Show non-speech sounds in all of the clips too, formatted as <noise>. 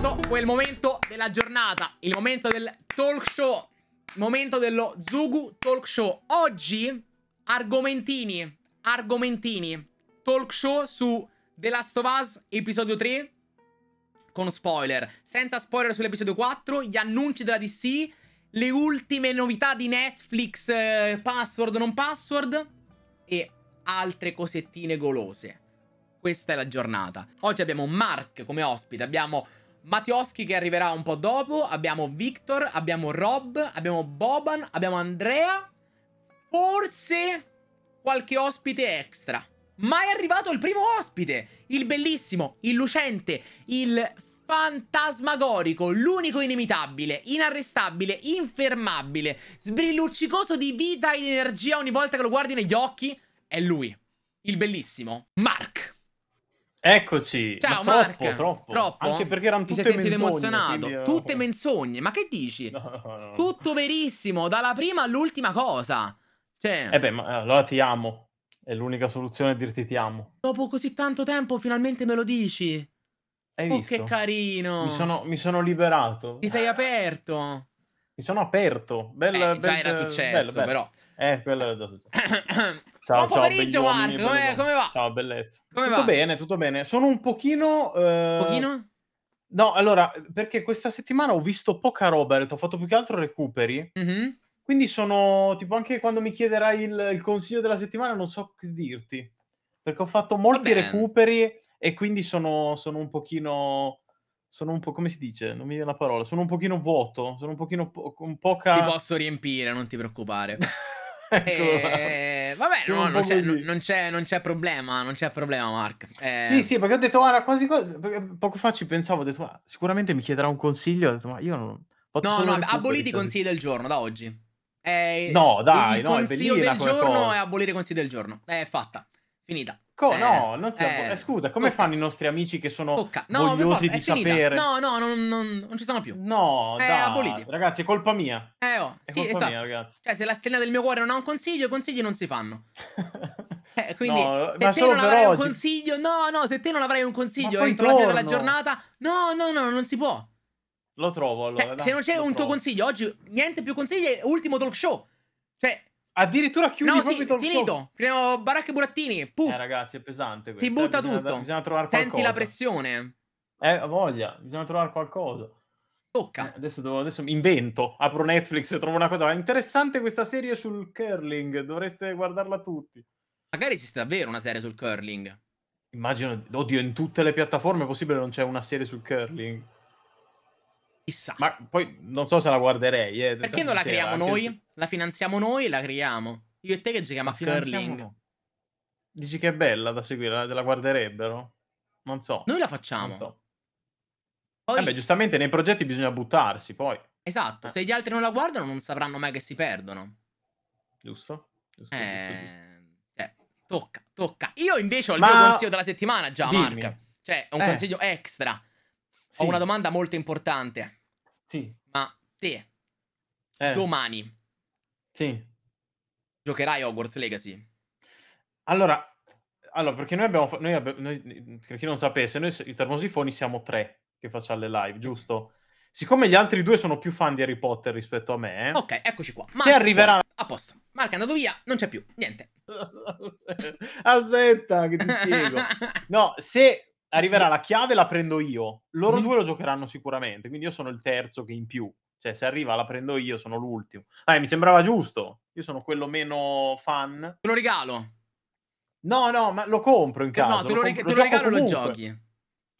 arrivato quel momento della giornata, il momento del talk show, il momento dello Zugu Talk Show. Oggi argomentini, argomentini, talk show su The Last of Us episodio 3 con spoiler, senza spoiler sull'episodio 4, gli annunci della DC, le ultime novità di Netflix, eh, password non password e altre cosettine golose. Questa è la giornata. Oggi abbiamo Mark come ospite, abbiamo Mattioschi che arriverà un po' dopo, abbiamo Victor, abbiamo Rob, abbiamo Boban, abbiamo Andrea, forse qualche ospite extra. Ma è arrivato il primo ospite, il bellissimo, il lucente, il fantasmagorico, l'unico inimitabile, inarrestabile, infermabile, sbrilluccicoso di vita e di energia ogni volta che lo guardi negli occhi, è lui, il bellissimo Mark. Eccoci. Ciao, troppo, troppo, troppo, Anche perché erano tutte Ti sei menzogne. emozionato. Quindi... Eh, tutte menzogne. Ma che dici? No, no, no. Tutto verissimo, dalla prima all'ultima cosa. Cioè... Eh beh, ma allora ti amo. È l'unica soluzione a dirti ti amo. Dopo così tanto tempo finalmente me lo dici. Hai oh, visto? che carino. Mi sono, mi sono liberato. Ti sei aperto. Mi sono aperto. Bella, eh, bel, già era successo, bello, bello. però. Eh, quello era già successo. <coughs> Ciao, Buon ciao, pomeriggio Marco, come, eh, come, va? Ciao bellezza. Come tutto va? bene, tutto bene. Sono un pochino... Eh... pochino? No, allora, perché questa settimana ho visto poca roba, ho fatto più che altro recuperi. Mm-hmm. Quindi sono, tipo, anche quando mi chiederai il, il, consiglio della settimana non so che dirti. Perché ho fatto molti recuperi e quindi sono, sono un pochino sono un po' come si dice, non mi viene la parola, sono un pochino vuoto, sono un pochino po- con poca Ti posso riempire, non ti preoccupare. <laughs> Ecco. Eh, vabbè, no, non, c'è, non, c'è, non, c'è, problema, non c'è problema, Mark. Eh... Sì, sì, perché ho detto, guarda, quasi quasi, poco fa ci pensavo, ho detto, ma sicuramente mi chiederà un consiglio, ho detto, ma io non... No, no, aboliti i consigli del giorno, da oggi. Eh, no, dai, il no, consiglio del giorno cosa. è abolire i consigli del giorno. È fatta, finita. Co- eh, no, non si eh, eh, scusa, come tocca. fanno i nostri amici che sono tocca. no, vogliosi di sapere? No, no, no, no, non ci sono più. No, eh, aboliti. ragazzi, è colpa mia. Eh, oh, è sì, colpa esatto. mia, ragazzi. Cioè, se la stella del mio cuore non ha un consiglio, i consigli non si fanno. <laughs> Eh, quindi, no, se te non avrai oggi. un consiglio, no, no, se te non avrai un consiglio entro torno. la fine della giornata, no, no, no, non si può. Lo trovo allora. Cioè, se non c'è un trovo. tuo consiglio, oggi niente più consigli, ultimo talk show. Cioè, Addirittura chiudi no, proprio sì, talk finito. Show. Baracca e burattini. Puff. Eh, ragazzi, è pesante. Questa. Ti butta bisogna, tutto. Bisogna trovare Senti la pressione. Eh, voglia, bisogna trovare qualcosa. Tocca. Eh, adesso, devo, adesso invento, apro Netflix e trovo una cosa. Interessante questa serie sul curling, dovreste guardarla tutti. Magari esiste davvero una serie sul curling. Immagino, oddio, in tutte le piattaforme possibile non c'è una serie sul curling. Chissà. Ma poi non so se la guarderei. Eh, Perché non la creiamo noi? La finanziamo noi e la creiamo. Io e te che giochiamo a curling. No. Dici che è bella da seguire, te la guarderebbero? Non so. Noi la facciamo. Non So. Poi... Vabbè, giustamente nei progetti bisogna buttarsi poi. Esatto, eh. se gli altri non la guardano non sapranno mai che si perdono. Giusto? giusto, eh... giusto, ehm, giusto. Eh, tocca, tocca. Io invece ho il Ma... mio consiglio della settimana già, Dimmi. Marca. Cioè, un eh. consiglio extra. Sì. Ho una domanda molto importante. Sì. Ma te, eh. domani, sì. Giocherai Hogwarts Legacy? Allora, allora perché noi abbiamo, noi abbiamo noi, per chi non sapesse, noi i termosifoni siamo tre che facciamo le live, giusto? Siccome gli altri due sono più fan di Harry Potter rispetto a me, eh, ok, eccoci qua. Marco, se arriverà a posto, Marco è andato via, non c'è più niente. <laughs> Aspetta, che ti spiego. <laughs> No, se arriverà la chiave, la prendo io. Loro mm-hmm. due lo giocheranno sicuramente, quindi io sono il terzo che in più. Cioè, se arriva la prendo io, sono l'ultimo. Ah, mi sembrava giusto. Io sono quello meno fan. Te lo regalo. No, no, ma lo compro in caso. No, te lo, reg- compro, te lo, lo regalo e lo giochi.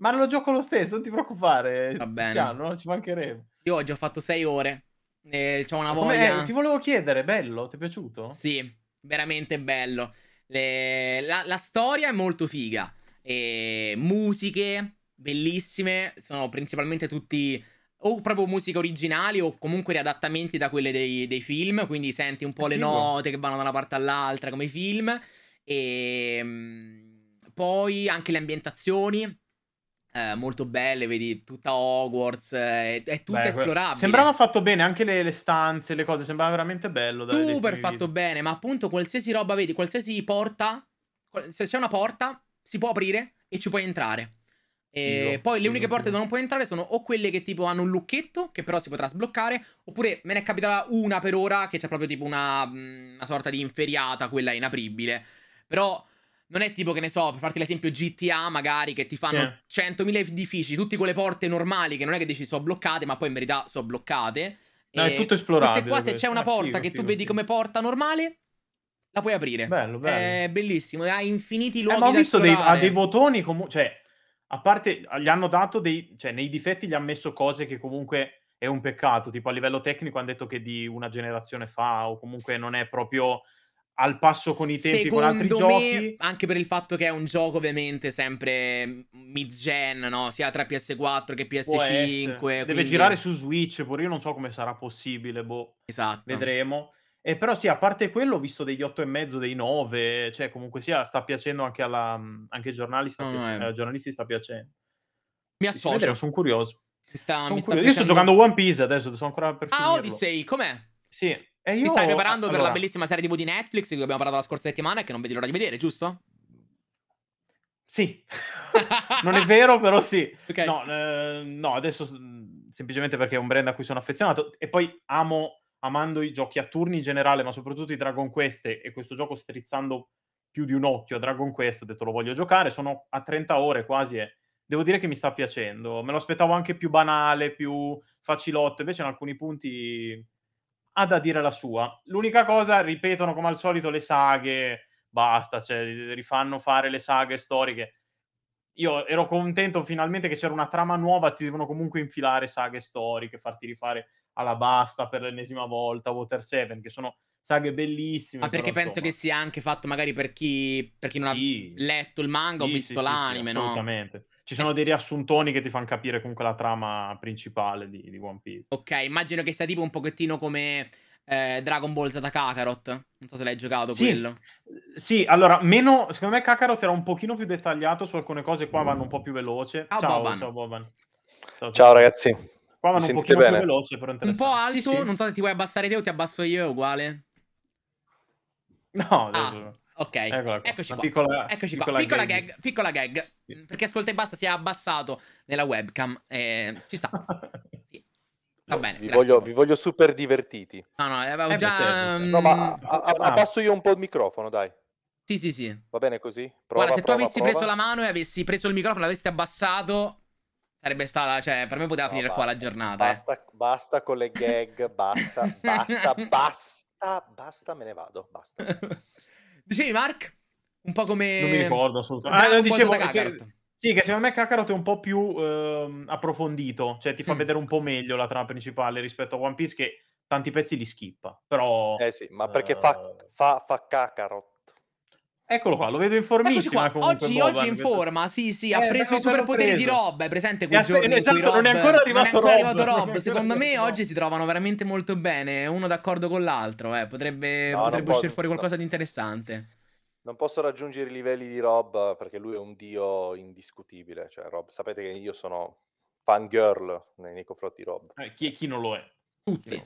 Ma lo gioco lo stesso, non ti preoccupare. Va bene. Tiziano, no? Ci mancheremo. Io oggi ho fatto sei ore. Eh, c'ho una voglia. Eh, ti volevo chiedere, bello? Ti è piaciuto? Sì, veramente bello. Le... La, la, storia è molto figa. E musiche bellissime. Sono principalmente tutti o proprio musiche originali o comunque riadattamenti da quelle dei, dei film, quindi senti un po' le note che vanno da una parte all'altra come i film, e ehm, poi anche le ambientazioni. Eh, molto belle, vedi tutta Hogwarts, eh, è, tutta Beh, esplorabile. Sembrava fatto bene anche le, le, stanze, le cose, sembrava veramente bello. Dai, Super fatto video. bene, ma appunto qualsiasi roba, vedi, qualsiasi porta, se c'è una porta si può aprire e ci puoi entrare. E poi le uniche porte dove non puoi entrare sono o quelle che tipo hanno un lucchetto, che però si potrà sbloccare, oppure me ne è capitata una per ora che c'è proprio tipo una, mm, una sorta di inferiata, quella inapribile. Però non è tipo che ne so, per farti l'esempio GTA magari, che ti fanno yeah. 100.000 edifici, tutte quelle porte normali che non è che dici sono bloccate, ma poi in verità sono bloccate. No, è tutto esplorabile. Qua se c'è una ah, porta che tu vedi come porta normale, la puoi aprire. Bello, bello. È bellissimo, ha infiniti luoghi eh, ma ho visto dei, ha dei bottoni comunque, cioè a parte ah, gli hanno dato dei, cioè nei difetti gli hanno messo cose che comunque è un peccato, tipo a livello tecnico hanno detto che di una generazione fa o comunque non è proprio al passo con i tempi, Secondo con altri me, giochi. Anche per il fatto che è un gioco ovviamente sempre mid-gen, no? sia tra PS4 che PS5. Quindi... Deve girare su Switch, pure io non so come sarà possibile, boh. Esatto. Vedremo. Eh, però sì, a parte quello, ho visto degli e mezzo, dei 9, cioè comunque sia, sta piacendo anche, alla, mhmm, anche ai giornali, sta no, piacendo, eh, giornalisti, sta piacendo. Mi associo. sono curioso. Sta, sono curioso. Sta Io sto giocando One Piece adesso, sono ancora per ah, finirlo. Ah, Odyssey, com'è? Sì. E io... Ti stai preparando allora... per la bellissima serie TV di Netflix di cui abbiamo parlato la scorsa settimana e che non vedi l'ora di vedere, giusto? Sì. <laughs> non è <laughs> vero, però sì. Okay. No, eh, no, adesso mhmm, semplicemente perché è un brand a cui sono affezionato e poi amo amando i giochi a turni in generale, ma soprattutto i Dragon Quest e questo gioco strizzando più di un occhio a Dragon Quest, ho detto lo voglio giocare, sono a 30 ore quasi e devo dire che mi sta piacendo. Me lo aspettavo anche più banale, più facilotto, invece in alcuni punti ha da dire la sua. L'unica cosa, ripetono come al solito le saghe, basta, cioè rifanno fare le saghe storiche. Io ero contento finalmente che c'era una trama nuova, ti devono comunque infilare saghe storiche, farti rifare Alabasta per l'ennesima volta, Water 7, che sono saghe bellissime. Ma perché però, penso insomma. che sia anche fatto magari per chi, per chi non sì. ha letto il manga sì, o visto sì, l'anime, no? Assolutamente. Ci sono dei riassuntoni che ti fanno capire comunque la trama principale di, di One Piece. Ok, immagino che sia tipo un pochettino come... Eh, Dragon Ball Z Kakarot. Non so se l'hai giocato sì. quello. Sì, allora, meno, secondo me Kakarot era un pochino più dettagliato su alcune cose, qua vanno un po' più veloce. Ciao, ah, ciao Boban. Ciao, Boban. Ciao, ciao. ciao ragazzi. Qua vanno un pochino bene. più veloce, però Un po' alto, sì, sì. non so se ti vuoi abbassare te o ti abbasso io, è uguale. No, ah, ok. qua. Eccoci qua. Piccola, Eccoci qua. Piccola gag. gag. Piccola gag. Sì. Perché ascolta e basta si è abbassato nella webcam. Eh, ci sta. <laughs> Va bene, vi voglio, vi, voglio, super divertiti. No, no, avevo eh, già... Certo. certo. Mm, no, ma a, a, abbasso io un po' il microfono, dai. Sì, sì, sì. Va bene così? Prova, Guarda, se prova, tu avessi prova. preso la mano e avessi preso il microfono, l'avessi abbassato, Sarebbe stata, cioè, per me poteva no, finire basta, qua la giornata. Eh. Basta, eh. basta con le gag, basta, basta, <laughs> basta, basta, me ne vado, basta. <laughs> Dicevi, Mark? Un po' come... Non mi ricordo assolutamente. Ah, no, dicevo... Se... Sì, che secondo me Kakarot è un po' più eh, approfondito, cioè ti fa mm. vedere un po' meglio la trama principale rispetto a One Piece che tanti pezzi li skippa, però... Eh sì, ma perché uh... fa, fa, fa Kakarot. Eccolo qua, lo vedo in formissima Oggi, Boban, oggi in questo. forma, sì, sì, eh, ha preso i superpoteri di Rob, è presente quel giorno esatto, Rob, non è ancora arrivato non è ancora Rob. Arrivato Rob. Secondo me Rob. oggi si trovano veramente molto bene, uno d'accordo con l'altro, eh. potrebbe, no, potrebbe uscire posso, fuori qualcosa no. di interessante. Non posso raggiungere i livelli di Rob perché lui è un dio indiscutibile, cioè Rob, sapete che io sono fangirl nei, confronti di Rob. Eh, chi, chi non lo è? Tutti.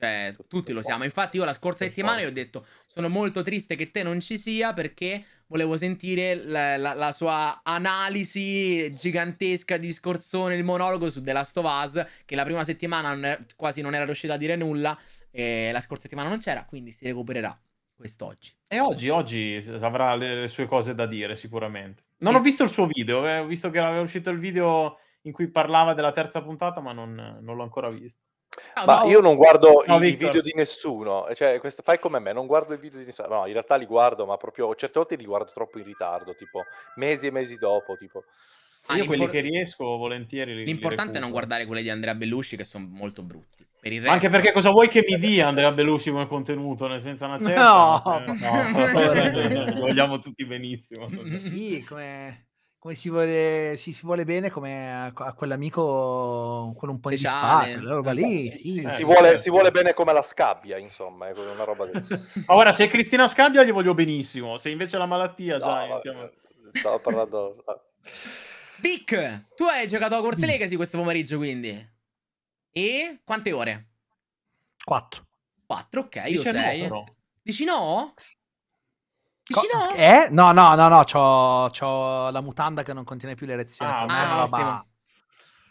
Cioè, tutti lo siamo. Infatti, io la scorsa settimana gli ho detto: Sono molto triste che te non ci sia perché volevo sentire la, la, la sua analisi gigantesca di il monologo su The Last of Us. Che la prima settimana non, quasi non era riuscito a dire nulla, e la scorsa settimana non c'era, quindi si recupererà quest'oggi. E oggi, oggi avrà le, le sue cose da dire, sicuramente. Non e... ho visto il suo video, eh. ho visto che era uscito il video in cui parlava della terza puntata, ma non, non l'ho ancora visto. No, ah, Ma no, io non guardo no, i video di nessuno, eh, cioè, questo, fai come me, non guardo i video di nessuno, no, in realtà li guardo, ma proprio certe volte li guardo troppo in ritardo, tipo mesi e mesi dopo, tipo. Ah, io quelli che riesco volentieri li L'importante li è non guardare quelli di Andrea Bellucci che sono molto brutti. Per resto... Anche perché cosa vuoi che mi dia Andrea Bellucci come contenuto? Nel senso una <laughs> certa... No! Eh, no. <laughs> <laughs> vogliamo tutti benissimo. Sì, come come si vuole, si, si vuole bene come a, a quell'amico con un po' Speciale. di spada, lì, sì, sì, eh, si, vuole, si, vuole, bene come la scabbia, insomma, è una roba del... <laughs> Ora, se è Cristina Scabbia gli voglio benissimo, se invece la malattia no, già... Vabbè, stavo parlando... <laughs> Vic, tu hai giocato a Corse mm. Legacy questo pomeriggio, quindi? E quante ore? 4. 4, ok, io sei. Dici no? Co- eh? No, no, no, no, c'ho, c'ho, la mutanda che non contiene più l'erezione. Ah, ah, roba...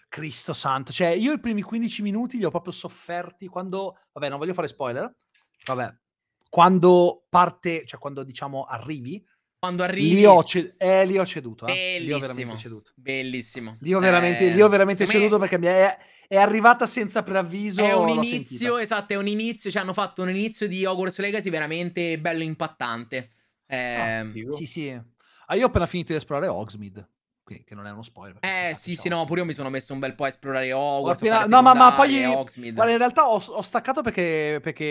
Cristo santo. Cioè, io i primi 15 minuti li ho proprio sofferti quando... Vabbè, non voglio fare spoiler. Vabbè. Quando parte, cioè quando diciamo arrivi, quando arrivi lì ho, ce- eh, lì ho ceduto eh. bellissimo, lì ho veramente ceduto bellissimo lì ho veramente, eh, lì ho veramente ceduto me... perché mi è, è, arrivata senza preavviso è un inizio esatto è un inizio ci cioè hanno fatto un inizio di Hogwarts Legacy veramente bello impattante eh, ah, ehm, sì, sì. Ah, io ho appena finito di esplorare Hogsmeade che non è uno spoiler. Eh, sì, sì, no, pure io mi sono messo un bel po' a esplorare Hogwarts. Appena... No, ma, ma poi... Guarda, in realtà ho, ho staccato perché... perché...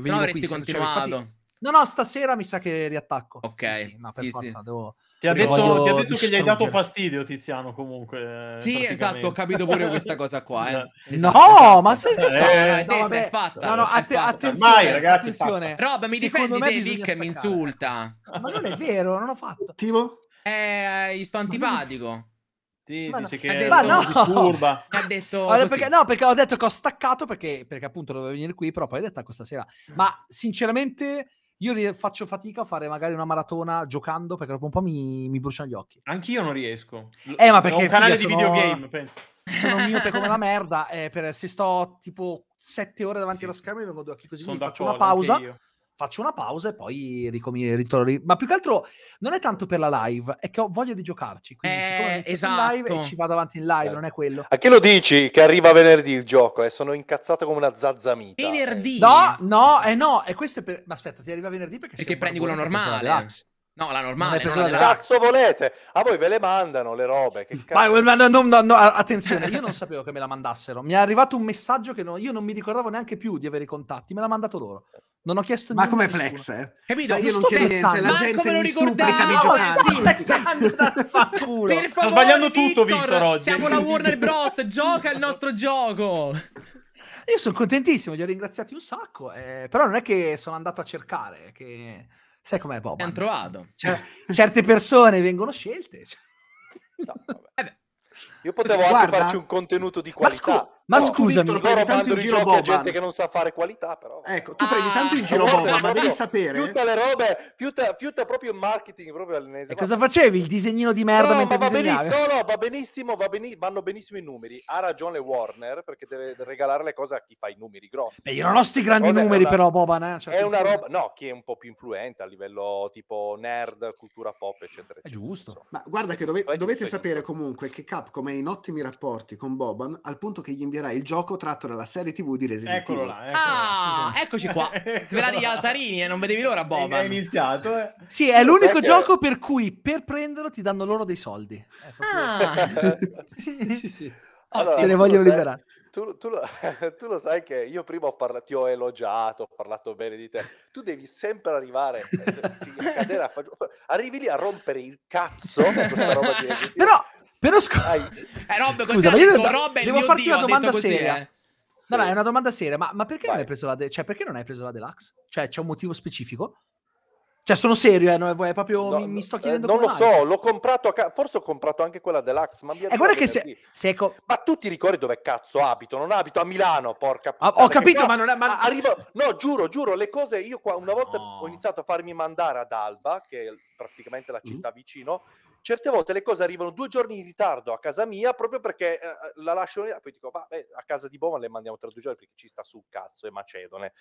Venivo no, avresti qui, cioè, continuato. Cioè, infatti... No, no, stasera mi sa che riattacco. Ok. Sì, sì, no, per sì, forza, devo... Ti ha, detto, ti ha, detto, che gli hai dato fastidio, Tiziano. Comunque, eh, sì, esatto. Ho capito pure questa cosa qua. Eh. esatto. esatto no, esatto. ma sei senza... eh, no, eh, eh, vabbè. è fatta. No, no, att- attenzione, Mai, ragazzi, attenzione. Rob, mi Secondo difendi te, che mi insulta. Ma non è vero, non ho fatto. Timo? Eh, io sto antipatico. Sì, ma dice no. che detto, no. disturba. <laughs> Ha detto allora, perché, no, perché ho detto che ho staccato perché, perché appunto dovevo venire qui, però poi ho detto stasera. Ma sinceramente io faccio fatica a fare magari una maratona giocando perché dopo un po' mi, mi bruciano gli occhi. Anch'io non riesco. Eh, ma perché... Ho un canale figa, di sono... videogame, penso. Sono <laughs> miope come la merda. Eh, per, se sto tipo sette ore davanti sì. allo schermo mi vengo due occhi così. Sono faccio una pausa faccio una pausa e poi ricomincio. Ritorno. Ma più che altro non è tanto per la live, è che ho voglia di giocarci. Quindi, eh, esatto. in live e esatto. ci vado avanti in live, eh. non è quello. A chi lo dici che arriva venerdì il gioco? Eh? Sono incazzato come una zazzamita. Venerdì? No, no, eh no, e questo è per. Ma aspetta, ti arriva venerdì perché. Perché prendi quello normale. No, la normale. Non non la volete? A ah, voi ve le mandano le robe. Che cazzo? Ma, no, no, no, attenzione, io non sapevo che me la mandassero. Mi è arrivato un messaggio che io non mi ricordavo neanche più di avere i contatti. Me l'ha mandato loro. Non ho chiesto Ma come flex? Eh? Capito? Sai, io non chiedo niente, la gente mi supplica di giocare. Per favore, Sto sbagliando tutto, Victor, oggi. Siamo la Warner Bros, gioca il nostro gioco. Io sono contentissimo, li ho ringraziati un sacco, eh, però non è che sono andato a cercare, che... sai com'è Bob? Hanno trovato. Cioè, certe persone vengono scelte. Cioè... No, Io potevo Guarda, anche farci un contenuto di qualità. Ma no, ecco, scusami, tu loro tanto in giro Boban. gente che non sa fare qualità, però. Ecco, tu ah. prendi tanto in giro Boban, ma devi sapere. Fiuta eh. le robe, fiuta, fiuta proprio il marketing proprio all'enese. E ma... cosa facevi? Il disegnino di merda no, mentre ma disegnavi? no, no, va benissimo, va beni... vanno benissimo i numeri. Ha ragione Warner perché deve regalare le cose a chi fa i numeri grossi. E io non ho sti grandi numeri una... però Boban, eh? cioè, È una roba no, chi è un po' più influente a livello tipo nerd, cultura pop, eccetera. È giusto. Ma guarda che dovete sapere comunque che Capcom è in ottimi rapporti con Boban al punto che gli invia studierai il gioco tratto dalla serie TV di Resident Eccolo Là, eccolo ah, là, eccoci qua. Quella <laughs> di Altarini, e eh, non vedevi l'ora, Bob. È iniziato. Eh. Sì, è l'unico gioco che... per cui per prenderlo ti danno loro dei soldi. Ecco ah. <laughs> <laughs> sì, sì, sì. Allora, se ne vogliono liberare. Tu, tu, lo, tu, lo, sai che io prima ho parlato, ti ho elogiato, ho parlato bene di te. Tu devi sempre arrivare, eh, a cadere a fag... arrivi lì a rompere il cazzo. Questa roba di, Però però scusa, <laughs> eh, Rob, scusa ma io detto, Rob devo farti Dio, una domanda così, seria. Eh. No, no, è una domanda seria, ma, ma perché, non de- cioè, perché, non hai preso la Deluxe? Cioè, c'è un motivo specifico? Cioè, sono serio, eh, no, proprio, no, mi, mi, sto eh, chiedendo... Eh, non lo male. so, l'ho comprato, a ca- forse ho comprato anche quella Deluxe, ma... E eh, guarda che se, se co- ecco Ma tu ti ricordi dove cazzo abito? Non abito a Milano, porca ah, puttana. ho capito, ma non è... Ma... Arrivo... No, giuro, giuro, le cose... Io qua una volta no. ho iniziato a farmi mandare ad Alba, che è praticamente la mm. città mm. vicino, certe volte le cose arrivano due giorni in ritardo a casa mia proprio perché eh, eh la lascio lì, poi dico, vabbè, a casa di Boma le mandiamo tra due giorni perché ci sta su cazzo, e macedone.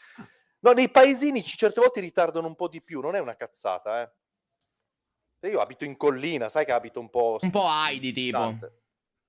No, nei paesini ci, certe volte ritardano un po' di più, non è una cazzata, eh. Io abito in collina, sai che abito un po'... Un po' Heidi, tipo.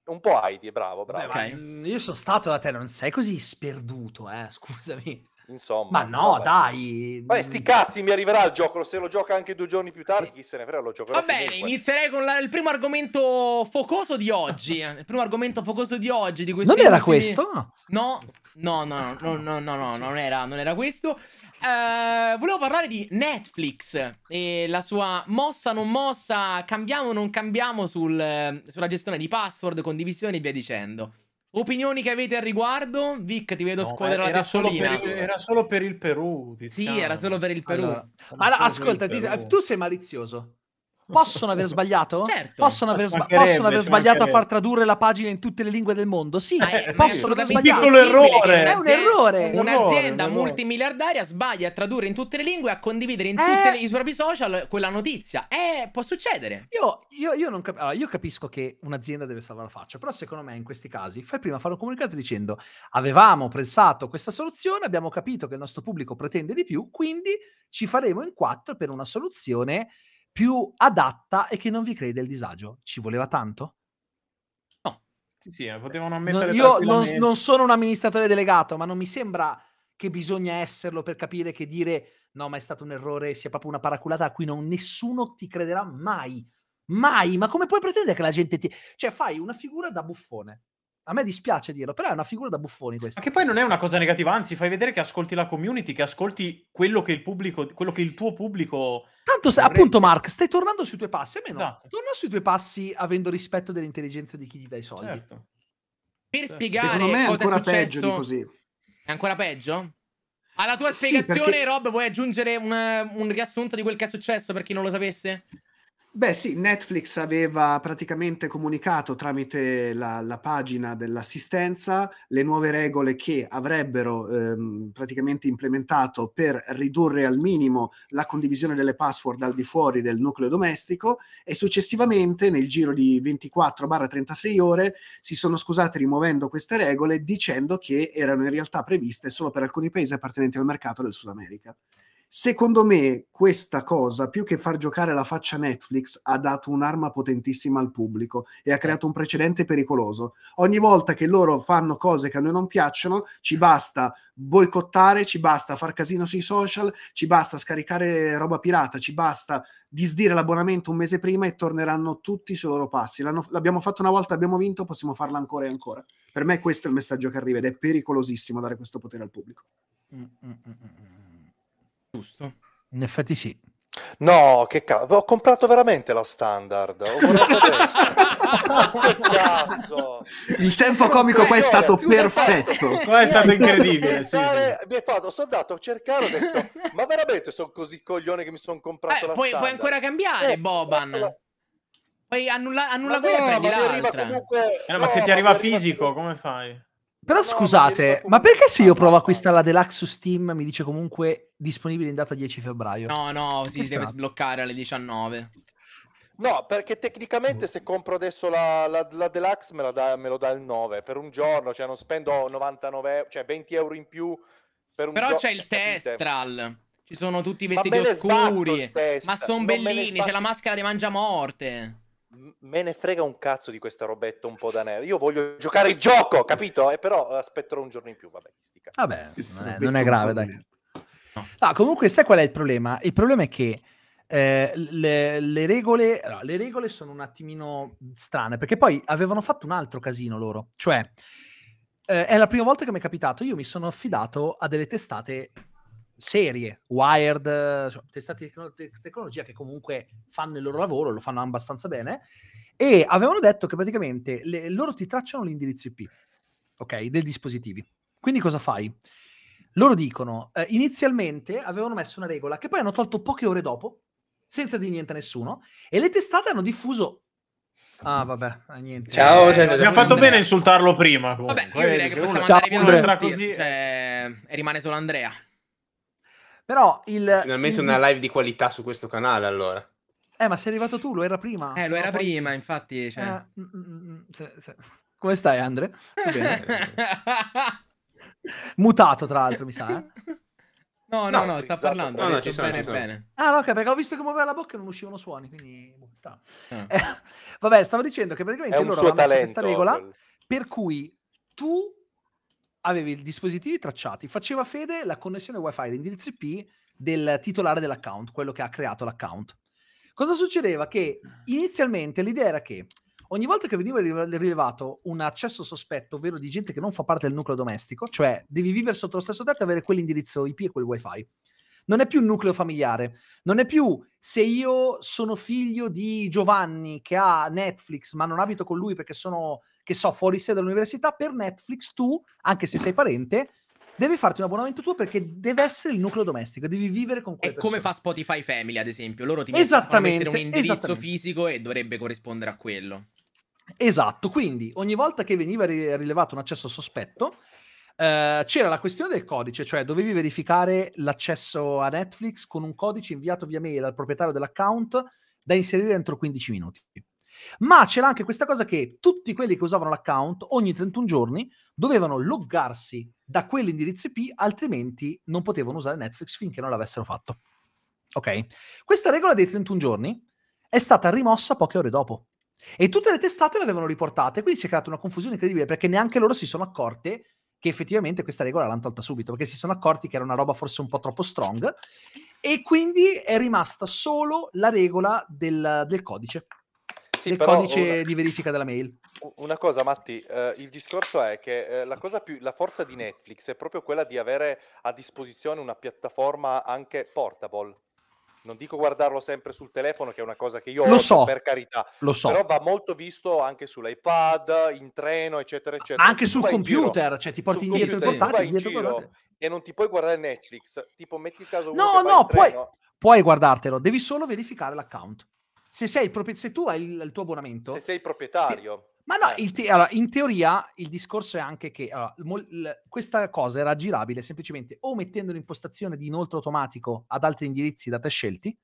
Un po' Heidi, bravo, bravo. Beh, okay. Io sono stato da te, non sei così sperduto, eh, <laughs> scusami. Insomma, ma no, vabbè. dai. Vabbè, sti mm. cazzi, mi arriverà il gioco. Se lo gioca anche due giorni più tardi, sì. chi se ne frega, lo giocherò. Va bene, eh. inizierei con la, il primo argomento focoso di oggi. Eh. il primo argomento focoso di oggi. Di non era ultimi... questo? No, no, no, no, no, no, no, non, era, non era questo. Eh, volevo parlare di Netflix e la sua mossa, non mossa, cambiamo, non cambiamo sul, sulla gestione di password, condivisioni e via dicendo. Opinioni che avete al riguardo? Vic, ti vedo no, squadrare la testolina. era solo per il Perù. Diciamo. Sì, era diciamo. solo per il Perù. Allora, allora ascolta, Perù. tu sei malizioso. Possono aver sbagliato? Certo. Possono aver, sba- possono aver sbagliato a far tradurre la pagina in tutte le lingue del mondo? Sì, ah, eh, possono aver sbagliato. Piccolo errore. È un errore. Un'azienda un multimiliardaria sbaglia a tradurre in tutte le lingue e a condividere in eh. tutti i propri social quella notizia. Eh, può succedere. Io, io, io, cap- allora, io capisco che un'azienda deve salvare la faccia, però secondo me in questi casi fai prima fare un comunicato dicendo avevamo pensato questa soluzione, abbiamo capito che il nostro pubblico pretende di più, quindi ci faremo in quattro per una soluzione più adatta e che non vi crede il disagio. Ci voleva tanto? No. Sì, sì, eh, potevano mettere. io non, non sono un amministratore delegato, ma non mi sembra che bisogna esserlo per capire che dire no, ma è stato un errore, sia proprio una paraculata a cui non, nessuno ti crederà mai. Mai, ma come puoi pretendere che la gente ti... Cioè, fai una figura da buffone a me dispiace dirlo, però è una figura da buffoni questa. Ma che poi non è una cosa negativa, anzi, fai vedere che ascolti la community, che ascolti quello che il pubblico, quello che il tuo pubblico. Tanto, vorrebbe. appunto, Mark, stai tornando sui tuoi passi. Almeno esatto. torna sui tuoi passi avendo rispetto dell'intelligenza di chi ti dà i soldi. Certo. Per certo. spiegare Secondo me è cosa è successo, è ancora peggio? Alla tua sì, spiegazione, perché... Rob, vuoi aggiungere un, un riassunto di quel che è successo per chi non lo sapesse? Beh sì, Netflix aveva praticamente comunicato tramite la, la pagina dell'assistenza le nuove regole che avrebbero ehm, praticamente implementato per ridurre al minimo la condivisione delle password al di fuori del nucleo domestico e successivamente nel giro di 24-36 ore si sono scusate rimuovendo queste regole dicendo che erano in realtà previste solo per alcuni paesi appartenenti al mercato del Sud America. Secondo me questa cosa, più che far giocare la faccia Netflix, ha dato un'arma potentissima al pubblico e ha creato un precedente pericoloso. Ogni volta che loro fanno cose che a noi non piacciono, ci basta boicottare, ci basta far casino sui social, ci basta scaricare roba pirata, ci basta disdire l'abbonamento un mese prima e torneranno tutti sui loro passi. L'hanno, l'abbiamo fatto una volta, abbiamo vinto, possiamo farla ancora e ancora. Per me questo è il messaggio che arriva ed è pericolosissimo dare questo potere al pubblico. Mm-mm-mm. Giusto. In effetti sì. No, che cazzo, ho comprato veramente la standard. <laughs> Il tempo comico qua è stato perfetto. Qua è stato incredibile. Sì. Mi è fatto, sono andato a cercare, ho detto, ma veramente sono così coglione che mi sono comprato eh, la puoi, standard. Puoi ancora cambiare, eh, Boban. La... Puoi annulla, annulla quella e prendi l'altra. Comunque... Eh, no, ma se ti arriva fisico, arriva... come fai? Però no, scusate, ma perché se io provo a acquistare la Deluxe su Steam mi dice comunque disponibile in data 10 febbraio? No, no, si deve esatto. sbloccare alle 19. No, perché tecnicamente boh. se compro adesso la, la, la Deluxe me, la da, me, lo dà il 9 per un giorno, cioè non spendo 99, cioè 20 euro in più per un Però giorno. c'è il capite? Testral, ci sono tutti i vestiti oscuri, ma sono non bellini, c'è la maschera di Mangiamorte me ne frega un cazzo di questa robetta un po' da nero. Io voglio giocare il gioco, capito? E eh, però aspetterò un giorno in più. Vabbè, stica. Vabbè, non è, non è grave, dai. no. Ah, comunque, sai qual è il problema? Il problema è che eh, le, le, regole, no, le regole sono un attimino strane, perché poi avevano fatto un altro casino loro. Cioè, eh, è la prima volta che mi è capitato, io mi sono affidato a delle testate serie, Wired, cioè, testate di tecnologia che comunque fanno il loro lavoro, lo fanno abbastanza bene, e avevano detto che praticamente le, loro ti tracciano l'indirizzo IP, ok, dei dispositivi. Quindi cosa fai? Loro dicono, eh, inizialmente avevano messo una regola che poi hanno tolto poche ore dopo, senza di niente a nessuno, e le testate hanno diffuso Ah, vabbè, eh, niente. Ciao, eh, cioè, abbiamo fatto Andrea. bene a insultarlo prima. Comunque. Vabbè, io direi che possiamo Ciao, andare via cioè, e rimane solo Andrea. Però il... Finalmente il una dis... live di qualità su questo canale allora. Eh, ma sei arrivato tu, lo era prima. Eh, lo era poi... prima, infatti. Cioè... Eh, mm, mm, mm, se, se. Come stai, Andre? <laughs> Mutato, tra l'altro, mi sa. Eh? No, no, no, no sta esatto. parlando. No, no, ci sono, bene, ci sono. bene. Ah, no, ok, perché ho visto che muoveva la bocca e non uscivano suoni, quindi... Boh, sta. Ah. Eh, vabbè, stavo dicendo che praticamente loro hanno messo questa regola quel... per cui tu avevi i dispositivi tracciati, faceva fede la connessione wifi l'indirizzo IP del titolare dell'account, quello che ha creato l'account. Cosa succedeva? Che inizialmente l'idea era che ogni volta che veniva rilevato un accesso sospetto, ovvero di gente che non fa parte del nucleo domestico, cioè devi vivere sotto lo stesso tetto e avere quell'indirizzo IP e quel wifi, non è più nucleo familiare, non è più se io sono figlio di Giovanni che ha Netflix ma non abito con lui perché sono, che so, fuori sede dall'università, per Netflix tu, anche se sei parente, devi farti un abbonamento tuo perché deve essere il nucleo domestico, devi vivere con quelle È persone. come fa Spotify Family, ad esempio, loro ti mettono mettere un indirizzo fisico e dovrebbe corrispondere a quello. Esatto, quindi ogni volta che veniva rilevato un accesso sospetto, eh, c'era la questione del codice, cioè dovevi verificare l'accesso a Netflix con un codice inviato via mail al proprietario dell'account da inserire entro 15 minuti. Ma c'era anche questa cosa che tutti quelli che usavano l'account ogni 31 giorni dovevano loggarsi da quell'indirizzo IP, altrimenti non potevano usare Netflix finché non l'avessero fatto. Ok? Questa regola dei 31 giorni è stata rimossa poche ore dopo. E tutte le testate l'avevano riportata, quindi si è creata una confusione incredibile perché neanche loro si sono accorte che effettivamente questa regola l'hanno tolta subito perché si sono accorti che era una roba forse un po' troppo strong e quindi è rimasta solo la regola del, del codice sì, del codice una, di verifica della mail. <laughs> Una cosa, Matti, eh, il discorso è che eh, la, cosa più, la forza di Netflix è proprio quella di avere a disposizione una piattaforma anche portable non dico guardarlo sempre sul telefono, che è una cosa che io lo odio, so, per carità, lo so. però va molto visto anche sull'iPad, in treno, eccetera, eccetera. Ma anche sul computer, giro, cioè ti porti indietro il portatile, indietro giro, guardate. e non ti puoi guardare Netflix, tipo metti il caso No, no, puoi, puoi guardartelo, devi solo verificare l'account. Se, sei se tu hai il, il tuo abbonamento... Se sei proprietario. Ma no, eh. te- allora, in teoria il discorso è anche che allora, mol- l- questa cosa era aggirabile semplicemente o mettendo l'impostazione di inoltre automatico ad altri indirizzi da te scelti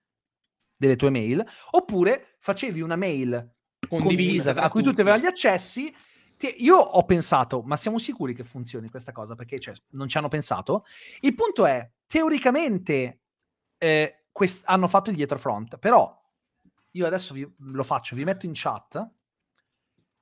delle tue mail, oppure facevi una mail condivisa, a cui tutti avevi gli accessi. Ti- io ho pensato, ma siamo sicuri che funzioni questa cosa? Perché cioè, non ci hanno pensato. Il punto è, teoricamente eh, quest- hanno fatto il dietro front, però io adesso vi- lo faccio, vi metto in chat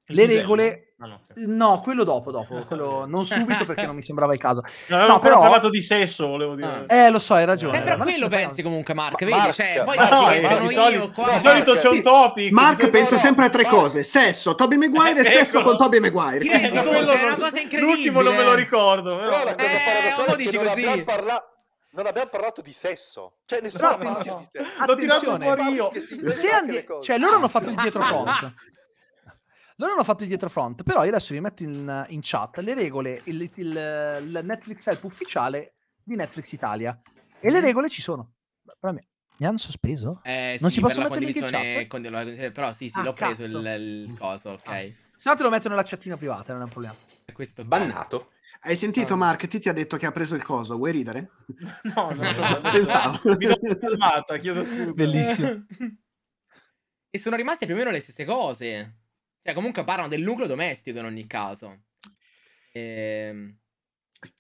le regole... Ah, no. no, quello dopo, dopo. <laughs> Quello... non subito perché non mi sembrava il caso. <laughs> No, no però... parlato di sesso, volevo dire. Ah. Eh, lo so, hai ragione. Eh, però ma quello pensi comunque, Mark, ma, vedi? Mark. Cioè, poi no, dici, eh, sono di solito, io qua. Di solito c'è un topic. Mark pensa sempre a tre cose. Sesso, Toby Maguire e <laughs> sesso con Toby Maguire. Ti rendi È una cosa incredibile. L'ultimo non me lo ricordo. Però la cosa eh, paradossale è che non abbiamo parlato di sesso. Cioè, nessuno ha pensato di sesso. L'ho tirato fuori io. Cioè, loro hanno fatto il ah, dietro ah, conto. Non hanno fatto il dietro front, però io adesso vi metto in, in chat le regole, il, il, il, Netflix help ufficiale di Netflix Italia. E le mhm. regole ci sono. Però mi, mi hanno sospeso? Eh, non sì, si possono mettere in chat? Con, però sì, sì, ah, l'ho cazzo. preso il, il mm. coso, ok. Ah. Se no te lo metto nella chattina privata, non è un problema. È eh, questo bannato. Hai sentito, ah. Mark? Ti ha detto che ha preso il coso. Vuoi ridere? <laughs> No, no, no. no. Pensavo. <laughs> Mi sono calmata, chiedo scusa. Bellissimo. <laughs> e sono rimaste più o meno le stesse cose. Cioè, comunque parlano del nucleo domestico in ogni caso. Ehm...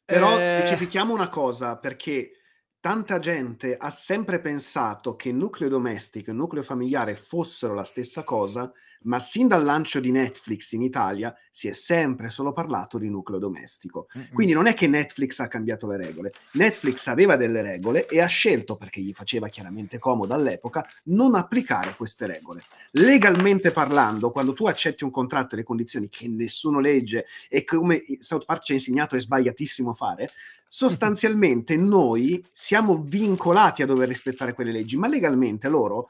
Però eh... specifichiamo una cosa, perché tanta gente ha sempre pensato che nucleo domestico e nucleo familiare fossero la stessa cosa ma sin dal lancio di Netflix in Italia si è sempre solo parlato di nucleo domestico. Quindi non è che Netflix ha cambiato le regole. Netflix aveva delle regole e ha scelto, perché gli faceva chiaramente comodo all'epoca, non applicare queste regole. Legalmente parlando, quando tu accetti un contratto e le condizioni che nessuno legge e come South Park ci ha insegnato è sbagliatissimo fare, sostanzialmente noi siamo vincolati a dover rispettare quelle leggi, ma legalmente loro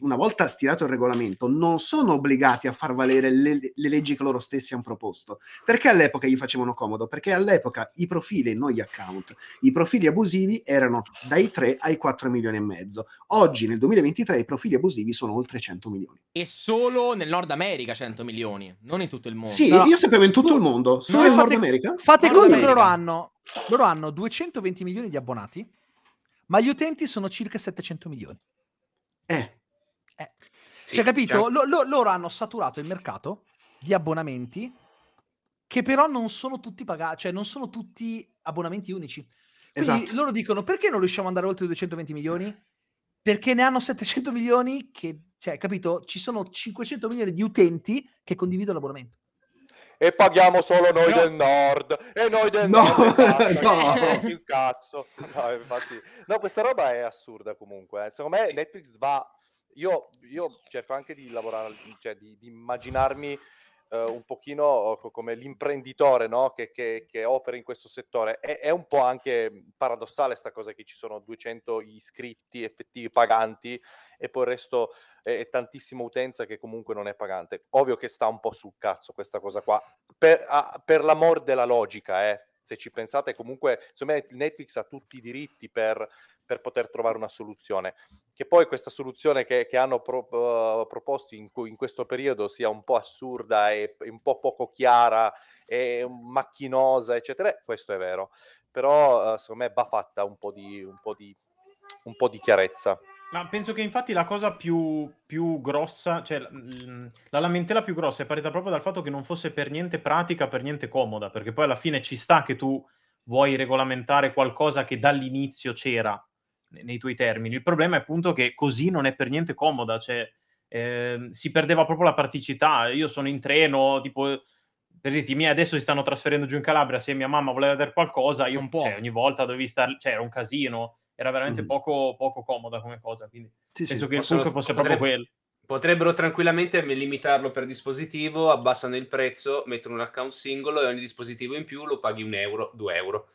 una volta stirato il regolamento, non sono obbligati a far valere le, le, leggi che loro stessi hanno proposto. Perché all'epoca gli facevano comodo? Perché all'epoca i profili, non gli account, i profili abusivi erano dai 3 ai 4 milioni e mezzo. Oggi, nel 2023, i profili abusivi sono oltre 100 milioni. E solo nel Nord America 100 milioni, non in tutto il mondo. Sì, no. io sapevo in tutto il mondo, solo in Nord America. Fate conto che loro hanno, loro hanno 220 milioni di abbonati, ma gli utenti sono circa 700 milioni. Eh, eh. Sì, cioè, capito? Diciamo lo, lo, loro hanno saturato il mercato di abbonamenti che però non sono tutti pagati, cioè non sono tutti abbonamenti unici. Quindi esatto. loro dicono perché non riusciamo ad andare oltre i 220 milioni? Perché ne hanno 700 milioni che, cioè, capito? Ci sono 500 milioni di utenti che condividono l'abbonamento e paghiamo solo noi no. del nord e noi del no. nord cazzo, <laughs> no. il cazzo no, infatti, no questa roba è assurda comunque eh. secondo me sì. Netflix va io, io, cerco anche di lavorare, cioè di, di immaginarmi uh, un pochino oh, come l'imprenditore no? che, che, che, opera in questo settore. È, è un po' anche paradossale questa cosa che ci sono 200 iscritti effettivi paganti e poi il resto è, è, tantissima utenza che comunque non è pagante. Ovvio che sta un po' sul cazzo questa cosa qua, per, a, per l'amor della logica, eh, se ci pensate comunque, secondo me Netflix ha tutti i diritti per, per poter trovare una soluzione. Che poi questa soluzione che, che hanno pro, uh, proposto in, in, questo periodo sia un po' assurda e, un po' poco chiara e macchinosa, eccetera, eh, questo è vero. Però uh, secondo me va fatta un po' di, un po di, un po di chiarezza. Ma penso che infatti la cosa più, più grossa, cioè la, lamentela più grossa è partita proprio dal fatto che non fosse per niente pratica, per niente comoda, perché poi alla fine ci sta che tu vuoi regolamentare qualcosa che dall'inizio c'era nei tuoi termini. Il problema è appunto che così non è per niente comoda, cioè eh, si perdeva proprio la praticità. Io sono in treno, tipo per dirti, i miei adesso si stanno trasferendo giù in Calabria, se mia mamma voleva vedere qualcosa, io un cioè, ogni volta dovevi stare, cioè era un casino, era veramente mm. poco, poco, comoda come cosa. Quindi sì, penso sì, che il succo fosse proprio quello. Potrebbero tranquillamente limitarlo per dispositivo, abbassano il prezzo, mettono un account singolo e ogni dispositivo in più lo paghi un euro, due euro.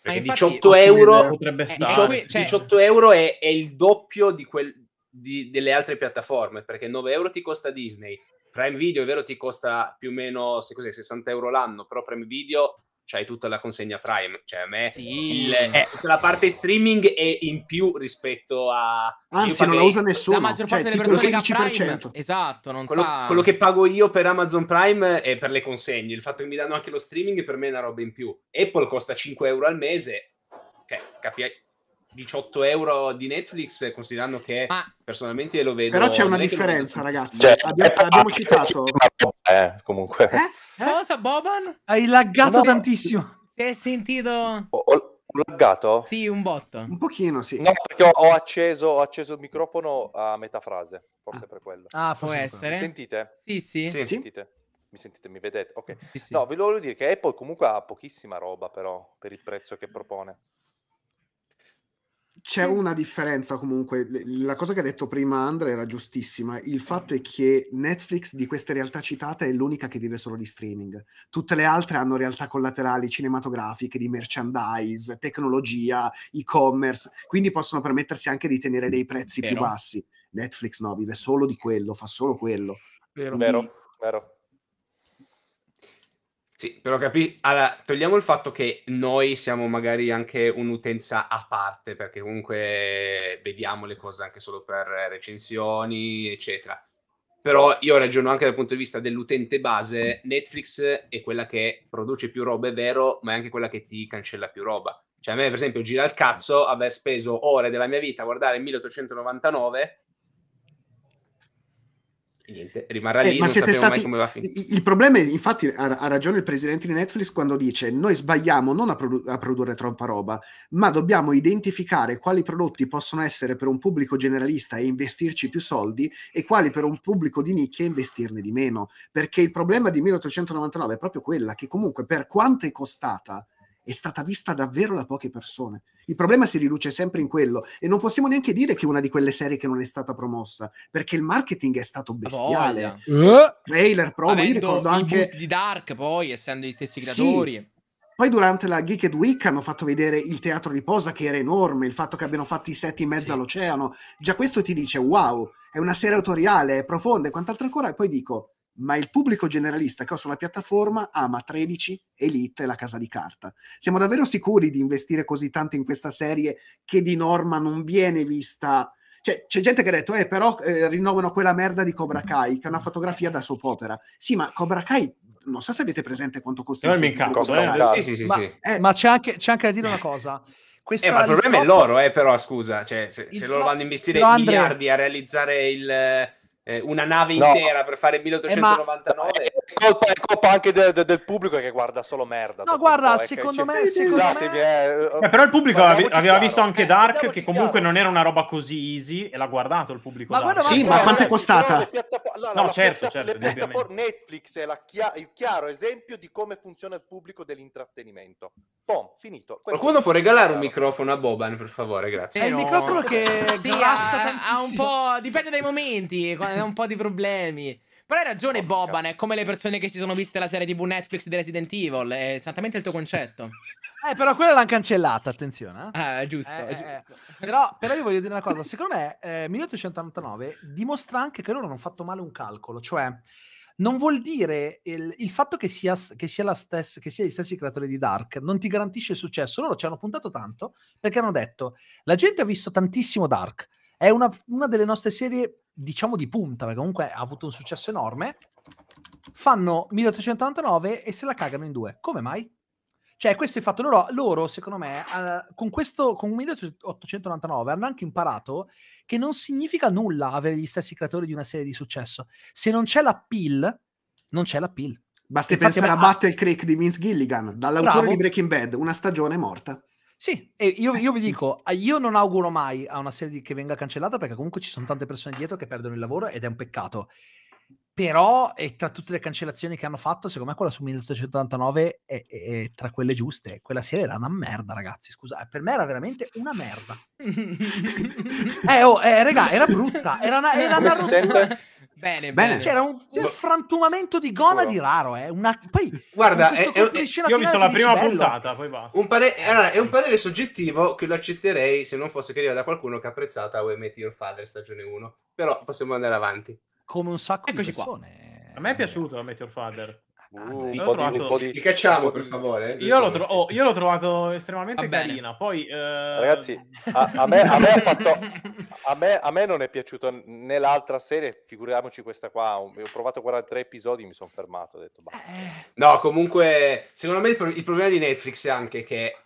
Perché ah, 18, euro, potrebbe eh, 18, cioè... 18 euro è, è, il doppio di quel, di, delle altre piattaforme, perché 9 euro ti costa Disney, Prime Video è vero ti costa più o meno se così, 60 euro l'anno, però Prime Video c'hai tutta la consegna Prime, cioè a me sì. il, eh, tutta la parte streaming è in più rispetto a... Anzi, non la usa nessuno. La maggior cioè, parte cioè, delle persone che ha Prime, esatto, non quello, sa... quello che pago io per Amazon Prime è per le consegne, il fatto che mi danno anche lo streaming per me è una roba in più. Apple costa 5 euro al mese, cioè, capi... 18 euro di Netflix, considerando che ah. personalmente lo vedo. Però c'è una differenza, ragazzi. Cioè, abbiamo, abbiamo eh, citato. Eh, eh, comunque. Eh? Eh? Cosa, Boban? Hai laggato no, tantissimo. Ti hai sentito... Ho, ho laggato? Sì, un botto. Un pochino, sì. No, perché ho, ho, acceso, ho acceso, il microfono a metà frase, forse ah. per quello. Ah, può forse essere. Mi sentite? Sì, sì. sì. Mi sentite? Mi sentite, mi vedete? Ok. Sì, sì. No, ve lo voglio dire che Apple comunque ha pochissima roba però per il prezzo che propone c'è una differenza comunque. La cosa che ha detto prima Andrea era giustissima. Il fatto è che Netflix di queste realtà citate è l'unica che vive solo di streaming. Tutte le altre hanno realtà collaterali cinematografiche, di merchandise, tecnologia, e-commerce, quindi possono permettersi anche di tenere dei prezzi Vero. più bassi. Netflix no, vive solo di quello, fa solo quello. Vero, quindi... Vero. Vero. Sì, però capi... Allora, togliamo il fatto che noi siamo magari anche un'utenza a parte, perché comunque vediamo le cose anche solo per recensioni, eccetera. Però io ragiono anche dal punto di vista dell'utente base, Netflix è quella che produce più roba, è vero, ma è anche quella che ti cancella più roba. Cioè a me, per esempio, gira il cazzo aver speso ore della mia vita a guardare 1899 niente, rimarrà eh, lì, eh, ma non sappiamo stati... mai come va a finire. Il problema è, infatti, ha, ha, ragione il presidente di Netflix quando dice noi sbagliamo non a, produ- a, produrre troppa roba, ma dobbiamo identificare quali prodotti possono essere per un pubblico generalista e investirci più soldi e quali per un pubblico di nicchia e investirne di meno. Perché il problema di 1899 è proprio quella che comunque per quanto è costata è stata vista davvero da poche persone. Il problema si riduce sempre in quello e non possiamo neanche dire che è una di quelle serie che non è stata promossa, perché il marketing è stato bestiale. Uh, Trailer, promo, Avendo io ricordo anche di Dark poi, essendo gli stessi creatori. Sì. Poi durante la Geeked Week hanno fatto vedere il teatro di posa che era enorme, il fatto che abbiano fatto i set in mezzo sì. all'oceano. Già questo ti dice "Wow, è una serie autoriale, è profonda e quant'altro ancora" e poi dico ma il pubblico generalista che ho sulla piattaforma ama 13, Elite e la casa di carta. Siamo davvero sicuri di investire così tanto in questa serie che di norma non viene vista... Cioè, c'è gente che ha detto, eh, però eh, rinnovano quella merda di Cobra Kai, che è una fotografia da soap opera. Sì, ma Cobra Kai non so se avete presente quanto costa. Non eh, mi incazzo, eh. eh. Sì, sì, sì, ma, sì. Eh, ma c'è, anche, c'è, anche, da dire una cosa. eh, ma il problema flop... è loro, eh, però scusa, cioè, se, se loro vanno a investire no, miliardi a realizzare il eh, una nave intera no. per fare 1899. Eh, ma, colpa, è colpa anche de, de, del pubblico che guarda solo merda. No, guarda, secondo me... Secondo esatto, me... Eh, eh, però il pubblico ave, aveva visto anche eh, Dark, che comunque chiaro. non era una roba così easy, e l'ha guardato il pubblico. Ma guarda, sì, ma quanto è costata? no, certo, certo. Netflix è chia- il chiaro esempio di come funziona il pubblico dell'intrattenimento. Pom, finito. Quello Qualcuno può regalare un microfono a Boban, per favore, grazie. È eh, il microfono che sì, ha, ha un po'... Dipende dai momenti, ha un po' di problemi. Però hai ragione, oh, Boban. È come le persone che si sono viste la serie TV Netflix di Resident Evil. È esattamente il tuo concetto. <laughs> eh, però quella l'hanno cancellata. Attenzione. Eh, ah, è giusto. Eh, è eh, giusto. Eh, però, però, io voglio dire una cosa. Secondo me, eh, 1889 dimostra anche che loro hanno fatto male un calcolo. Cioè non vuol dire il, il fatto che sia, che, sia stessa, che sia, gli stessi creatori di Dark non ti garantisce il successo. Loro ci hanno puntato tanto perché hanno detto la gente ha visto tantissimo Dark, è una, una delle nostre serie diciamo di punta, perché comunque ha avuto un successo enorme, fanno 1899 e se la cagano in due. Come mai? Cioè, questo è il fatto. Loro, loro secondo me, uh, con questo, con 1899 hanno anche imparato che non significa nulla avere gli stessi creatori di una serie di successo. Se non c'è la pill, non c'è la pill. Basta pensare a Battle Creek di Vince Gilligan, dall'autore bravo. di Breaking Bad, una stagione morta. Sì, e io, io, vi <laughs> dico, io non auguro mai a una serie che venga cancellata perché comunque ci sono tante persone dietro che perdono il lavoro ed è un peccato però è tra tutte le cancellazioni che hanno fatto secondo me quella su 1889 è, è, è tra quelle giuste quella serie era una merda ragazzi scusa eh, per me era veramente una merda <laughs> eh oh eh, regà, era brutta era una, era Come eh, una rottura Bene, bene. C'era un, un frantumamento di gona di raro, eh. Una, poi, Guarda, è, è, eh, io ho visto la prima bello. puntata, poi va. Un pare- allora, è un parere soggettivo che lo accetterei se non fosse che arriva da qualcuno che ha apprezzato How Met Your Father stagione 1. Però possiamo andare avanti come un sacco Eccoci di persone. Qua. A me è piaciuto la Meteor Father. Ah, uh, un, po trovato... un po' di... Li cacciamo per <laughs> favore. Eh, io l'ho, tro... oh, io l'ho trovato estremamente carina. Poi, eh... Ragazzi, a, a, me, a, me fatto... me, a, me, non è piaciuto né l'altra serie, figuriamoci questa qua. Ho provato 43 episodi, mi sono fermato. Ho detto basta. Eh. No, comunque, secondo me il, problema di Netflix è anche che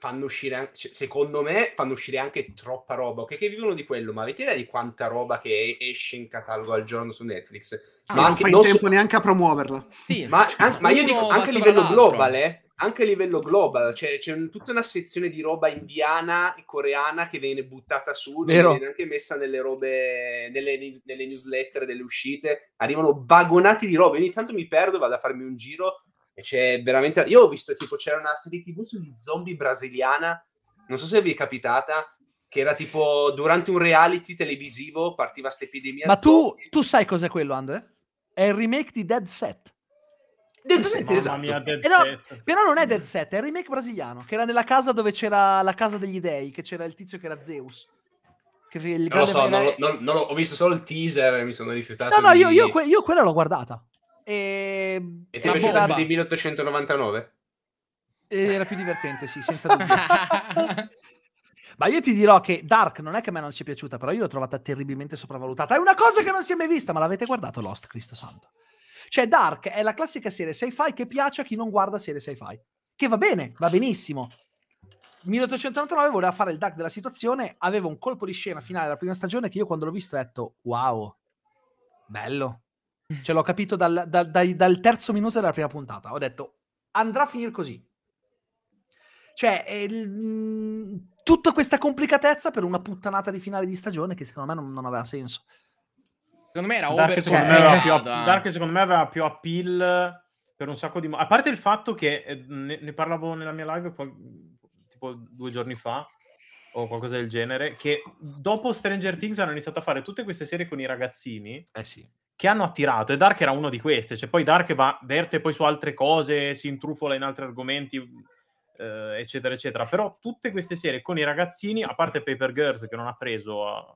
fanno uscire, anche, cioè, secondo me, fanno uscire anche troppa roba. Ok, che vivono di quello, ma avete idea di quanta roba che esce in catalogo al giorno su Netflix? Ah, ma non fai non tempo so... neanche a promuoverla. Sì, ma, an- ma io dico anche a livello globale, eh? anche a livello global, cioè, c'è un, tutta una sezione di roba indiana e coreana che viene buttata su, Vero. viene anche messa nelle robe, nelle, nelle newsletter delle uscite, arrivano vagonati di roba, ogni tanto mi perdo, vado a farmi un giro e c'è veramente... Io ho visto tipo c'era una serie tv sugli zombie brasiliana, non so se vi è capitata, che era tipo durante un reality televisivo partiva questa epidemia. Ma tu, tu, sai cos'è quello, Andre? È il remake di Dead Set. Dead Set, Mamma esatto. mia, Dead eh Set. Però non è Dead Set, è il remake brasiliano, che era nella casa dove c'era la casa degli dei, che c'era il tizio che era Zeus. Che il non lo so, era... non, non, non, ho visto solo il teaser e mi sono rifiutato. No, no, di... io, io, que- io quella l'ho guardata. E, ehm, e ti è piaciuto bomba... di 1899? Eh, era più divertente, sì, senza <laughs> dubbio. Ma io ti dirò che Dark non è che a me non sia piaciuta, però io l'ho trovata terribilmente sopravvalutata. È una cosa che non si è mai vista, ma l'avete guardato Lost, Cristo Santo. Cioè, Dark è la classica serie sci-fi che piace a chi non guarda serie sci-fi. Che va bene, va benissimo. 1899 voleva fare il Dark della situazione, aveva un colpo di scena finale della prima stagione che io quando l'ho visto ho detto wow, bello, Mm. Ce cioè, l'ho capito dal, dal, dai, dal terzo minuto della prima puntata. Ho detto, andrà a finire così. Cioè, il, mm, tutta questa complicatezza per una puttanata di finale di stagione che secondo me non, non aveva senso. Secondo me era Dark secondo me aveva, più, Dark secondo me aveva più appeal per un sacco di... A parte il fatto che eh, ne, ne parlavo nella mia live qual... tipo due giorni fa o qualcosa del genere, che dopo Stranger Things hanno iniziato a fare tutte queste serie con i ragazzini. Eh sì che hanno attirato e Dark era uno di queste, cioè poi Dark va, verte poi su altre cose, si intrufola in altri argomenti, eh, eccetera, eccetera, però tutte queste serie con i ragazzini, a parte Paper Girls che non ha preso a,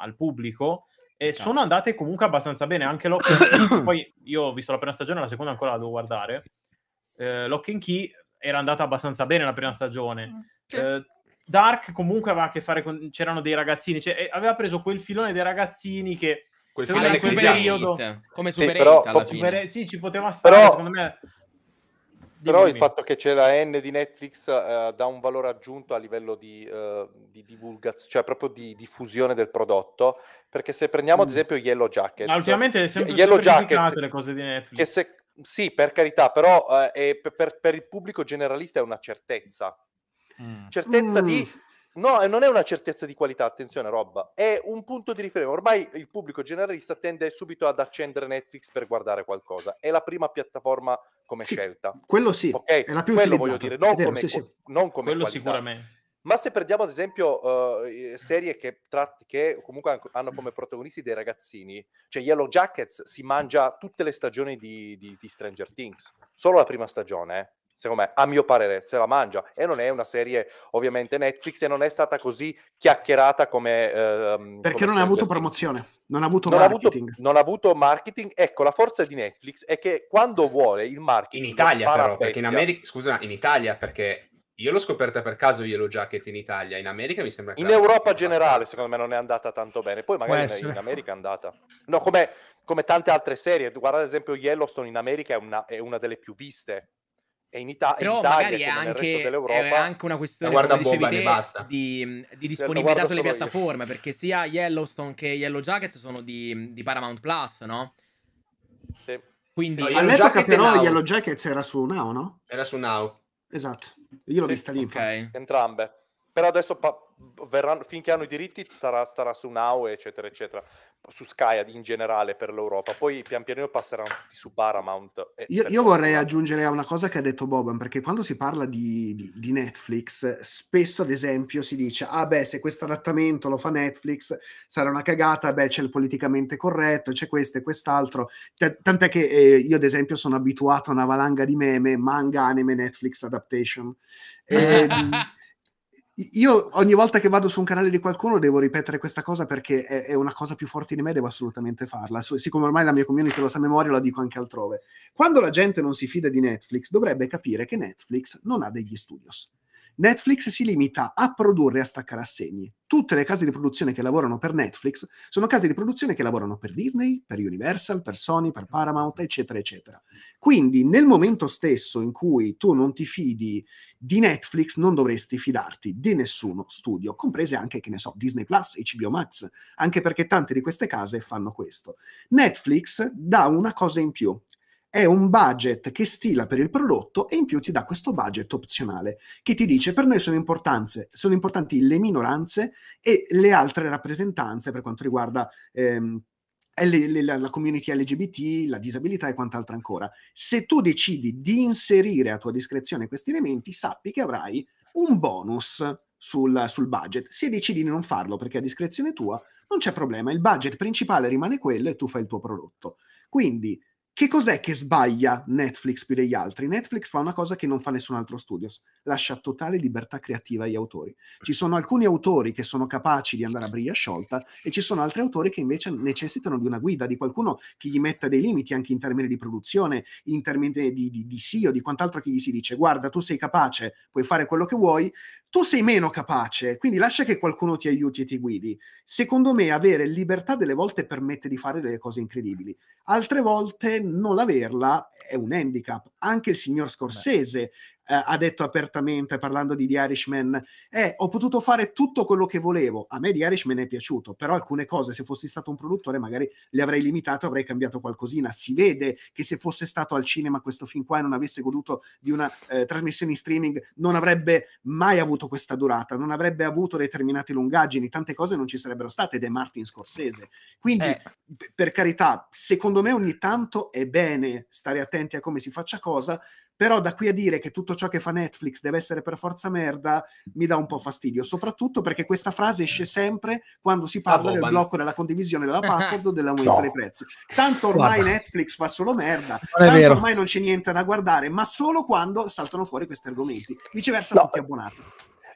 al pubblico, eh, sono andate comunque abbastanza bene, anche Lock <coughs> poi io ho visto la prima stagione, la seconda ancora la devo guardare, eh, Lock and Key era andata abbastanza bene la prima stagione. Mm, eh, Dark comunque aveva a che fare con... c'erano dei ragazzini, cioè, eh, aveva preso quel filone dei ragazzini che Quel film del periodo. Come Super sì, però, alla fine. sì, ci poteva stare, però, secondo me... Però il fatto che c'è la N di Netflix eh, dà un valore aggiunto a livello di, eh, di divulgazione, cioè proprio di diffusione del prodotto, perché se prendiamo mm. ad esempio Yellow Jacket... Ma ultimamente sono sempre, Yellow Jackets, le cose di Netflix. Che se, sì, per carità, però eh, per, per, il pubblico generalista è una certezza. Mm. Certezza mm. di No, non è una certezza di qualità, attenzione Rob, è un punto di riferimento. Ormai il pubblico generalista tende subito ad accendere Netflix per guardare qualcosa. È la prima piattaforma come sì, scelta. Quello sì, okay? è la più quello voglio dire, non vero, come, sì, sì. Non come quello qualità. sicuramente. Ma se prendiamo ad esempio uh, serie che, tratti, che, comunque hanno come protagonisti dei ragazzini, cioè Yellow Jackets si mangia tutte le stagioni di, di, di Stranger Things, solo la prima stagione, eh secondo me, a mio parere, se la mangia. E non è una serie, ovviamente, Netflix e non è stata così chiacchierata come... Ehm, Perché come non ha avuto promozione, non ha avuto non marketing. Ha avuto, non ha avuto marketing. Ecco, la forza di Netflix è che quando vuole il marketing... In Italia però, perché in America... Scusa, in Italia perché... Io l'ho scoperta per caso Yellow Jacket in Italia, in America mi sembra che... In Europa generale, secondo me, non è andata tanto bene. Poi magari in, in America è andata. No, come, come tante altre serie. Guarda ad esempio Yellowstone in America è una, è una delle più viste e in, Ita- in Italia è anche, è anche, una questione guarda bomba, te, di, di, certo, disponibilità sulle piattaforme, io. perché sia Yellowstone che Yellow Jackets sono di, di Paramount Plus, no? Sì. Quindi, sì, all'epoca però Now. Yellow Jackets era su Now, no? Era su Now. Esatto, io l'ho sì, vista lì okay. Entrambe però adesso pa- verranno, finché hanno i diritti starà, starà, su Now, eccetera, eccetera, su Sky in generale per l'Europa, poi pian pianino passeranno tutti su Paramount. Io, io vorrei aggiungere a una cosa che ha detto Boban, perché quando si parla di, di, di, Netflix, spesso ad esempio si dice, ah beh, se questo adattamento lo fa Netflix sarà una cagata, beh c'è il politicamente corretto, c'è questo e quest'altro, T- tant'è che eh, io ad esempio sono abituato a una valanga di meme, manga, anime, Netflix adaptation. <laughs> E, ehm, io ogni volta che vado su un canale di qualcuno devo ripetere questa cosa perché è, è, una cosa più forte di me, devo assolutamente farla. siccome ormai la mia community lo sa a memoria, la dico anche altrove. Quando la gente non si fida di Netflix, dovrebbe capire che Netflix non ha degli studios. Netflix si limita a produrre e a staccare assegni. Tutte le case di produzione che lavorano per Netflix sono case di produzione che lavorano per Disney, per Universal, per Sony, per Paramount, eccetera, eccetera. Quindi nel momento stesso in cui tu non ti fidi di Netflix, non dovresti fidarti di nessuno studio, comprese anche, che ne so, Disney Plus, e CBO Max, anche perché tante di queste case fanno questo. Netflix dà una cosa in più, è un budget che stila per il prodotto e in più ti dà questo budget opzionale che ti dice per noi sono, sono importanti le minoranze e le altre rappresentanze per quanto riguarda ehm, la community LGBT, la disabilità e quant'altro ancora. Se tu decidi di inserire a tua discrezione questi elementi, sappi che avrai un bonus sul, sul, budget. Se decidi di non farlo perché è a discrezione tua, non c'è problema, il budget principale rimane quello e tu fai il tuo prodotto. Quindi che cos'è che sbaglia Netflix più degli altri? Netflix fa una cosa che non fa nessun altro studio, lascia totale libertà creativa agli autori. Ci sono alcuni autori che sono capaci di andare a briglia sciolta e ci sono altri autori che invece necessitano di una guida, di qualcuno che gli metta dei limiti anche in termini di produzione, in termini di, di, di sì o di quant'altro che gli si dice guarda tu sei capace, puoi fare quello che vuoi, tu sei meno capace, quindi lascia che qualcuno ti aiuti e ti guidi. Secondo me avere libertà delle volte permette di fare delle cose incredibili, altre volte non averla è un handicap. Anche il signor Scorsese eh, ha detto apertamente parlando di The Irishman, eh, ho potuto fare tutto quello che volevo. A me The Irishman è piaciuto, però alcune cose, se fossi stato un produttore, magari le avrei limitate, avrei cambiato qualcosina. Si vede che se fosse stato al cinema questo film qua e non avesse goduto di una eh, trasmissione in streaming, non avrebbe mai avuto questa durata, non avrebbe avuto determinate lungaggini, tante cose non ci sarebbero state ed è Martin Scorsese. Quindi, eh. per carità, secondo me ogni tanto è bene stare attenti a come si faccia cosa, però da qui a dire che tutto ciò che fa Netflix deve essere per forza merda mi dà un po' fastidio, soprattutto perché questa frase esce sempre quando si parla ah, boh, del blocco della condivisione della <laughs> password o dell'aumento no. dei prezzi. Tanto ormai Guarda. Netflix fa solo merda, tanto ormai non c'è niente da guardare, ma solo quando saltano fuori questi argomenti. Viceversa no. tutti abbonati.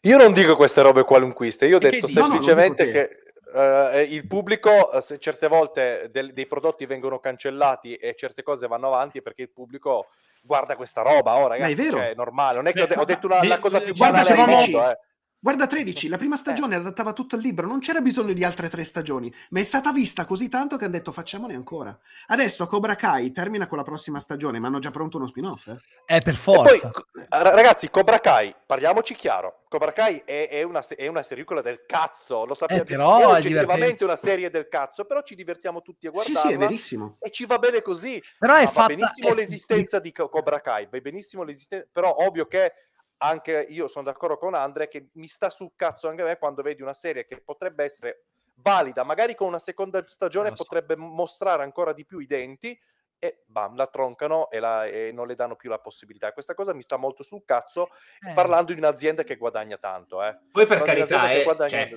Io non dico queste robe qualunquiste, io ho detto semplicemente no, che Uh, il pubblico, eh, se certe volte del, dei prodotti vengono cancellati e certe cose vanno avanti perché il pubblico guarda questa roba, oh ragazzi, Ma è vero. Cioè, è normale, non è che ho, de- ho detto una, la cosa più banale del mondo, eh. Guarda 13, la prima eh. stagione adattava tutto il libro, non c'era bisogno di altre tre stagioni, ma è stata vista così tanto che hanno detto facciamone ancora. Adesso Cobra Kai termina con la prossima stagione, ma hanno già pronto uno spin-off? Eh, eh per forza. Poi, ragazzi, Cobra Kai, parliamoci chiaro, Cobra Kai è, è, una, è una sericola del cazzo, lo sappiamo. Eh, però è effettivamente una serie del cazzo, però ci divertiamo tutti a guardarla. Sì, sì, è verissimo. E ci va bene così. Però è ah, fatta... Va benissimo è... l'esistenza di Cobra Kai, va benissimo l'esistenza, però ovvio che anche io sono d'accordo con Andre che mi sta sul cazzo anche a me quando vedi una serie che potrebbe essere valida, magari con una seconda stagione potrebbe mostrare ancora di più i denti e bam, la troncano e, la, e, non le danno più la possibilità. Questa cosa mi sta molto sul cazzo, eh. parlando di un'azienda che guadagna tanto. Eh. Poi per parlando carità, eh, guadagna... cioè,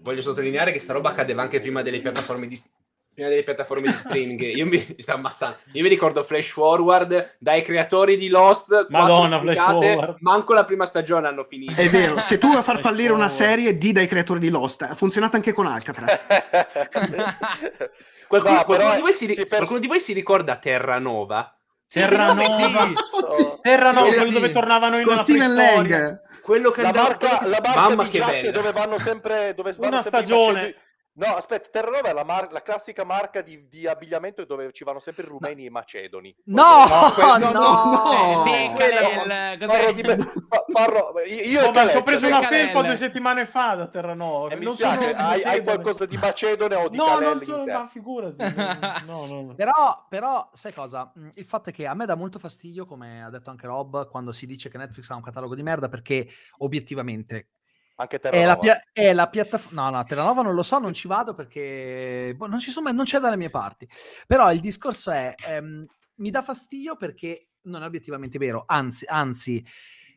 voglio sottolineare che sta roba accadeva anche prima delle piattaforme di, prima delle piattaforme di streaming. Io mi, mi <laughs> sto ammazzando. Io mi ricordo Flash Forward dai creatori di Lost. Madonna, Flash Forward. Manco la prima stagione hanno finito. È vero, se tu vuoi far fallire una serie, di dai creatori di Lost. Ha funzionato anche con Alcatraz. <laughs> qualcuno, no, qualcuno, di si, si qualcuno di voi si ricorda Terranova? Terranova, oh. Terranova, quello dove tornavano in con Steven Lang quello che la barca, la barca Mamma di Jack dove vanno sempre dove vanno una sempre stagione No, aspetta, Terranova è la, mar- la classica marca di, di, abbigliamento dove ci vanno sempre i rumeni no. e macedoni. No, no, no, io ho preso cioè una Calelle. felpa due settimane fa da Terranova. E eh, mi spiace, hai, hai, qualcosa di macedone o di no, Calelle non sono, ma figurati. no, no, no. Però, però, sai cosa? Mm, il fatto è che a me dà molto fastidio, come ha detto anche Rob, quando si dice che Netflix ha un catalogo di merda, perché obiettivamente anche Terranova. È la, pia- è la piattaforma. No, no, Terranova non lo so, non ci vado perché boh, non, ci sono mai- non c'è dalle mie parti. Però il discorso è: ehm, mi dà fastidio perché non è obiettivamente vero. Anzi, anzi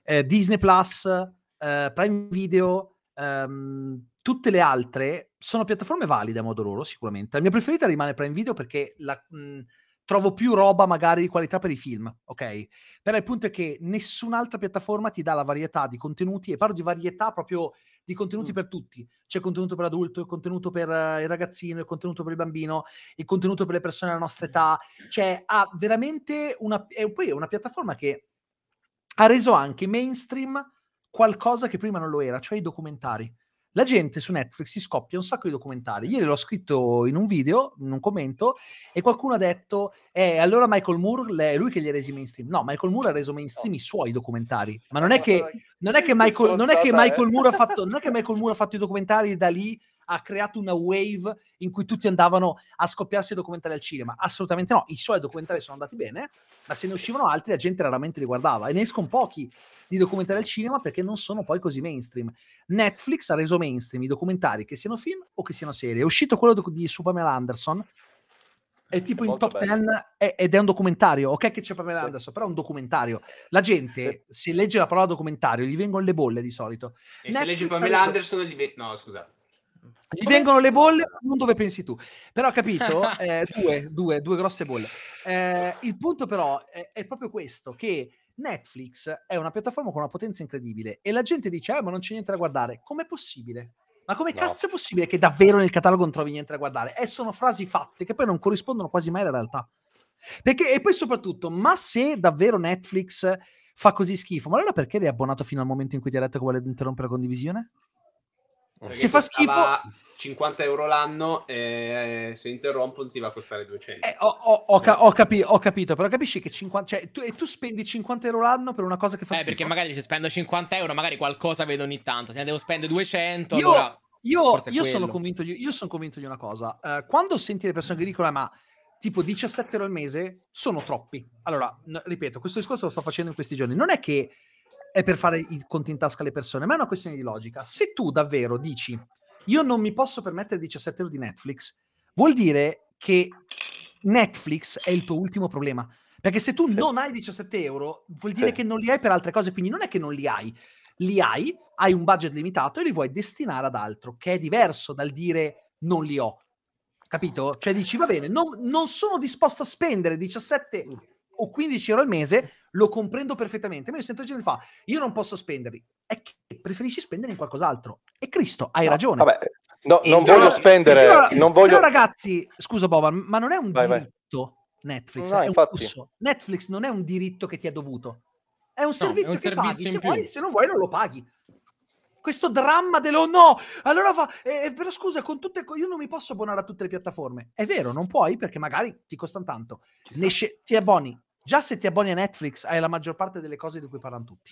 eh, Disney Plus, eh, Prime Video, ehm, tutte le altre sono piattaforme valide a modo loro, sicuramente. La mia preferita rimane Prime Video perché la, mh, trovo più roba magari di qualità per i film, ok? Però il punto è che nessun'altra piattaforma ti dà la varietà di contenuti, e parlo di varietà proprio di contenuti mm. per tutti. C'è contenuto per l'adulto, il contenuto per eh, il ragazzino, il contenuto per il bambino, il contenuto per le persone della nostra età. Cioè, ha veramente una... E poi è una piattaforma che ha reso anche mainstream qualcosa che prima non lo era, cioè i documentari. La gente su Netflix si scoppia un sacco di documentari. Ieri l'ho scritto in un video, in un commento, e qualcuno ha detto: Eh, allora Michael Moore è lui che li ha resi mainstream. No, Michael Moore ha reso mainstream no. i suoi documentari. Ma eh, non è che, non è che Michael, non è che Michael eh. Moore ha fatto, non è che Michael Moore ha fatto i documentari da lì ha creato una wave in cui tutti andavano a scoppiarsi i documentari al cinema. Assolutamente no, i suoi documentari sono andati bene, ma se ne uscivano altri la gente raramente li guardava e ne escono pochi di documentari al cinema perché non sono poi così mainstream. Netflix ha reso mainstream i documentari che siano film o che siano serie. È uscito quello di su Pamela Anderson è tipo è in top bello. 10 ed è un documentario. Ok, che c'è Pamela sì. Anderson, però è un documentario. La gente, se legge la parola documentario, gli vengono le bolle di solito. E Netflix se legge Pamela Anderson, gli vengono. No, scusa. Gli vengono le bolle non dove pensi tu. Però capito? Eh, due, due, due grosse bolle. Eh, il punto però è, è proprio questo, che Netflix è una piattaforma con una potenza incredibile e la gente dice, ah, ma non c'è niente da guardare. Com'è possibile? Ma come no. cazzo è possibile che davvero nel catalogo non trovi niente da guardare? E sono frasi fatte che poi non corrispondono quasi mai alla realtà. Perché, e poi soprattutto, ma se davvero Netflix fa così schifo, ma allora perché l'hai abbonato fino al momento in cui ti ha detto che vuole interrompere la condivisione? Perché se fa schifo 50 euro l'anno e eh, se interrompono ti va a costare 200 eh, ho, ho, ho, ho, capi- ho, capito però capisci che 50 cioè, tu, e tu spendi 50 euro l'anno per una cosa che fa eh, schifo perché magari se spendo 50 euro magari qualcosa vedo ogni tanto se ne devo spendere 200 io, allora, io, io sono convinto di, io sono convinto di una cosa uh, quando senti le persone che dicono eh, ma tipo 17 euro al mese sono troppi allora no, ripeto questo discorso lo sto facendo in questi giorni non è che è per fare i conti in tasca alle persone, ma è una questione di logica. Se tu davvero dici io non mi posso permettere 17 euro di Netflix, vuol dire che Netflix è il tuo ultimo problema. Perché se tu sì. non hai 17 euro, vuol dire sì. che non li hai per altre cose, quindi non è che non li hai, li hai, hai un budget limitato e li vuoi destinare ad altro, che è diverso dal dire non li ho. Capito? Cioè dici, va bene, non, non sono disposto a spendere 17 o 15 euro al mese lo comprendo perfettamente, ma io sento gente che fa, io non posso spenderli, è che preferisci spendere in qualcos'altro. E Cristo, hai no, ragione. Vabbè, no, non voglio però, spendere, però, non voglio... Però ragazzi, scusa Boban, ma non è un vai, diritto vai. Netflix, no, è infatti. un lusso. Netflix non è un diritto che ti è dovuto, è un servizio è un che servizio paghi, se, vuoi, se non vuoi non lo paghi questo dramma dello no. Allora fa, eh, però scusa, con tutte, io non mi posso abbonare a tutte le piattaforme. È vero, non puoi perché magari ti costano tanto. Ci ne sce- ti abboni Già se ti abboni a Netflix hai la maggior parte delle cose di cui parlano tutti.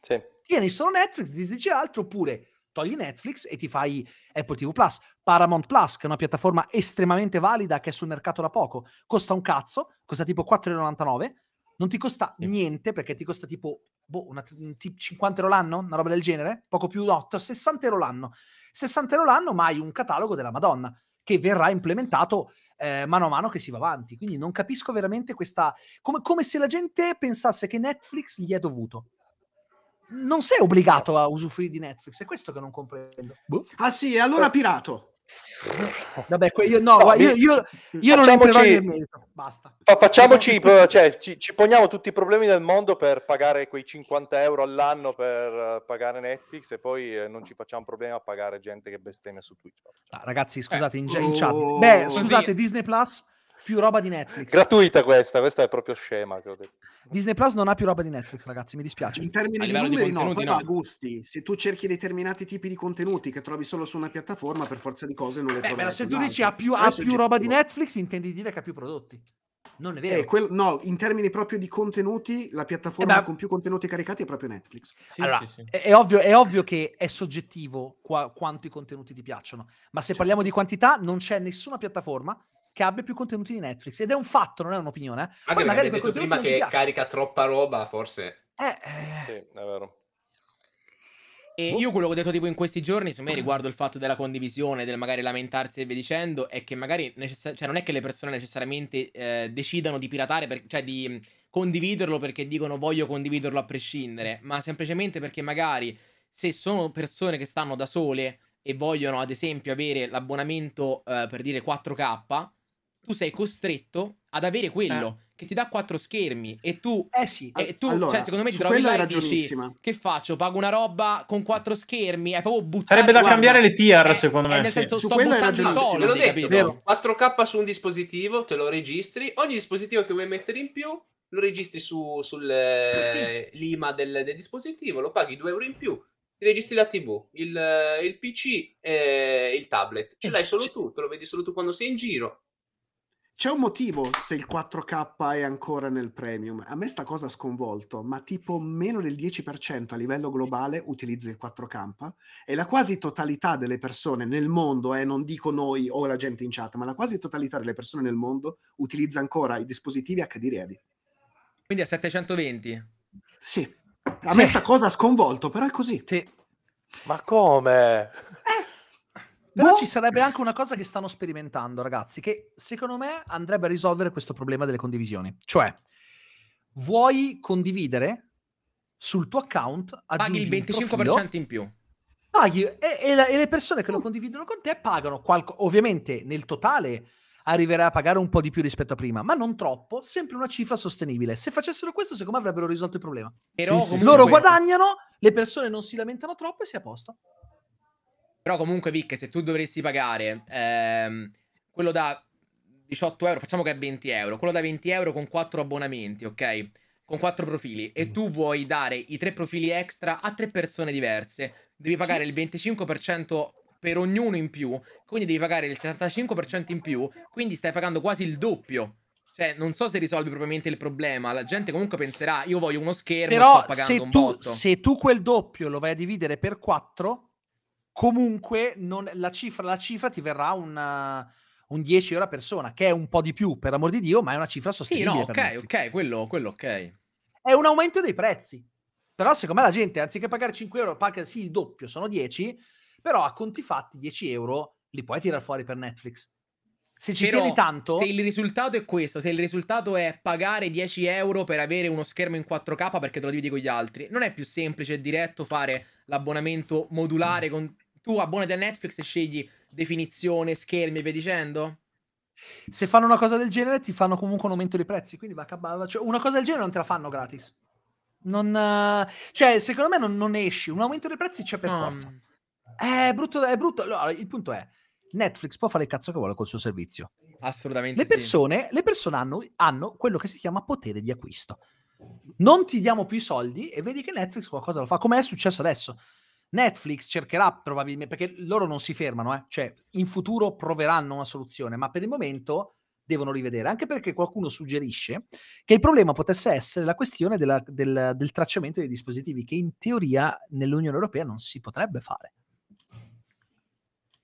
Sì. Tieni solo Netflix, disdici l'altro oppure togli Netflix e ti fai Apple TV Plus, Paramount Plus, che è una piattaforma estremamente valida che è sul mercato da poco. Costa un cazzo, costa tipo 4,99, non ti costa sì. niente perché ti costa tipo boh, una, 50 euro l'anno, una roba del genere, poco più 8, 60 euro l'anno. 60 euro l'anno, ma hai un catalogo della Madonna che verrà implementato eh, mano a mano che si va avanti. Quindi non capisco veramente questa... Come, come se la gente pensasse che Netflix gli è dovuto non sei obbligato a usufruire di Netflix, è questo che non comprendo. Boh. Ah sì, allora eh. pirato. Vabbè, io, no, no io, io, io non entrerò nel merito. Basta. Fa, facciamoci, <laughs> cioè, ci, ci, poniamo tutti i problemi del mondo per pagare quei 50 euro all'anno per eh, pagare Netflix e poi eh, non ci facciamo problemi a pagare gente che bestemmia su Twitch. Ah, ragazzi, scusate, eh. in, in, chat. Oh. Beh, scusate, Disney Plus più roba di Netflix. Gratuita questa, questa è proprio scema. Disney Plus non ha più roba di Netflix, ragazzi, mi dispiace. In termini di numeri, di no, però no. gusti. Se tu cerchi determinati tipi di contenuti che trovi solo su una piattaforma, per forza di cose non le Beh, trovi. se tu dici ha più, ha più roba di Netflix, intendi dire che ha più prodotti. Non è eh, vero. Eh, quel, no, in termini proprio di contenuti, la piattaforma eh beh, con più contenuti caricati è proprio Netflix. Sì, allora, sì, sì. È, è, ovvio, è, ovvio, che è soggettivo qua, quanto i contenuti ti piacciono, ma se certo. parliamo di quantità, non c'è nessuna piattaforma che abbia più contenuti di Netflix. Ed è un fatto, non è un'opinione. Eh. Anche Poi magari detto prima che carica troppa roba, forse. Eh, Sì, eh. è vero. E boh. io quello che ho detto tipo in questi giorni su me mm. riguardo il fatto della condivisione, del magari lamentarsi e via dicendo, è che magari necessa- cioè non è che le persone necessariamente eh, decidano di piratare, per- cioè di mm, condividerlo perché dicono voglio condividerlo a prescindere, ma semplicemente perché magari se sono persone che stanno da sole e vogliono ad esempio avere l'abbonamento eh, per dire 4K, tu sei costretto ad avere quello eh. che ti dà quattro schermi e tu, eh sì. e tu cioè, allora, cioè, secondo me ti trovi là e dici che faccio? Pago una roba con quattro schermi? È proprio buttato. Sarebbe da cambiare le tier, eh, eh, è, secondo me. È nel senso, sì. sto buttando i soldi, l'ho detto, 4K su un dispositivo, te lo registri. Ogni dispositivo che vuoi mettere in più lo registri su, sull'IMA eh, sì. del, del, dispositivo, lo paghi 2 euro in più, ti registri la TV, il, il PC e il tablet. Ce l'hai solo tu, te lo vedi solo tu quando sei in giro. C'è un motivo se il 4K è ancora nel premium. A me sta cosa ha sconvolto, ma tipo meno del 10% a livello globale utilizza il 4K e la quasi totalità delle persone nel mondo, eh, non dico noi o la gente in chat, ma la quasi totalità delle persone nel mondo utilizza ancora i dispositivi HD ready. Quindi a 720? Sì. A sì. me sta cosa ha sconvolto, però è così. Sì. Ma come? Però boh. ci sarebbe anche una cosa che stanno sperimentando, ragazzi, che secondo me andrebbe a risolvere questo problema delle condivisioni. Cioè, vuoi condividere sul tuo account, paghi il 25% profilo, in più. Paghi e, e, la, e, le persone che lo condividono con te pagano qualco, ovviamente nel totale arriverà a pagare un po' di più rispetto a prima, ma non troppo, sempre una cifra sostenibile. Se facessero questo, secondo me avrebbero risolto il problema. Però sì, sì, loro guadagnano, le persone non si lamentano troppo e si è a posto. Però comunque, Vic, se tu dovresti pagare ehm, quello da 18 euro, facciamo che è 20 euro, quello da 20 euro con 4 abbonamenti, ok? Con 4 profili e mm. tu vuoi dare i 3 profili extra a 3 persone diverse, devi pagare sì. il 25% per ognuno in più, quindi devi pagare il 75% in più, quindi stai pagando quasi il doppio. Cioè, non so se risolvi propriamente il problema. La gente comunque penserà, io voglio uno schermo, Però sto pagando se tu, un botto. se tu quel doppio lo vai a dividere per 4, comunque non, la, cifra, la, cifra, ti verrà una, un 10 euro a persona, che è un po' di più, per amor di Dio, ma è una cifra sostenibile. Sì, no, ok, ok, quello, quello ok. È un aumento dei prezzi. Però secondo me la gente, anziché pagare 5 euro, paga sì il doppio, sono 10, però a conti fatti 10 euro li puoi tirare fuori per Netflix. Se ci Però, tieni tanto. Se il risultato è questo, se il risultato è pagare 10 euro per avere uno schermo in 4K perché te lo dividi con gli altri, non è più semplice e diretto fare l'abbonamento modulare mm. con tu abbonati a Netflix e scegli definizione, schermi e via dicendo? Se fanno una cosa del genere ti fanno comunque un aumento dei prezzi, quindi va a Cioè, una cosa del genere non te la fanno gratis. Non, eh, cioè, secondo me non, non esci. Un aumento dei prezzi c'è per um. forza. Mm. È brutto, è brutto. Allora, il punto è, Netflix può fare il cazzo che vuole col suo servizio. Assolutamente. Le persone, sì. le persone hanno, hanno, quello che si chiama potere di acquisto. Non ti diamo più i soldi e vedi che Netflix qualcosa lo fa, come è successo adesso. Netflix cercherà probabilmente, perché loro non si fermano, eh? cioè in futuro proveranno una soluzione, ma per il momento devono rivedere, anche perché qualcuno suggerisce che il problema potesse essere la questione della, del, del tracciamento dei dispositivi, che in teoria nell'Unione Europea non si potrebbe fare.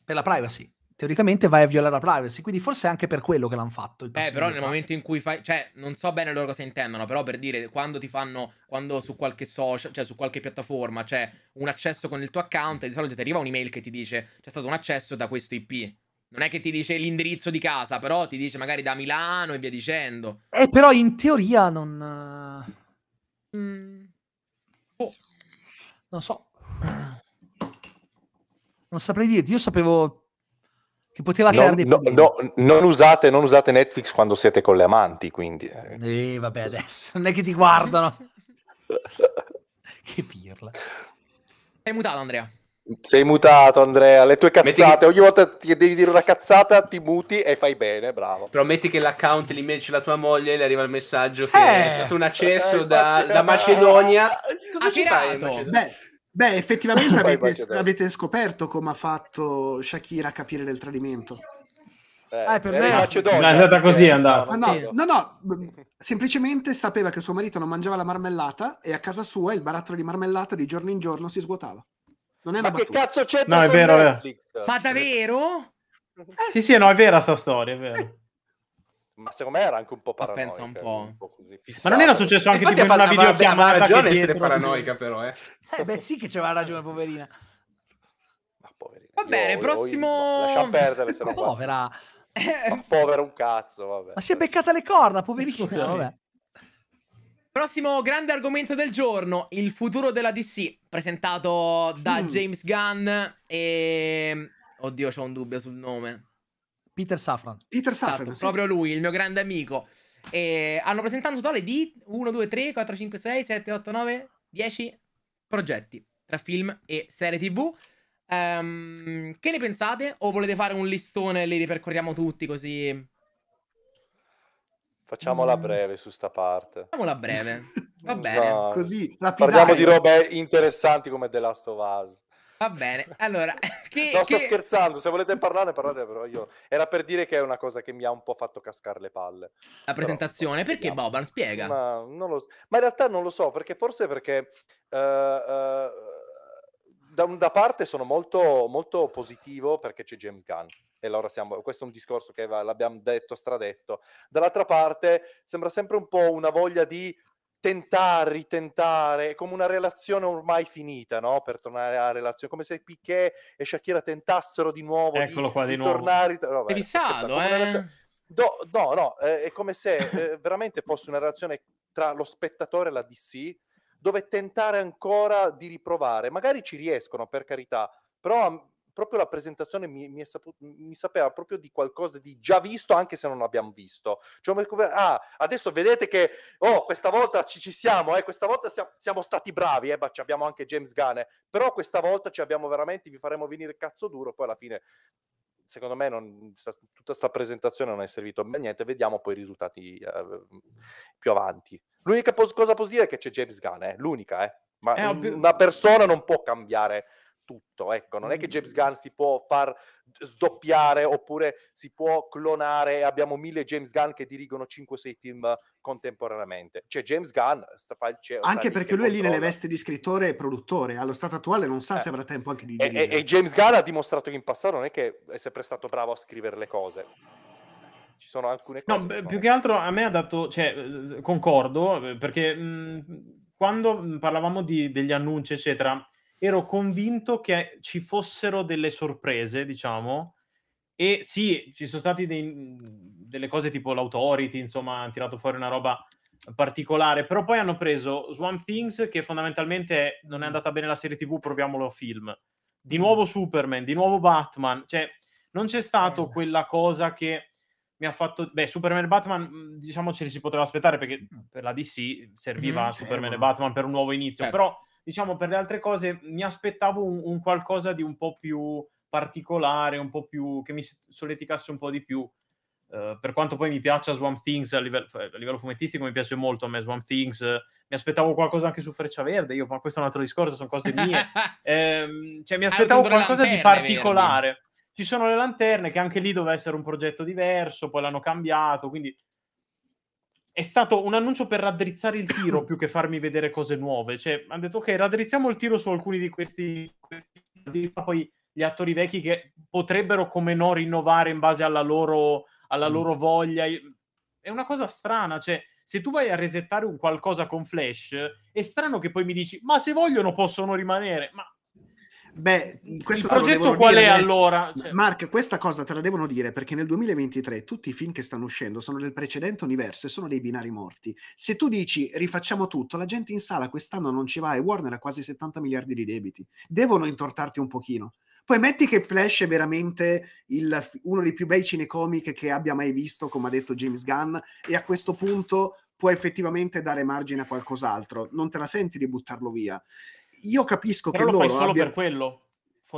Per la privacy teoricamente vai a violare la privacy, quindi forse è anche per quello che l'hanno fatto. Beh, però nel cioè. momento in cui fai, cioè, non so bene loro cosa intendono, però per dire, quando ti fanno, quando su qualche social, cioè su qualche piattaforma c'è un accesso con il tuo account, e di solito ti arriva un'email che ti dice c'è stato un accesso da questo IP. Non è che ti dice l'indirizzo di casa, però ti dice magari da Milano e via dicendo. Eh, però in teoria non... Eh, mm. Oh. Non so. Non saprei dire. io sapevo che poteva non, creare dei no, no, non, usate, non, usate, Netflix quando siete con le amanti, quindi. Eh, vabbè, adesso non è che ti guardano. che pirla. Sei mutato, Andrea. Sei mutato, Andrea. Le tue cazzate. Che... Ogni volta ti devi dire una cazzata, ti muti e fai bene, bravo. Prometti che l'account, l'email c'è la tua moglie, le arriva il messaggio che eh, è stato un accesso eh, da, da, Macedonia. Cosa ah, ci fai in Macedonia? Beh Beh, effettivamente <laughs> avete, avete, scoperto come ha fatto Shakira a capire del tradimento. Eh, ah, per me è andata così, è andata. No, no, no, semplicemente sapeva che suo marito non mangiava la marmellata e a casa sua il barattolo di marmellata di giorno in giorno si svuotava. Non è una Ma battuta. che cazzo c'è? No, è vero, Netflix? Vero. Ma davvero? Eh. Sì, sì, no, è vera sta storia, è vero. Eh ma secondo me era anche un po' paranoica. pensa un po'. Un po così, ma non era successo anche tipo in una videochiamata? Ha ragione essere cioè. paranoica però, eh. eh beh sì che c'aveva ragione, poverina. Ma poverina. Va bene, prossimo... Io, lascia perdere, se <laughs> no Povera. Eh. Ma povera un cazzo, vabbè. Ma si è beccata le corna, poverina, sì, vabbè. Prossimo grande argomento del giorno, il futuro della DC, presentato da mm. James Gunn e... Oddio, ho un dubbio sul nome. Peter Safran. Peter Safran, esatto, sì. proprio lui, il mio grande amico. E hanno presentato un totale di 1, 2, 3, 4, 5, 6, 7, 8, 9, 10 progetti tra film e serie tv. Um, ehm, che ne pensate? O volete fare un listone e li ripercorriamo tutti così? Facciamola mm. breve su sta parte. Facciamola breve. <laughs> Va bene. No, Così, lapidare. Parliamo di robe interessanti come The Last of Us. Va bene, allora... <laughs> Che, no, che... sto scherzando, se volete parlare parlate però io. Era per dire che è una cosa che mi ha un po' fatto cascare le palle. La presentazione? Però, perché vediamo. Boban? Spiega. Ma, lo... ma, in realtà non lo so, perché forse perché... Uh, uh, da, da, parte sono molto, molto positivo perché c'è James Gunn e allora siamo, questo è un discorso che va, l'abbiamo detto, stradetto. Dall'altra parte sembra sempre un po' una voglia di tentare, ritentare, è come una relazione ormai finita, no? Per tornare alla relazione, come se Piquet e Shakira tentassero di nuovo Eccolo di, qua, di, di nuovo. tornare. No, beh, Risato, eh? Relazione... no, no, è come se eh, veramente fosse una relazione tra lo spettatore e la DC, dove tentare ancora di riprovare. Magari ci riescono, per carità, però proprio la presentazione mi, mi, sapu- mi, sapeva proprio di qualcosa di già visto, anche se non abbiamo visto. Cioè, ah, adesso vedete che, oh, questa volta ci, ci siamo, eh, questa volta siamo, siamo stati bravi, eh, ma abbiamo anche James Gunn, eh, però questa volta ci abbiamo veramente, vi faremo venire cazzo duro, poi alla fine secondo me non, tutta questa presentazione non è servita a niente, vediamo poi i risultati eh, più avanti. L'unica pos- cosa dire è che c'è James Gunn, eh, l'unica, eh, ma eh, una persona non può cambiare tutto, ecco, non è che James mm. Gunn si può far sdoppiare oppure si può clonare, abbiamo mille James Gunn che dirigono 5-6 film contemporaneamente, c'è cioè, James Gunn sta, fa il cioè, CEO. Anche perché lui controlla. è lì nelle veste di scrittore e produttore, allo stato attuale non sa eh. se avrà tempo anche di dirigere. E, e, e James Gunn ha dimostrato che in passato non è che è sempre stato bravo a scrivere le cose, ci sono alcune cose. No, che più che altro a me ha dato, cioè, concordo, perché mh, mm, quando parlavamo di, degli annunci, eccetera, ero convinto che ci fossero delle sorprese, diciamo. E sì, ci sono state mhmm, delle cose tipo l'Authority, insomma, hanno tirato fuori una roba particolare, però poi hanno preso Swamp Things che fondamentalmente non è mm. andata bene la serie TV, proviamolo a film. Di mm. nuovo Superman, di nuovo Batman, cioè non c'è stato quella cosa che mi ha fatto beh Superman e Batman mhmm, diciamo ce li si poteva aspettare perché mm. per la DC serviva mm, Superman e Batman per un nuovo inizio, certo. però diciamo per le altre cose mi aspettavo un, un qualcosa di un po' più particolare, un po' più che mi soleticasse un po' di più. Uh, per quanto poi mi piaccia Swamp Things a livello, a livello, fumettistico, mi piace molto a me Swamp Things. Mi aspettavo qualcosa anche su Freccia Verde, io, ma questo è un altro discorso, sono cose mie. <laughs> eh, cioè, mi aspettavo qualcosa di particolare. Ci sono le lanterne, che anche lì doveva essere un progetto diverso, poi l'hanno cambiato, quindi è stato un annuncio per raddrizzare il tiro più che farmi vedere cose nuove. Cioè, hanno detto, ok, raddrizziamo il tiro su alcuni di questi, questi poi gli attori vecchi che potrebbero come no rinnovare in base alla loro, alla mm. loro voglia. È una cosa strana, cioè, se tu vai a resettare un qualcosa con Flash, è strano che poi mi dici, ma se vogliono possono rimanere, ma Beh, questo il progetto qual dire, è allora? Cioè... Mark, questa cosa te la devono dire perché nel 2023 tutti i film che stanno uscendo sono del precedente universo e sono dei binari morti. Se tu dici rifacciamo tutto, la gente in sala quest'anno non ci va e Warner ha quasi 70 miliardi di debiti. Devono intortarti un pochino. Poi metti che Flash è veramente il, uno dei più bei cinecomic che abbia mai visto, come ha detto James Gunn, e a questo punto può effettivamente dare margine a qualcos'altro. Non te la senti di buttarlo via io capisco Però che lo loro fai solo abbia... per quello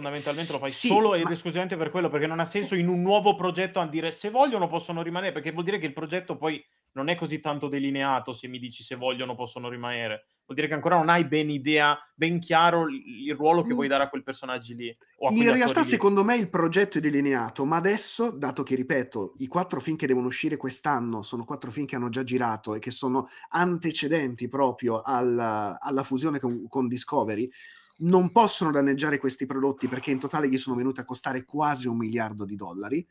fondamentalmente lo fai sì, solo ed ma... esclusivamente per quello, perché non ha senso in un nuovo progetto a dire se vogliono possono rimanere, perché vuol dire che il progetto poi non è così tanto delineato se mi dici se vogliono possono rimanere. Vuol dire che ancora non hai ben idea, ben chiaro il ruolo che mm. vuoi dare a quel personaggio lì. In realtà, lì. secondo me, il progetto è delineato, ma adesso, dato che, ripeto, i quattro film che devono uscire quest'anno sono quattro film che hanno già girato e che sono antecedenti proprio alla, alla fusione con, con Discovery, non possono danneggiare questi prodotti perché in totale gli sono venuti a costare quasi un miliardo di dollari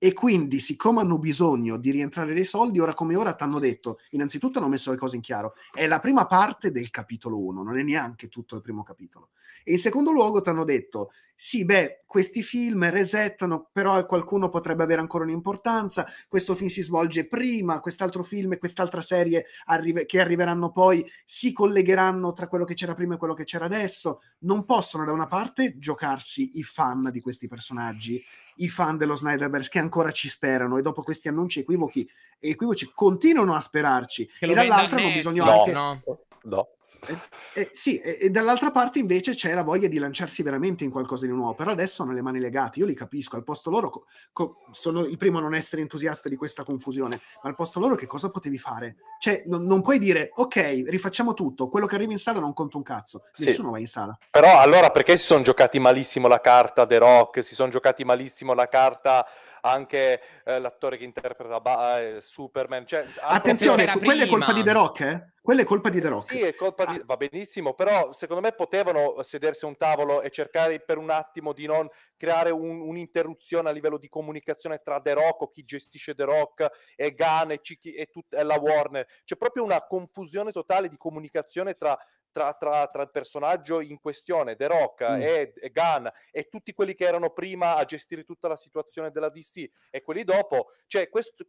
e quindi siccome hanno bisogno di rientrare dei soldi, ora come ora ti hanno detto, innanzitutto hanno messo le cose in chiaro, è la prima parte del capitolo 1, non è neanche tutto il primo capitolo. E in secondo luogo ti hanno detto, sì, beh, questi film resettano, però eh, qualcuno potrebbe avere ancora un'importanza, questo film si svolge prima, quest'altro film e quest'altra serie arri- che arriveranno poi si collegheranno tra quello che c'era prima e quello che c'era adesso. Non possono da una parte giocarsi i fan di questi personaggi, i fan dello Snyderverse che ancora ci sperano e dopo questi annunci equivochi, equivoci continuano a sperarci e dall'altra non bisogna no, anche... No. No. Eh, eh, sì, e, e, dall'altra parte invece c'è la voglia di lanciarsi veramente in qualcosa di nuovo, però adesso hanno le mani legate, io li capisco, al posto loro co- co- sono il primo a non essere entusiasta di questa confusione, ma al posto loro che cosa potevi fare? Cioè no, non puoi dire ok, rifacciamo tutto, quello che arriva in sala non conta un cazzo, sì. nessuno va in sala. Però allora perché si sono giocati malissimo la carta The Rock, si sono giocati malissimo la carta anche eh, l'attore che interpreta ba- eh, Superman. Cioè, Attenzione, co- quella eh? è colpa di The Rock, eh? Quella è colpa di The Rock. Sì, è colpa ah. va benissimo, però secondo me potevano sedersi a un tavolo e cercare per un attimo di non creare un, un'interruzione a livello di comunicazione tra The Rock o chi gestisce The Rock e Gunn e, Cichi, e, tut, e la Warner. C'è proprio una confusione totale di comunicazione tra tra, tra, tra, il personaggio in questione, The Rock mm. e, e Gunn e tutti quelli che erano prima a gestire tutta la situazione della DC e quelli dopo, cioè questo,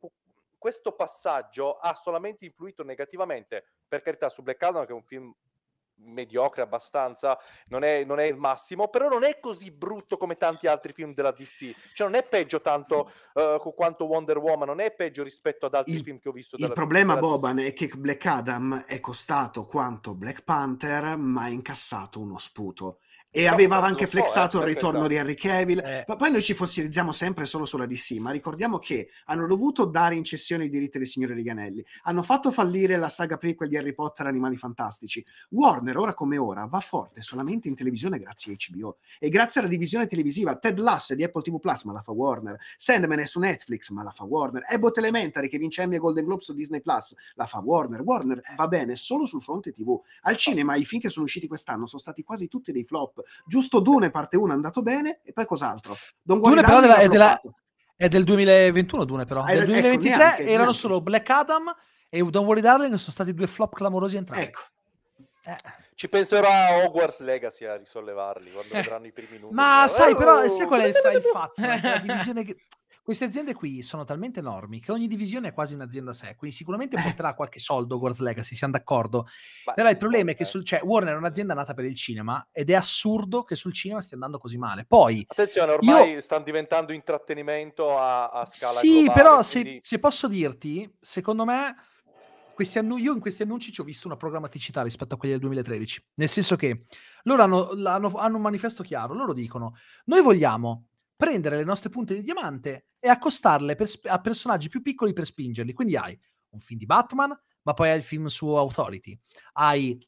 questo passaggio ha solamente influito negativamente, per carità, su Black Adam che è un film mediocre abbastanza, non è, non è, il massimo, però non è così brutto come tanti altri film della DC, cioè non è peggio tanto uh, quanto Wonder Woman, non è peggio rispetto ad altri il, film che ho visto. il problema Boban DC. è che Black Adam è costato quanto Black Panther, ma ha incassato uno sputo e Però aveva anche so, eh, flexato eh, il ritorno di Henry Cavill. Eh. Ma poi noi ci fossilizziamo sempre solo sulla DC, ma ricordiamo che hanno dovuto dare in cessione i diritti del signore Riganelli. Hanno fatto fallire la saga prequel di Harry Potter Animali Fantastici. Warner, ora come ora, va forte solamente in televisione grazie a HBO e grazie alla divisione televisiva. Ted Lasso di Apple TV Plus, ma la fa Warner. Sandman è su Netflix, ma la fa Warner. Abbott Elementary, che vince Emmy e Golden Globe su Disney Plus, la fa Warner. Warner va bene solo sul fronte TV. Al eh. cinema, i film che sono usciti quest'anno sono stati quasi tutti dei flop Giusto Dune parte 1 è andato bene e poi cos'altro? Don Dune però della, è, della, è, del 2021 Dune però. È del 2023 ecco, neanche, erano neanche. solo Black Adam e Don't Worry Darling sono stati due flop clamorosi entrambi. Ecco. Eh. Ci penserà Hogwarts Legacy a risollevarli quando eh. vedranno i primi numeri. Ma oh, sai, però, oh, sai qual è il, fa- il <laughs> fatto? La divisione che queste aziende qui sono talmente enormi che ogni divisione è quasi un'azienda a sé, quindi sicuramente eh. porterà qualche soldo Gors Legacy, siamo d'accordo. Beh, Però il problema è che eh. sul, cioè, Warner è un'azienda nata per il cinema ed è assurdo che sul cinema stia andando così male. Poi, Attenzione, ormai io... stanno diventando intrattenimento a, a scala sì, globale. Sì, però quindi... se, se posso dirti, secondo me... Annu- io in questi annunci ci ho visto una programmaticità rispetto a quelli del 2013, nel senso che loro hanno, hanno, hanno un manifesto chiaro, loro dicono noi vogliamo prendere le nostre punte di diamante e accostarle per, a personaggi più piccoli per spingerli. Quindi hai un film di Batman, ma poi hai il film su Authority, hai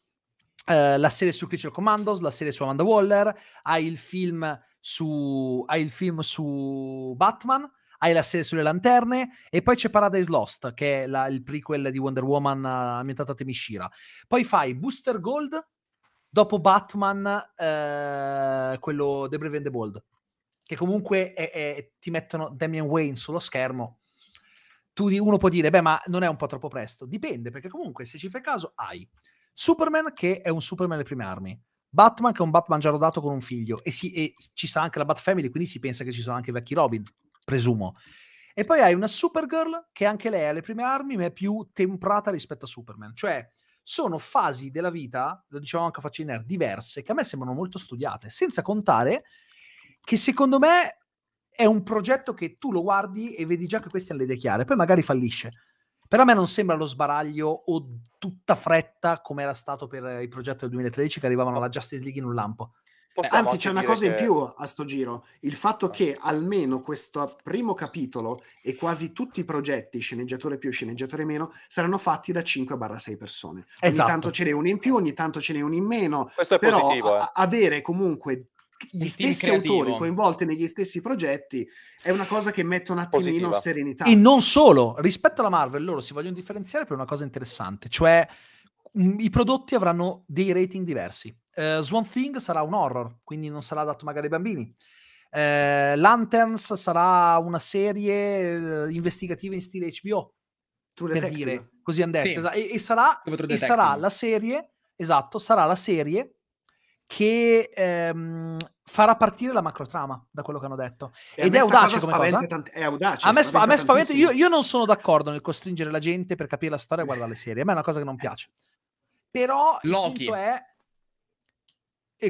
eh, la serie su Creature Commandos, la serie su Amanda Waller, hai il film su, hai il film su Batman, hai la serie sulle lanterne e poi c'è Paradise Lost che è la, il prequel di Wonder Woman uh, ambientato a Temishira poi fai Booster Gold dopo Batman eh, quello The Brave and the Bold che comunque è, è, ti mettono Damian Wayne sullo schermo, tu, uno può dire, beh, ma non è un po' troppo presto. Dipende, perché comunque, se ci fai caso, hai Superman che è un Superman alle prime armi, Batman che è un Batman già rodato con un figlio, e, si, e ci sta anche la Bat Family, quindi si pensa che ci sono anche i vecchi Robin, presumo. E poi hai una Supergirl che anche lei ha le prime armi, ma è più temprata rispetto a Superman. Cioè, sono fasi della vita, lo dicevamo anche a Facciner, diverse, che a me sembrano molto studiate, senza contare che secondo me è un progetto che tu lo guardi e vedi già che queste hanno le idee chiare, poi magari fallisce. Però a me non sembra lo sbaraglio o tutta fretta come era stato per il progetto del 2013 che arrivavano alla Justice League in un lampo. Eh, anzi, c'è una cosa che... in più a sto giro: il fatto che almeno questo primo capitolo e quasi tutti i progetti, sceneggiatore più, sceneggiatore meno, saranno fatti da 5-6 persone. Esatto. Ogni tanto esatto. ce n'è uno in più, ogni tanto ce n'è uno in meno. Questo è Però positivo. Eh. avere comunque gli stessi autori coinvolti negli stessi progetti è una cosa che mette un attimino Positiva. serenità. E non solo, rispetto alla Marvel loro si vogliono differenziare per una cosa interessante, cioè mm, i prodotti avranno dei rating diversi. Uh, Swan Thing sarà un horror, quindi non sarà adatto magari ai bambini. Uh, Lanterns sarà una serie uh, investigativa in stile HBO, True per dire, così hanno detto. Sì. E, e, sarà, e sarà la serie, esatto, sarà la serie che ehm, farà partire la macro trama, da quello che hanno detto. E Ed è audace come cosa. Tante, è audace. A me, spaventa, a me spaventa io, io, non sono d'accordo nel costringere la gente per capire la storia e guardare le serie. A me è una cosa che non eh. piace. Però Loki. è...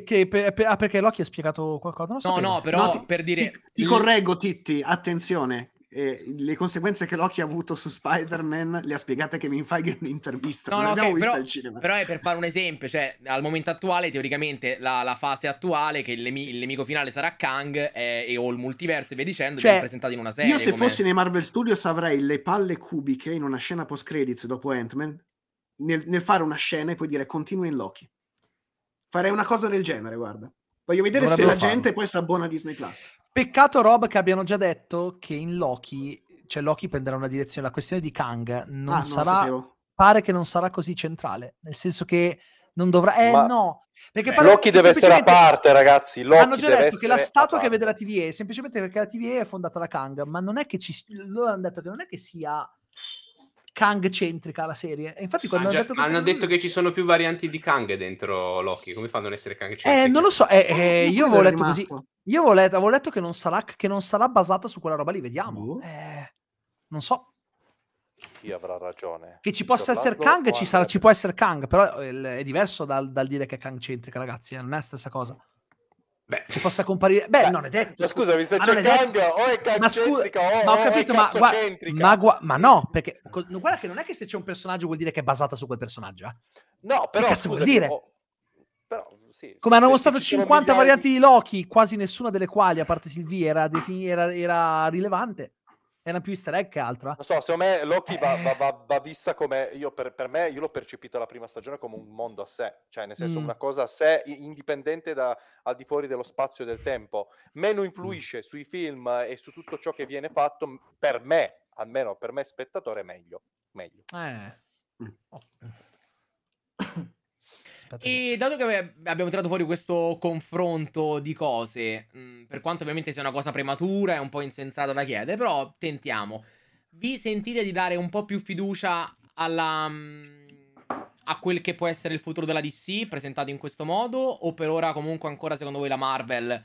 Che per, per, ah, perché Loki ha spiegato qualcosa? So no, no, però no, ti, per dire... Ti, ti correggo, Titti, attenzione eh, le conseguenze che Loki ha avuto su Spider-Man le ha spiegate che mi fai in un'intervista. No, no, okay, però, però, è per fare un esempio, cioè al momento attuale teoricamente la, la fase attuale che il, nemi- il, nemico finale sarà Kang eh, e o il multiverso e via dicendo cioè, viene presentato in una serie. Io se com'è. fossi nei Marvel Studios avrei le palle cubiche in una scena post credits dopo Ant-Man nel, nel fare una scena e poi dire continua in Loki. Farei una cosa del genere, guarda. Voglio vedere Dovrebbe se la farlo. gente poi si abbona a Disney Plus. Peccato Rob che abbiano già detto che in Loki, cioè Loki prenderà una direzione, la questione di Kang non ah, sarà, non pare che non sarà così centrale, nel senso che non dovrà, eh Ma... no, perché Beh, Loki deve essere a parte, ragazzi. Loki hanno già detto che la statua che vede la TVA è semplicemente perché la TVA è fondata da Kang, ma non è che ci loro hanno detto che non è che sia Kang centrica la serie. E infatti, quando ah, hanno, già, detto, hanno detto che ci sono più varianti di Kang dentro Loki, come fanno ad essere Kang eh, centrica? Eh, non lo so. Eh, eh, eh io avevo letto rimasto. così. Io avevo letto, avevo letto che, non sarà, che, non sarà, basata su quella roba lì. Vediamo. Uh. Eh, non so. Chi avrà ragione? Che ci possa essere Kang, ci, sarà, ci, può essere Kang, però eh, è diverso dal, dal dire che è Kang centrica, ragazzi. Non è la stessa cosa. Beh, se possa comparire. Beh, Beh, non è detto. Scusami, se c'è cambio, o è calcentrica ma scu- ma ho capito, ma, guarda, ma, gua- ma, no, perché co- guarda che non è che se c'è un personaggio vuol dire che è basata su quel personaggio. Eh? No, però. Che cazzo scusami, vuol dire? Oh, però, sì, Come hanno mostrato 50 miliardi... varianti di Loki, quasi nessuna delle quali, a parte Sylvie, era, defin- era, era rilevante. Era più easter egg che altro. Non so, secondo me Loki eh... va, va, va, va, vista come, io per, per, me, io l'ho percepito la prima stagione come un mondo a sé, cioè nel senso mm. una cosa a sé, indipendente da, al di fuori dello spazio e del tempo, meno influisce mm. sui film e su tutto ciò che viene fatto, per me, almeno per me spettatore, meglio. meglio. Eh. Mm. Oh. E dato che abbiamo tirato fuori questo confronto di cose, mm, per quanto ovviamente sia una cosa prematura e un po' insensata da chiedere, però tentiamo. Vi sentite di dare un po' più fiducia alla, mm, a quel che può essere il futuro della DC presentato in questo modo? O per ora comunque ancora secondo voi la Marvel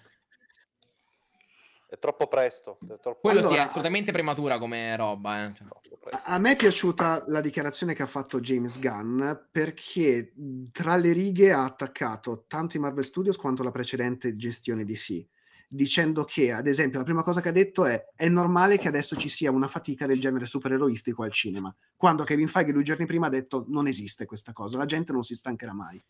è troppo presto. È troppo... Quello allora, sì, è assolutamente prematura come roba. Eh. Cioè. A me è piaciuta la dichiarazione che ha fatto James Gunn perché tra le righe ha attaccato tanto i Marvel Studios quanto la precedente gestione di sì dicendo che, ad esempio, la prima cosa che ha detto è è normale che adesso ci sia una fatica del genere supereroistico al cinema, quando Kevin Feige due giorni prima ha detto non esiste questa cosa, la gente non si stancherà mai.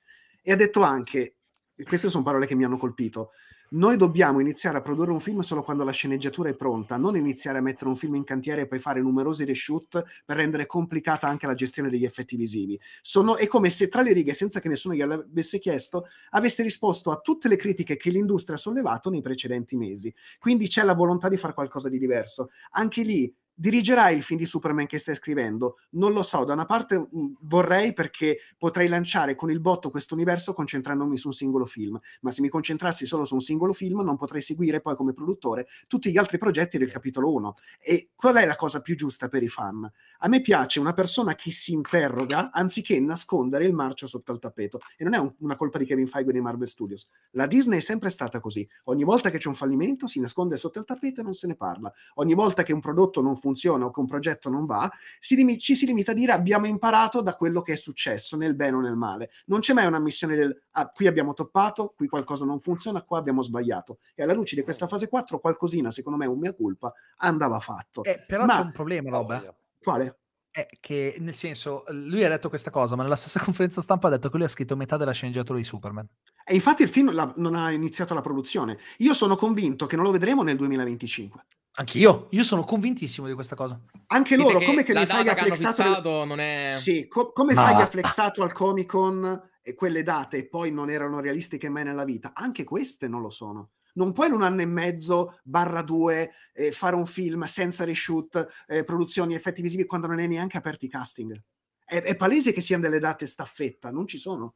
E ha detto anche, queste sono parole che mi hanno colpito, noi dobbiamo iniziare a produrre un film solo quando la sceneggiatura è pronta, non iniziare a mettere un film in cantiere e poi fare numerosi reshoot per rendere complicata anche la gestione degli effetti visivi. Sono, è come se tra le righe, senza che nessuno gliel'avesse chiesto, avesse risposto a tutte le critiche che l'industria ha sollevato nei precedenti mesi. Quindi c'è la volontà di fare qualcosa di diverso. Anche lì dirigerai il film di Superman che stai scrivendo? Non lo so, da una parte mm, vorrei perché potrei lanciare con il botto questo universo concentrandomi su un singolo film, ma se mi concentrassi solo su un singolo film non potrei seguire poi come produttore tutti gli altri progetti del capitolo 1. E qual è la cosa più giusta per i fan? A me piace una persona che si interroga anziché nascondere il marcio sotto al tappeto. E non è un, una colpa di Kevin Feige e dei Marvel Studios. La Disney è sempre stata così. Ogni volta che c'è un fallimento si nasconde sotto il tappeto e non se ne parla. Ogni volta che un prodotto non funziona funziona o che un progetto non va, si lim- ci si limita a dire abbiamo imparato da quello che è successo, nel bene o nel male. Non c'è mai una missione del ah, qui abbiamo toppato, qui qualcosa non funziona, qua abbiamo sbagliato. E alla luce di questa eh. fase 4 qualcosina, secondo me, un mia colpa, andava fatto. Eh, però ma... c'è un problema, Rob. Eh. Quale? È che nel senso, lui ha detto questa cosa, ma nella stessa <laughs> conferenza stampa ha detto che lui ha scritto metà della sceneggiatura di Superman. E infatti il film la, non ha iniziato la produzione. Io sono convinto che non lo vedremo nel 2025. Anch'io, io sono convintissimo di questa cosa. Anche Dite loro, che come che li fai flexato... non è... Sì, co- come no. fai flexato al Comic Con e quelle date e poi non erano realistiche mai nella vita? Anche queste non lo sono. Non puoi in un anno e mezzo, barra due, eh, fare un film senza reshoot, eh, produzioni, effetti visivi, quando non hai neanche aperti i casting. È, è palese che siano delle date staffetta, non ci sono.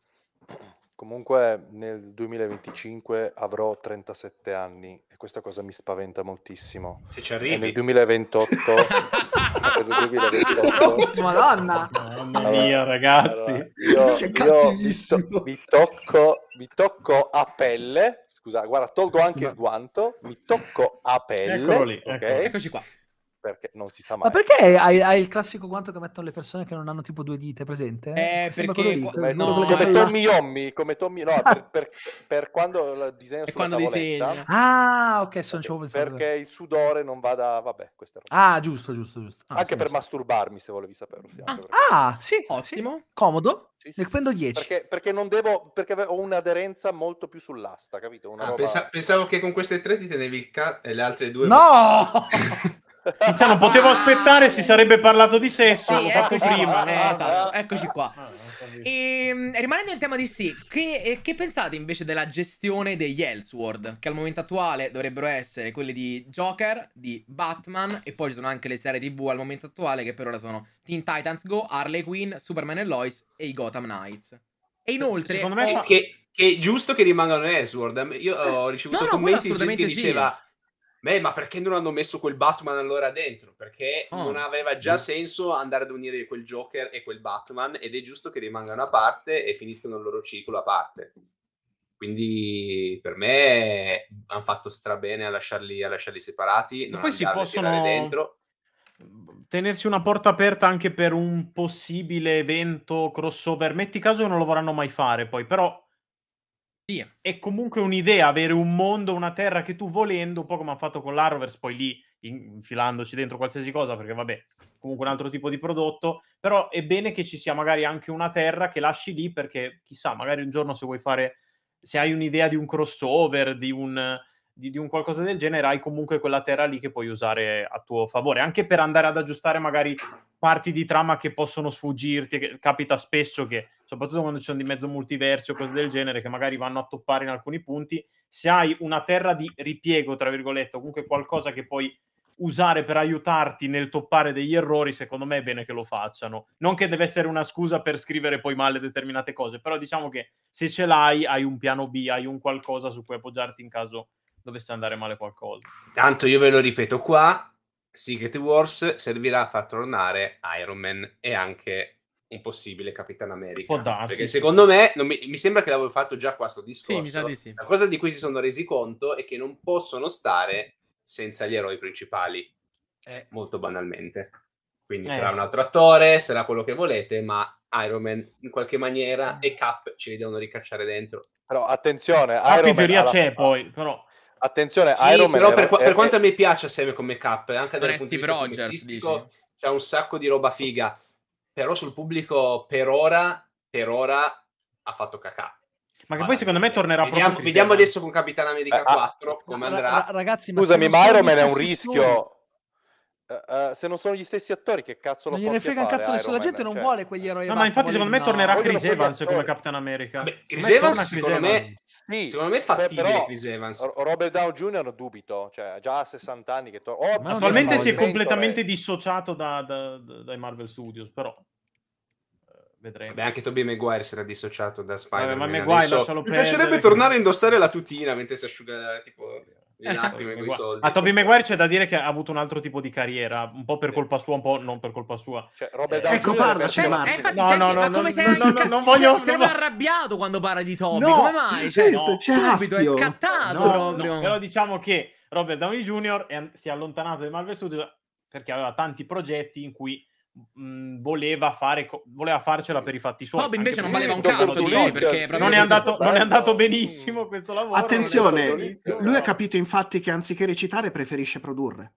Comunque nel 2025 avrò 37 anni e questa cosa mi spaventa moltissimo. Se ci arrivi. E nel 2028... <laughs> nel 2028... Madonna! <laughs> Mamma mia, ragazzi! Allora, io, io vi, to- vi, tocco, vi, tocco, a pelle, scusa, guarda, tolgo anche il guanto, mi tocco a pelle. Eccolo lì, okay? eccoci qua perché non si sa mai. Ma perché hai, hai, il classico guanto che mettono le persone che non hanno tipo due dita, presente? Eh, perché lì, po- eh, no. come Tommy Yommi, come Tommy, no, per, per, per quando disegno per quando Disegno. Ah, ok, sono ci pensato. Perché il sudore non vada, vabbè, questa roba. Ah, giusto, giusto, giusto. Ah, anche sì, per sì. masturbarmi, se volevi saperlo. Sì, ah, ah, sì, ottimo. Comodo. ne prendo 10. Perché, perché, non devo perché ho un'aderenza molto più sull'asta, capito? Ah, roba... pensa, pensavo che con queste tre ti tenevi il cazzo e eh, le altre due No! <laughs> Tiziano, potevo aspettare, si sarebbe parlato di sesso, sì, l'ho fatto eccoci prima. Qua, ecco, esatto, ecco, ecco, eccoci qua. Ah, e, ehm, rimanendo nel tema di sì, che, eh, che, pensate invece della gestione degli Elseworld, che al momento attuale dovrebbero essere quelli di Joker, di Batman, e poi ci sono anche le serie tv al momento attuale che per ora sono Teen Titans Go, Harley Quinn, Superman e Lois e i Gotham Knights. E inoltre... Secondo me eh, fa... che, che è giusto che rimangano Elseworld. Io ho ricevuto no, no, commenti di gente che diceva... Sì Beh, ma perché non hanno messo quel Batman allora dentro? Perché oh. non aveva già senso andare ad unire quel Joker e quel Batman ed è giusto che rimangano a parte e finiscano il loro ciclo a parte. Quindi per me hanno fatto strabene a lasciarli, a lasciarli separati, non poi si possono dentro. Tenersi una porta aperta anche per un possibile evento crossover. Metti caso che non lo vorranno mai fare poi, però sì. È comunque un'idea avere un mondo, una terra che tu volendo, un po' come hanno fatto con l'Arrowverse, poi lì infilandoci dentro qualsiasi cosa, perché vabbè, comunque un altro tipo di prodotto, però è bene che ci sia magari anche una terra che lasci lì perché chissà, magari un giorno se vuoi fare, se hai un'idea di un crossover, di un di, di, un qualcosa del genere, hai comunque quella terra lì che puoi usare a tuo favore, anche per andare ad aggiustare magari parti di trama che possono sfuggirti, che capita spesso che, soprattutto quando ci sono di mezzo multiversi o cose del genere, che magari vanno a toppare in alcuni punti, se hai una terra di ripiego, tra virgolette, o comunque qualcosa che puoi usare per aiutarti nel toppare degli errori, secondo me è bene che lo facciano. Non che deve essere una scusa per scrivere poi male determinate cose, però diciamo che se ce l'hai, hai un piano B, hai un qualcosa su cui appoggiarti in caso dovesse andare male qualcosa. Tanto io ve lo ripeto qua, Secret Wars servirà a far tornare Iron Man e anche un possibile Capitan America. Può darsi, perché sì. secondo me, mi, mi, sembra che l'avevo fatto già qua sto discorso. Sì, di sì. La cosa di cui si sono resi conto è che non possono stare senza gli eroi principali, eh. molto banalmente. Quindi eh, sarà un altro attore, sarà quello che volete, ma Iron Man in qualche maniera mm. e Cap ce li devono ricacciare dentro. Però attenzione, Cap Iron in teoria alla... c'è poi, però attenzione, sì, Iron Man. Però per, per quanto a me piace Sam come cap, eh, anche dal punto Rogers, c'è un sacco di roba figa. Però sul pubblico per ora, per ora ha fatto cacà. Ma che poi secondo me tornerà vediamo, proprio. Vediamo adesso con Capitan America eh, 4 ah, come andrà. Ragazzi, ma Scusami, ma Iron Man è un rischio Uh, se non sono gli stessi attori, che cazzo lo Non gliene frega un cazzo, La gente cioè... non vuole quegli eroi. No, ma infatti, secondo me no. tornerà Vogliono Chris Evans come Captain America. Beh, Chris, Chris Evans, secondo me, sì, secondo me è fattibile. Però, Chris Evans. Robert Down Jr. dubito, cioè già a 60 anni che torna. Oh, cioè, attualmente si è completamente dissociato dai Marvel Studios, però. Eh, vedremo. Beh, anche Tobey Maguire si era dissociato da Spider-Man. Vabbè, ma Maguire, Adesso... Mi piacerebbe tornare a indossare la tutina mentre si asciuga tipo in eh, ecco, lacrime A Toby Maguire c'è da dire che ha avuto un altro tipo di carriera, un po' per colpa sua, un po' non per colpa sua. Cioè, eh, ecco, parlaci, Marco. Eh, infatti, no, no, no, no, no, no, non voglio... Sei, sei arrabbiato quando parla di Toby, no, come mai? Cioè, no, subito, è scattato no, proprio. No, però diciamo che Robert Downey Jr. È, si è allontanato dai Marvel Studios perché aveva tanti progetti in cui mh, voleva, fare, voleva farcela per i fatti suoi. Bob invece non valeva un cazzo, perché non è, andato, non è, andato, oh. benissimo questo lavoro. Attenzione, lui ha capito infatti che anziché recitare preferisce produrre.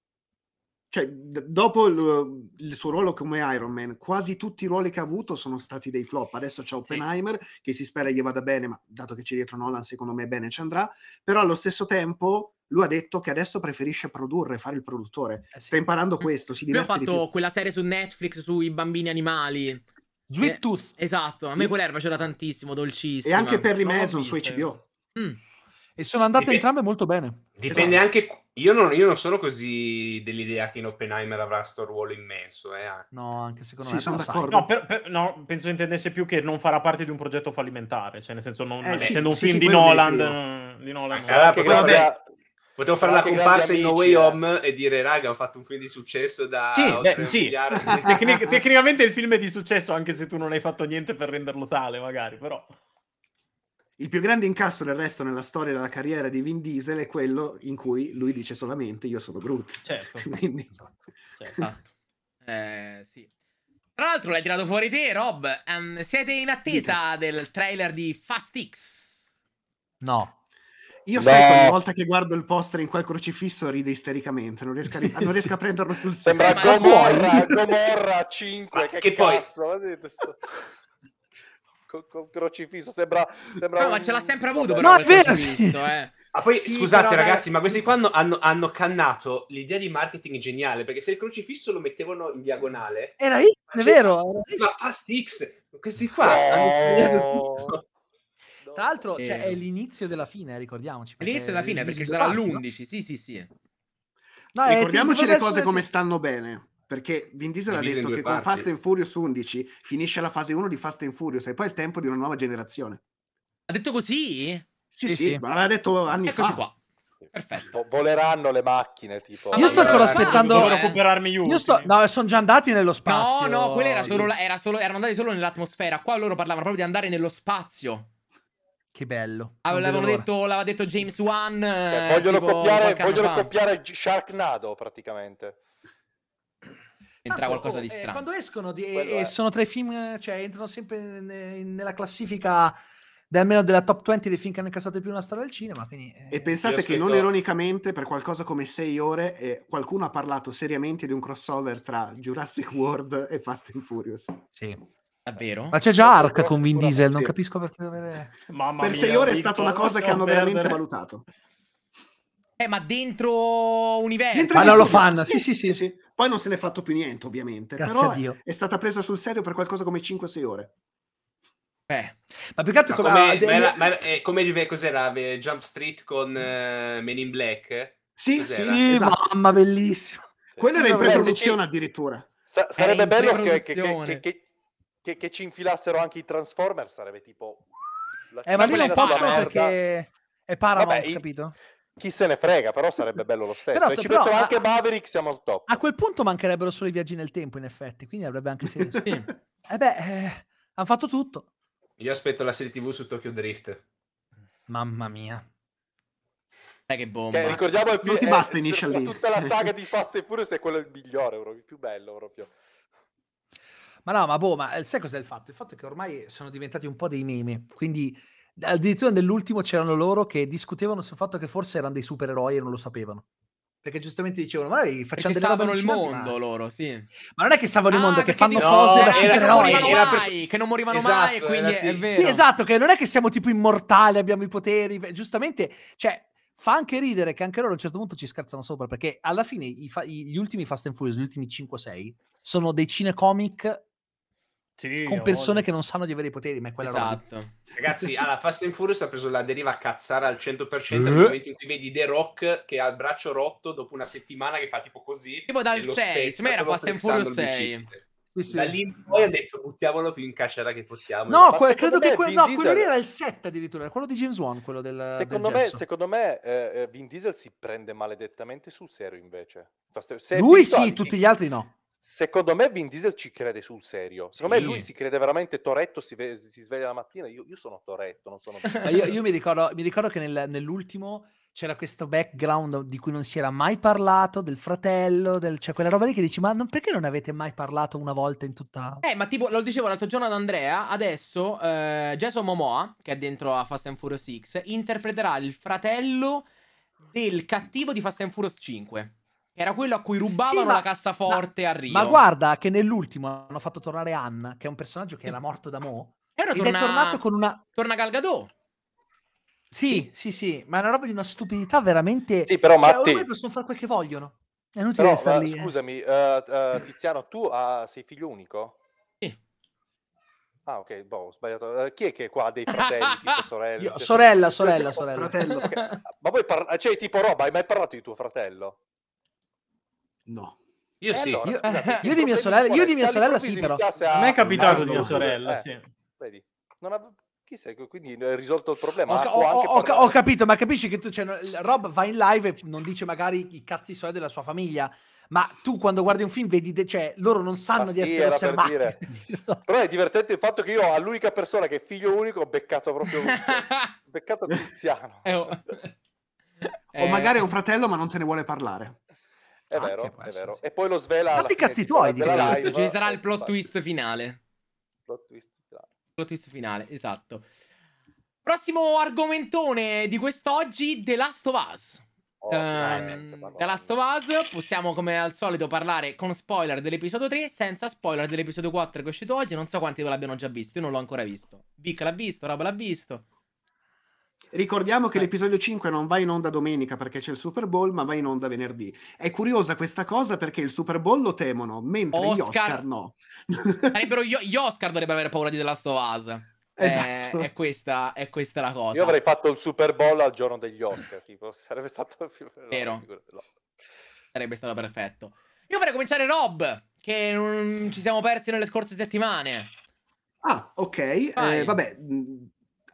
Cioè, d- dopo l- il suo ruolo come Iron Man, quasi tutti i ruoli che ha avuto sono stati dei flop. Adesso c'è Oppenheimer, sì. che si spera gli vada bene, ma dato che c'è dietro Nolan, secondo me bene ci andrà. Però allo stesso tempo lui ha detto che adesso preferisce produrre, fare il produttore. Eh sì. Sta imparando mm. questo, si diverte. Lui ha fatto quella serie su Netflix sui bambini animali. Sweet eh, Tooth. Esatto, a me sì. quell'erba c'era tantissimo, dolcissima. E anche Perry Mason su HBO. Eh. Mm. E sono andate Dipende... entrambe molto bene. Dipende esatto. anche... Io non, io non, sono così dell'idea che in Oppenheimer avrà questo ruolo immenso. Eh. No, anche secondo sì, me. Sono d'accordo. No, per, per, no, penso intendesse più che non farà parte di un progetto fallimentare. Cioè, nel senso, non, eh, essendo sì, un film eh, di Nolan... Di Nolan. Allora, proprio, vabbè, Potevo fare la comparsa in No Way eh. Home eh. e dire, raga, ho fatto un film di successo da... Sì, beh, sì. <laughs> Tecnic- tecnicamente il film è di successo anche se tu non hai fatto niente per renderlo tale, magari, però... Il più grande incasso del resto nella storia della carriera di Vin Diesel è quello in cui lui dice solamente io sono Groot. Certo. <laughs> Quindi... Esatto. <laughs> certo. Eh, sì. Tra l'altro l'hai tirato fuori te, Rob. Um, siete in attesa Dite. del trailer di Fast X? No. Io no. sai, ogni volta che guardo il poster in quel crocifisso ride istericamente, non riesco a, <laughs> non riesco a prenderlo sul serio. Sembra Gomorra, <laughs> Gomorra 5, Ma che, che cazzo? Poi... <laughs> Col, crocifisso sembra, sembra no, ma ce l'ha sempre avuto però no, è vero, sì. eh. ah, poi, sì, scusate però, ragazzi ma questi qua hanno, hanno, cannato l'idea di marketing geniale perché se il crocifisso lo mettevano in diagonale era X è vero era X. ma Fast X questi qua oh. hanno sbagliato tutto tra ehm, l'altro, cioè, è l'inizio della fine, ricordiamoci. È l'inizio della fine, perché ci sarà l'11, sì, sì, sì. No, eh, Ricordiamoci le cose come stanno bene perché Vin Diesel ha detto che parti. con Fast and Furious 11 finisce la fase 1 di Fast and Furious e poi è il tempo di una nuova generazione. Ha detto così? Sì, sì, sì. ma l'aveva detto anni Eccoci fa. Qua. Perfetto. Voleranno le macchine, tipo. Io sto ancora aspettando. Devo recuperarmi io. io sto... No, sono già andati nello spazio. No, no, quelli era sì. solo... Era solo... erano andati solo nell'atmosfera. Qua loro parlavano proprio di andare nello spazio. Che bello. Ah, l'avevano detto, l'aveva detto James Wan. Cioè, eh, vogliono, tipo, copiare, vogliono copiare Sharknado praticamente. Entra qualcosa di eh, strano. Eh, quando escono, di, eh, sono tra i film, cioè entrano sempre in, nella classifica almeno della top 20 dei film che hanno incassato più una storia del cinema. Quindi, eh. E pensate che non ironicamente, per qualcosa come 6 ore, eh, qualcuno ha parlato seriamente di un crossover tra Jurassic World e Fast and Furious. Sì. Davvero? Ma c'è già Ark con Vin Diesel, non capisco perché dovrebbe... <laughs> Mamma per sei mia, ore è stata una cosa che hanno perdere. veramente valutato. Eh, ma dentro universo. Dentro allora lo fanno, sì sì, sì sì, Poi non se ne è fatto più niente, ovviamente. Grazie però a Dio. è stata presa sul serio per qualcosa come 5-6 ore. Eh. Ma più che altro come, eh, come, ma era, ma era, come cos'era Jump Street con uh, Men in Black? Sì, cos'era? sì, esatto. mamma bellissimo. Quello era in pre-produzione addirittura. Sa- sarebbe bello che, che, che, che, che ci infilassero anche i Transformers sarebbe tipo... Eh, ma lì non possono perché è Paramount, Vabbè, capito? Chi se ne frega, però sarebbe bello lo stesso. Però, e ci però, mettono anche Maverick, siamo al top. A quel punto mancherebbero solo i viaggi nel tempo, in effetti, quindi avrebbe anche <laughs> senso. sì. Eh beh, eh, hanno fatto tutto. Io aspetto la serie TV su Tokyo Drift. Mamma mia. Eh, che bomba. Che, ricordiamo il più, non ti eh, basta Initial D. Tutta la saga <laughs> di Fast and Furious è quello il migliore, proprio, il più bello proprio. Ma no, ma boh, ma eh, sai cos'è il fatto? Il fatto è che ormai sono diventati un po' dei meme, quindi addirittura nell'ultimo c'erano loro che discutevano sul fatto che forse erano dei supereroi e non lo sapevano. Perché giustamente dicevano, ma noi facciamo delle robe il mondo ma... loro, sì. Ma non è che salvano ah, il mondo, che fanno dico, cose eh, da supereroi. Che non morivano mai, che non morivano esatto, mai, quindi è, vero. Sì, esatto, che non è che siamo tipo immortali, abbiamo i poteri, giustamente, cioè... Fa anche ridere che anche loro a un certo punto ci scherzano sopra, perché alla fine i fa- gli ultimi Fast and Furious, gli ultimi 5-6, sono dei cinecomic sì, con persone che non sanno di avere i poteri, ma è quella esatto. roba. Ragazzi, <laughs> alla Fast and Furious ha preso la deriva a cazzare al 100% eh? nel momento in cui vedi The Rock che ha il braccio rotto dopo una settimana che fa tipo così. Tipo dal 6, ma era Fast and Furious 6. Sì, sì. Da lì poi ha detto buttiamolo più in cacciara che possiamo. No, que- credo che que- no, quello lì era il 7 addirittura, quello di James Wan, quello del Secondo del me, gesso. secondo me eh, eh, Vin Diesel si prende maledettamente sul serio invece. Se Lui sì, tutti gli altri no. Secondo me Vin Diesel ci crede sul serio. Secondo sì. me lui si crede veramente Toretto, si, ve- si sveglia la mattina. Io, io sono Toretto, non sono... io, io mi, ricordo, mi, ricordo, che nel, nell'ultimo c'era questo background di cui non si era mai parlato, del fratello, del, cioè quella roba lì che dici, ma non, perché non avete mai parlato una volta in tutta... Eh, ma tipo, lo dicevo l'altro giorno ad Andrea, adesso eh, Jason Momoa, che è dentro a Fast and Furious 6, interpreterà il fratello del cattivo di Fast and Furious 5. Era quello a cui rubavano sì, ma, la cassaforte ma, a Rio. Ma guarda che nell'ultimo hanno fatto tornare Anna, che è un personaggio che era morto da Mo. Era eh, torna... è tornato con una... Torna Galgado. Sì, sì, sì, sì, ma è una roba di una stupidità veramente... Sì, però cioè, Matti... Cioè, possono fare quel che vogliono. È inutile però, stare uh, lì. Eh. Scusami, eh. uh, uh, Tiziano, tu ah, sei figlio unico? Sì. Ah, ok, boh, ho sbagliato. chi è che qua ha dei fratelli, tipo <laughs> sorelle? Io, cioè, sorella, cioè, sorella, sorella. Okay. <laughs> Ma poi, par- cioè, tipo roba, hai mai parlato di tuo fratello? No. Io sì. Allora, io, scusate, <laughs> io di mia sorella, io di mia sorella sì, però. A non è capitato di mia sorella, eh, sì. Vedi, non avevo quindi hai risolto il problema. Ho, ho, ho, ho, capito, ma capisci che tu, cioè, Rob va in live e non dice magari i cazzi suoi della sua famiglia. Ma tu quando guardi un film vedi, de- cioè, loro non sanno ma di sì, essere osservati. Per <laughs> Però è divertente il fatto che io all'unica persona che è figlio unico ho beccato proprio cioè, beccato <laughs> Tiziano. eh, oh. o eh. magari è un fratello ma non se ne vuole parlare. È ah, vero, è vero. E poi lo svela. Ma ti cazzi tuoi di esatto, ci sarà il plot twist finale. Plot twist finale. Plot twist finale, esatto. Prossimo argomentone di quest'oggi, The Last of Us. Oh, um, The Last of Us, possiamo come al solito parlare con spoiler dell'episodio 3, senza spoiler dell'episodio 4 che è uscito oggi. Non so quanti ve l'abbiano già visto, io non l'ho ancora visto. Vic l'ha visto, Rob l'ha visto. Ricordiamo che eh. l'episodio 5 non va in onda domenica perché c'è il Super Bowl, ma va in onda venerdì. È curiosa questa cosa perché il Super Bowl lo temono, mentre Oscar... gli Oscar no. <laughs> Sarebbero gli Oscar dovrebbero avere paura di The Last of Us. Eh, esatto. È, è, questa, è, questa, la cosa. Io avrei fatto il Super Bowl al giorno degli Oscar, <clears throat> tipo, sarebbe stato <laughs> più vero. No. Sarebbe stato perfetto. Io farei cominciare Rob, che non ci siamo persi nelle scorse settimane. Ah, ok. Eh, vabbè,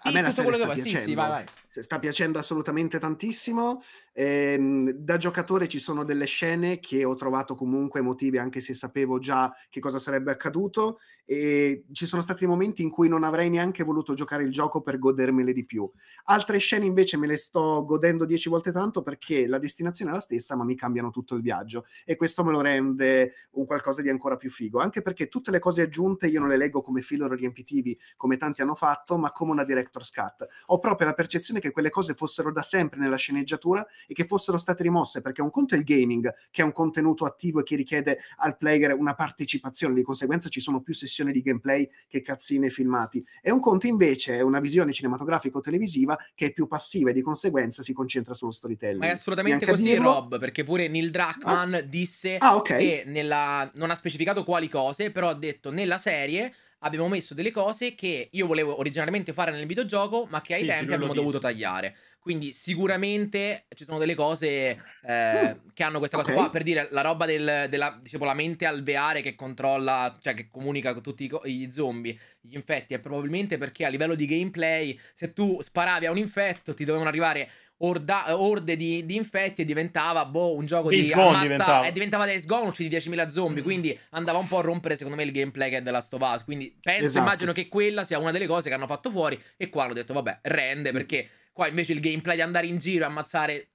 a me la serie sta piacendo. Sì, sì, vai, vai sta piacendo assolutamente tantissimo. Ehm, da giocatore ci sono delle scene che ho trovato comunque emotive, anche se sapevo già che cosa sarebbe accaduto, e ci sono stati momenti in cui non avrei neanche voluto giocare il gioco per godermele di più. Altre scene invece me le sto godendo dieci volte tanto perché la destinazione è la stessa, ma mi cambiano tutto il viaggio e questo me lo rende un qualcosa di ancora più figo, anche perché tutte le cose aggiunte io non le leggo come filo riempitivi, come tanti hanno fatto, ma come una director's cut. Ho proprio la percezione possibile che quelle cose fossero da sempre nella sceneggiatura e che fossero state rimosse, perché un conto è il gaming, che è un contenuto attivo e che richiede al player una partecipazione, di conseguenza ci sono più sessioni di gameplay che cazzine filmati, e un conto invece è una visione cinematografica o televisiva che è più passiva e di conseguenza si concentra sullo storytelling. Ma è assolutamente così dirlo... Rob, perché pure Neil Druckmann ah. disse ah, okay. che nella... non ha specificato quali cose, però ha detto nella serie abbiamo messo delle cose che io volevo originariamente fare nel videogioco, ma che ai sì, tempi abbiamo dovuto visto. tagliare. Quindi sicuramente ci sono delle cose eh, mm. che hanno questa okay. cosa qua, per dire la roba del, della diciamo, la mente alveare che controlla, cioè che comunica con tutti i, gli zombie, gli infetti, è probabilmente perché a livello di gameplay, se tu sparavi a un infetto, ti dovevano arrivare orda, orde di, di, infetti e diventava boh, un gioco Days di ammazza, diventava. Eh, diventava Days Gone, uccidi 10.000 zombie, mm. quindi andava un po' a rompere secondo me il gameplay che è della Stovaz, quindi penso, esatto. immagino che quella sia una delle cose che hanno fatto fuori e qua hanno detto vabbè, rende mm. perché qua invece il gameplay di andare in giro e ammazzare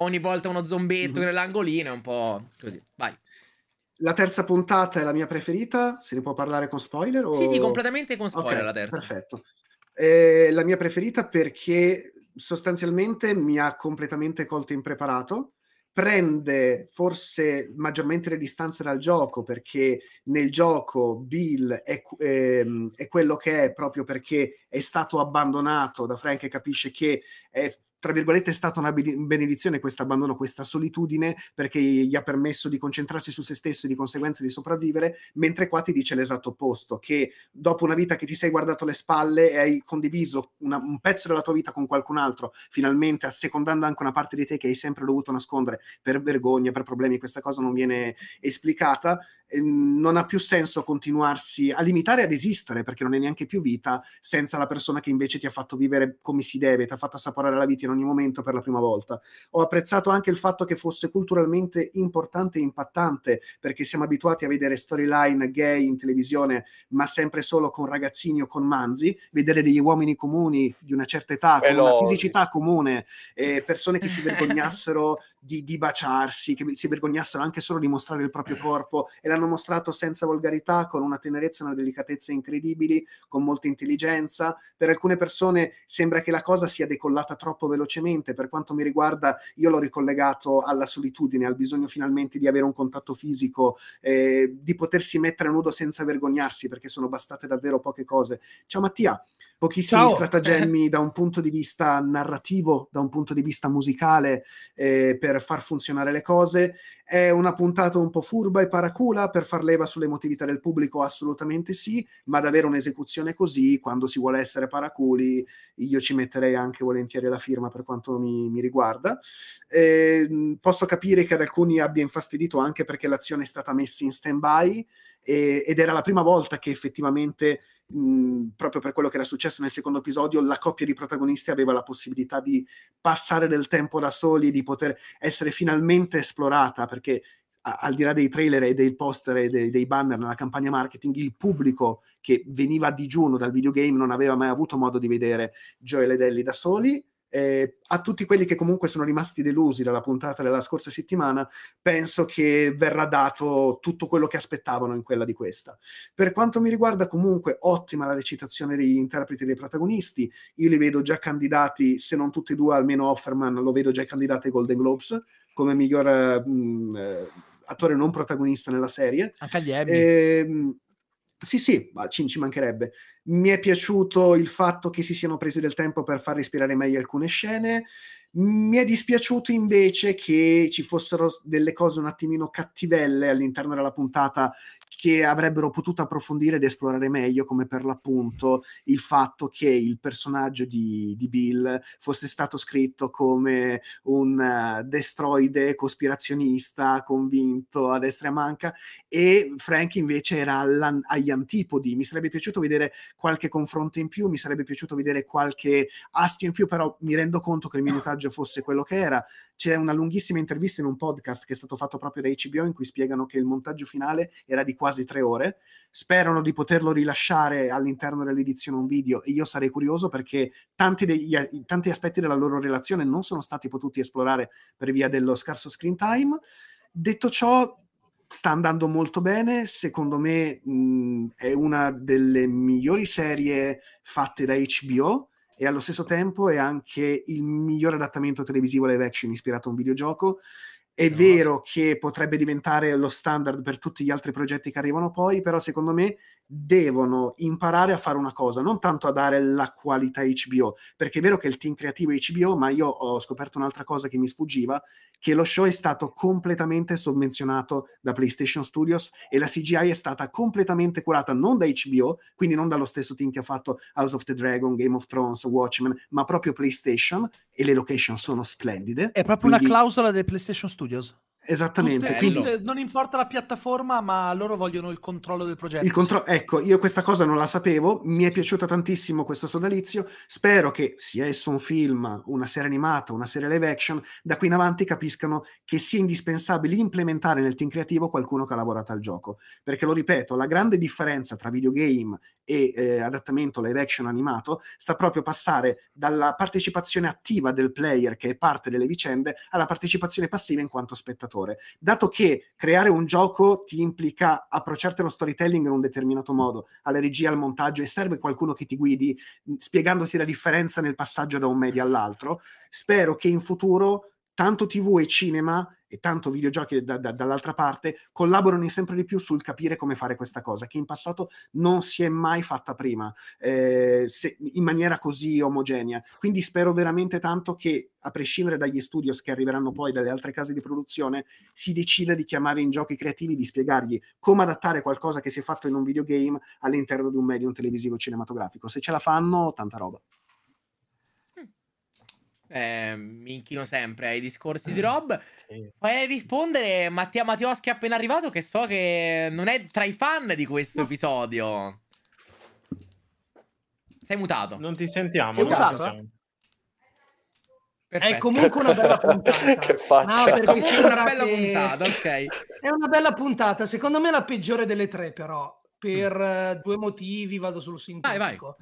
ogni volta uno zombetto mm-hmm. nell'angolino è un po' così, vai. La terza puntata è la mia preferita, se ne può parlare con spoiler? O... Sì, sì, completamente con spoiler okay, la terza. Perfetto. è la mia preferita perché sostanzialmente mi ha completamente colto impreparato. Prende forse maggiormente le distanze dal gioco perché nel gioco Bill è, ehm, è quello che è proprio perché è stato abbandonato da Frank e capisce che è tra virgolette, è stata una benedizione questo abbandono, questa solitudine, perché gli ha permesso di concentrarsi su se stesso e di conseguenza di sopravvivere, mentre qua ti dice l'esatto opposto, che dopo una vita che ti sei guardato alle spalle e hai condiviso una, un pezzo della tua vita con qualcun altro, finalmente assecondando anche una parte di te che hai sempre dovuto nascondere per vergogna, per problemi, questa cosa non viene esplicata, non ha più senso continuarsi a limitare ad esistere perché non è neanche più vita senza la persona che invece ti ha fatto vivere come si deve, ti ha fatto assaporare la vita in ogni momento per la prima volta. Ho apprezzato anche il fatto che fosse culturalmente importante e impattante perché siamo abituati a vedere storyline gay in televisione ma sempre solo con ragazzini o con manzi, vedere degli uomini comuni di una certa età, Veloce. con una fisicità comune, eh, persone che si <laughs> vergognassero di, di, baciarsi, che si vergognassero anche solo di mostrare il proprio corpo e l'hanno mostrato senza volgarità, con una tenerezza e una delicatezza incredibili, con molta intelligenza. Per alcune persone sembra che la cosa sia decollata troppo velocemente, per quanto mi riguarda io l'ho ricollegato alla solitudine, al bisogno finalmente di avere un contatto fisico, eh, di potersi mettere a nudo senza vergognarsi, perché sono bastate davvero poche cose. Ciao Mattia, pochissimi Ciao. stratagemmi <laughs> da un punto di vista narrativo, da un punto di vista musicale eh, per far funzionare le cose. È una puntata un po' furba e paracula per far leva sull'emotività del pubblico, assolutamente sì, ma ad avere un'esecuzione così, quando si vuole essere paraculi, io ci metterei anche volentieri la firma per quanto mi, mi riguarda. Eh, posso capire che ad alcuni abbia infastidito anche perché l'azione è stata messa in stand-by eh, ed era la prima volta che effettivamente proprio per quello che era successo nel secondo episodio, la coppia di protagonisti aveva la possibilità di passare del tempo da soli, di poter essere finalmente esplorata, perché a, al di là dei trailer e dei poster e dei, dei, banner nella campagna marketing, il pubblico che veniva a digiuno dal videogame non aveva mai avuto modo di vedere Joel ed Ellie da soli eh, a tutti quelli che comunque sono rimasti delusi dalla puntata della scorsa settimana, penso che verrà dato tutto quello che aspettavano in quella di questa. Per quanto mi riguarda, comunque, ottima la recitazione degli interpreti dei protagonisti. Io li vedo già candidati, se non tutti e due, almeno Offerman lo vedo già candidato ai Golden Globes come miglior mh, mm, eh, attore non protagonista nella serie. Anche agli Emmy. Eh, sì, sì, ci, ci, mancherebbe. Mi è piaciuto il fatto che si siano presi del tempo per far respirare meglio alcune scene. Mi è dispiaciuto invece che ci fossero delle cose un attimino cattivelle all'interno della puntata che avrebbero potuto approfondire ed esplorare meglio, come per l'appunto il fatto che il personaggio di, di Bill fosse stato scritto come un uh, destroide cospirazionista convinto a destra e a manca, e Frank invece era agli antipodi. Mi sarebbe piaciuto vedere qualche confronto in più, mi sarebbe piaciuto vedere qualche astio in più, però mi rendo conto che il minutaggio personaggio fosse quello che era. C'è una lunghissima intervista in un podcast che è stato fatto proprio da HBO in cui spiegano che il montaggio finale era di quasi tre ore. Sperano di poterlo rilasciare all'interno dell'edizione un video e io sarei curioso perché tanti, degli, tanti aspetti della loro relazione non sono stati potuti esplorare per via dello scarso screen time. Detto ciò, sta andando molto bene, secondo me mh, è una delle migliori serie fatte da HBO e allo stesso tempo è anche il miglior adattamento televisivo live action ispirato a un videogioco. È no. vero che potrebbe diventare lo standard per tutti gli altri progetti che arrivano poi, però secondo me devono imparare a fare una cosa, non tanto a dare la qualità HBO, perché è vero che il team creativo è HBO, ma io ho scoperto un'altra cosa che mi sfuggiva, che lo show è stato completamente sovvenzionato da PlayStation Studios e la CGI è stata completamente curata non da HBO, quindi non dallo stesso team che ha fatto House of the Dragon, Game of Thrones, Watchmen, ma proprio PlayStation e le location sono splendide. È proprio quindi... una clausola del PlayStation Studios. Esattamente. Tutte, quindi... tutte, eh, non importa la piattaforma, ma loro vogliono il controllo del progetto. Contro... Ecco, io questa cosa non la sapevo, mi è piaciuta tantissimo questo sodalizio. Spero che sia esso un film, una serie animata, una serie live action, da qui in avanti capiscano che sia indispensabile implementare nel team creativo qualcuno che ha lavorato al gioco. Perché lo ripeto, la grande differenza tra videogame e eh, adattamento live action animato sta proprio passare dalla partecipazione attiva del player che è parte delle vicende alla partecipazione passiva in quanto spettatore. Dato che creare un gioco ti implica approcciarti allo storytelling in un determinato modo, alla regia, al montaggio e serve qualcuno che ti guidi mm, spiegandoti la differenza nel passaggio da un media all'altro, spero che in futuro tanto TV e cinema e tanto videogiochi da, da, dall'altra parte collaborano sempre di più sul capire come fare questa cosa, che in passato non si è mai fatta prima eh, se, in maniera così omogenea. Quindi spero veramente tanto che, a prescindere dagli studios che arriveranno poi dalle altre case di produzione, si decida di chiamare in giochi creativi, di spiegargli come adattare qualcosa che si è fatto in un videogame all'interno di un medium televisivo cinematografico. Se ce la fanno, tanta roba eh, mi inchino sempre ai discorsi di eh, Rob. Sì. Fai rispondere Mattia Mattioschi appena arrivato, che so che non è tra i fan di questo no. episodio. Sei mutato. Non ti sentiamo. Sei mutato, eh? Perfetto. È comunque una bella <laughs> puntata. che faccia. No, è una bella che... puntata, ok. <laughs> È una bella puntata, secondo me è la peggiore delle tre però, per mm. due motivi vado sul sintetico. Vai, vai.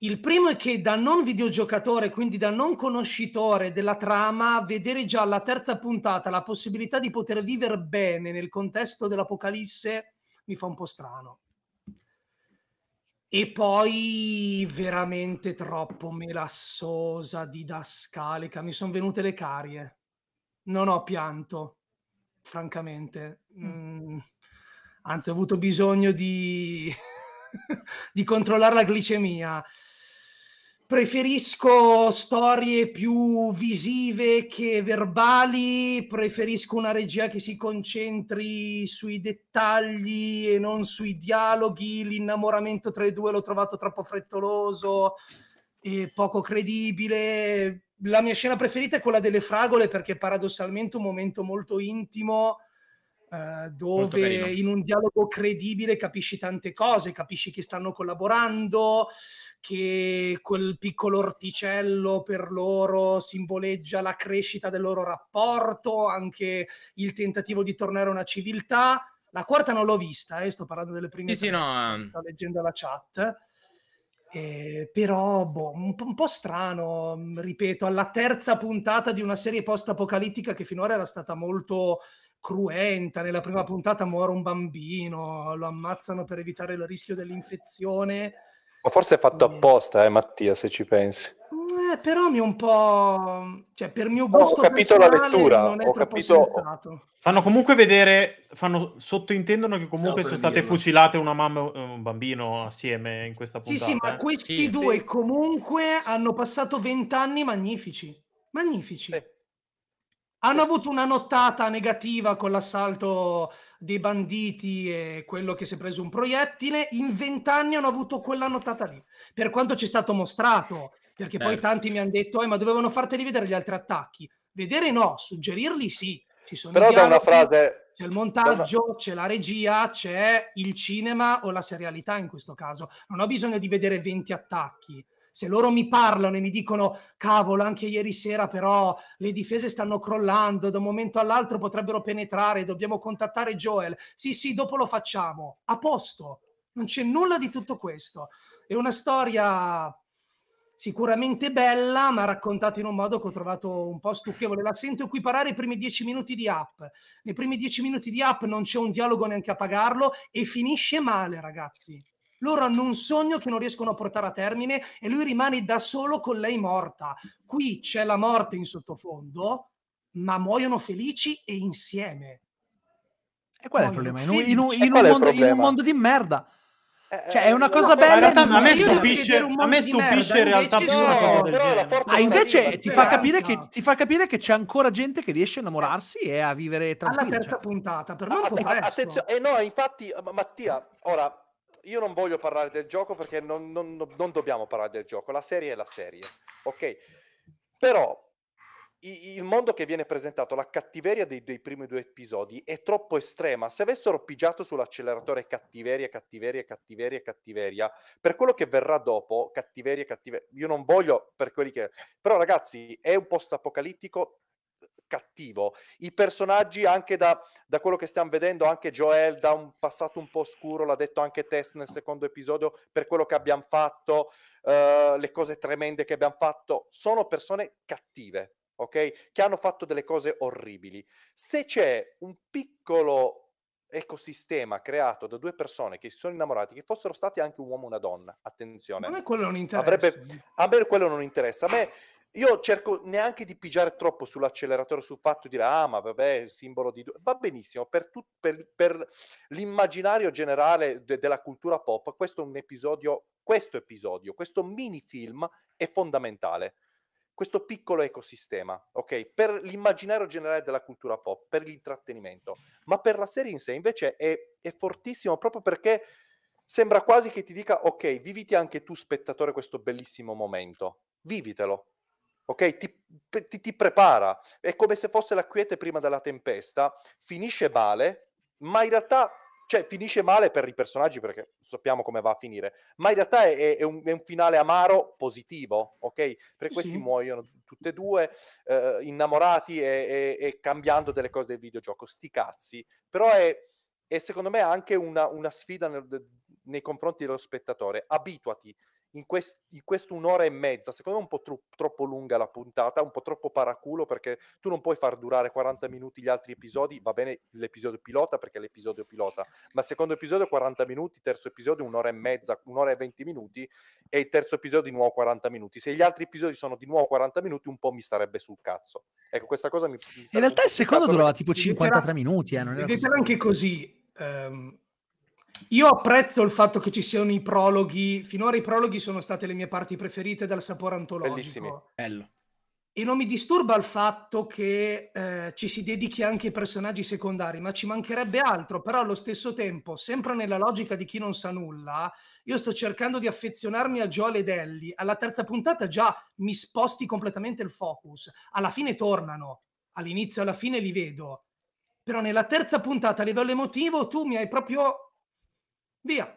Il primo è che da non videogiocatore, quindi da non conoscitore della trama, vedere già alla terza puntata la possibilità di poter vivere bene nel contesto dell'Apocalisse mi fa un po' strano. E poi veramente troppo melassosa, didascalica, mi sono venute le carie. Non ho pianto, francamente. Mm. mm. Anzi, ho avuto bisogno di... <laughs> di controllare la glicemia. Preferisco storie più visive che verbali, preferisco una regia che si concentri sui dettagli e non sui dialoghi. L'innamoramento tra i due l'ho trovato troppo frettoloso e poco credibile. La mia scena preferita è quella delle fragole perché paradossalmente un momento molto intimo eh, dove in un dialogo credibile capisci tante cose, capisci che stanno collaborando, che quel piccolo orticello per loro simboleggia la crescita del loro rapporto, anche il tentativo di tornare a una civiltà. La quarta non l'ho vista, eh, sto parlando delle prime. Sì, sì, no. Ehm. Sto leggendo la chat. Eh, però, boh, un, po', un, po' strano, ripeto, alla terza puntata di una serie post-apocalittica che finora era stata molto cruenta. Nella prima puntata muore un bambino, lo ammazzano per evitare il rischio dell'infezione ma forse è fatto apposta, eh, Mattia, se ci pensi. Eh, però mi un po'... Cioè, per mio gusto ho capito la lettura, ho capito... Sensato. Fanno comunque vedere, fanno, sottointendono che comunque sono state fucilate una mamma e un bambino assieme in questa puntata. Sì, sì, ma eh. questi sì, due sì. comunque hanno passato vent'anni magnifici. Magnifici. Sì. Hanno avuto una nottata negativa con l'assalto dei banditi e quello che si è preso un proiettile, in vent'anni hanno avuto quella notata lì, per quanto ci è stato mostrato, perché certo. poi tanti mi hanno detto, eh, ma dovevano farteli vedere gli altri attacchi. Vedere no, suggerirli sì. Ci sono Però da una frase... C'è il montaggio, una... c'è la regia, c'è il cinema o la serialità in questo caso. Non ho bisogno di vedere 20 attacchi se loro mi parlano e mi dicono cavolo, anche ieri sera però le difese stanno crollando, da un momento all'altro potrebbero penetrare, dobbiamo contattare Joel. Sì, sì, dopo lo facciamo. A posto. Non c'è nulla di tutto questo. È una storia sicuramente bella, ma raccontata in un modo che ho trovato un po' stucchevole. La sento equiparare i primi dieci minuti di app. Nei primi dieci minuti di app non c'è un dialogo neanche a pagarlo e finisce male, ragazzi. Loro hanno un sogno che non riescono a portare a termine e lui rimane da solo con lei morta. Qui c'è la morte in sottofondo, ma muoiono felici e insieme. E qual è il problema? In un, in un, in un, mondo, problema? in un mondo di merda. Eh, cioè, è una eh, cosa no, bella. Realtà, ma a me stupisce, a me stupisce in realtà più una cosa. Ma ah, invece ti fa, capire che, ti fa capire che c'è ancora gente che riesce a innamorarsi e a vivere tranquilla. Alla terza cioè. puntata, per me ah, un po' presto. Attenzione, eh no, infatti, Mattia, ora io non voglio parlare del gioco perché non, non, non, dobbiamo parlare del gioco, la serie è la serie, ok? Però il mondo che viene presentato, la cattiveria dei, dei, primi due episodi è troppo estrema. Se avessero pigiato sull'acceleratore cattiveria, cattiveria, cattiveria, cattiveria, per quello che verrà dopo, cattiveria, cattiveria, io non voglio per quelli che... Però ragazzi, è un post-apocalittico cattivo. I personaggi, anche da, da, quello che stiamo vedendo, anche Joel da un passato un po' scuro, l'ha detto anche Test nel secondo episodio, per quello che abbiamo fatto, uh, le cose tremende che abbiamo fatto, sono persone cattive, ok? Che hanno fatto delle cose orribili. Se c'è un piccolo ecosistema creato da due persone che si sono innamorati, che fossero stati anche un uomo e una donna, attenzione. A me quello non interessa. Avrebbe... A me quello non interessa. A me io cerco neanche di pigiare troppo sull'acceleratore, sul fatto di dire, ah ma vabbè, simbolo di... Va benissimo, per, tut, per, per l'immaginario generale de- della cultura pop, questo è un episodio, questo episodio, questo minifilm è fondamentale questo piccolo ecosistema, ok? Per l'immaginario generale della cultura pop, per l'intrattenimento, ma per la serie in sé invece è, è, fortissimo proprio perché sembra quasi che ti dica, ok, viviti anche tu spettatore questo bellissimo momento, vivitelo, ok? Ti, ti, ti, prepara, è come se fosse la quiete prima della tempesta, finisce male, ma in realtà, cioè finisce male per i personaggi perché sappiamo come va a finire, ma in realtà è, è, un, è un, finale amaro positivo, ok? Per questi sì. muoiono tutte e due, eh, innamorati e, e, e, cambiando delle cose del videogioco, sti cazzi, però è, è secondo me anche una, una sfida nel, nei confronti dello spettatore, abituati, in, quest- in questa un'ora e mezza, secondo me è un po' tro- troppo lunga la puntata, un po' troppo paraculo perché tu non puoi far durare 40 minuti gli altri episodi, va bene l'episodio pilota perché è l'episodio pilota, ma secondo episodio 40 minuti, terzo episodio un'ora e mezza, un'ora e 20 minuti e il terzo episodio di nuovo 40 minuti. Se gli altri episodi sono di nuovo 40 minuti un po' mi starebbe sul cazzo. Ecco, questa cosa mi... mi In realtà il secondo durava tipo 53 minuti. Eh, non era anche così. Um io apprezzo il fatto che ci siano i prologhi. Finora i prologhi sono state le mie parti preferite dal sapore antologico. Bellissimi. Bello. E non mi disturba il fatto che eh, ci si dedichi anche ai personaggi secondari, ma ci mancherebbe altro. Però allo stesso tempo, sempre nella logica di chi non sa nulla, io sto cercando di affezionarmi a Joel ed Ellie. Alla terza puntata già mi sposti completamente il focus. Alla fine tornano, all'inizio e alla fine li vedo. Però nella terza puntata a livello emotivo tu mi hai proprio Via.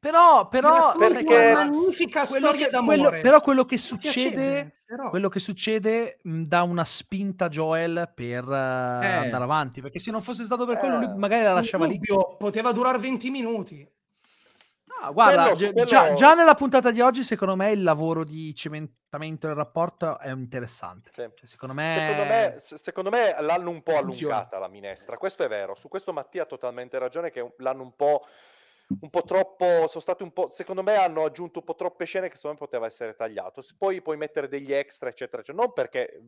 Però, però perché... magnifica quello storia che, d'amore. Quello, però quello che succede, però. quello che succede mh, dà una spinta a Joel per uh, eh. andare avanti. Perché se non fosse stato per quello, eh. lui magari la lasciava lì. Poteva durare 20 minuti. Ah, guarda, quello, quello... Già, già, nella puntata di oggi, secondo me, il lavoro di cementamento del rapporto è interessante. Sì. Cioè, secondo, me... Secondo, me, secondo, me... l'hanno un po' allungata la minestra. Questo è vero. Su questo Mattia ha totalmente ragione che l'hanno un po' un po' troppo, sono stati un po', secondo me hanno aggiunto un po' troppe scene che secondo me poteva essere tagliato. Poi puoi mettere degli extra, eccetera, eccetera. Cioè, non perché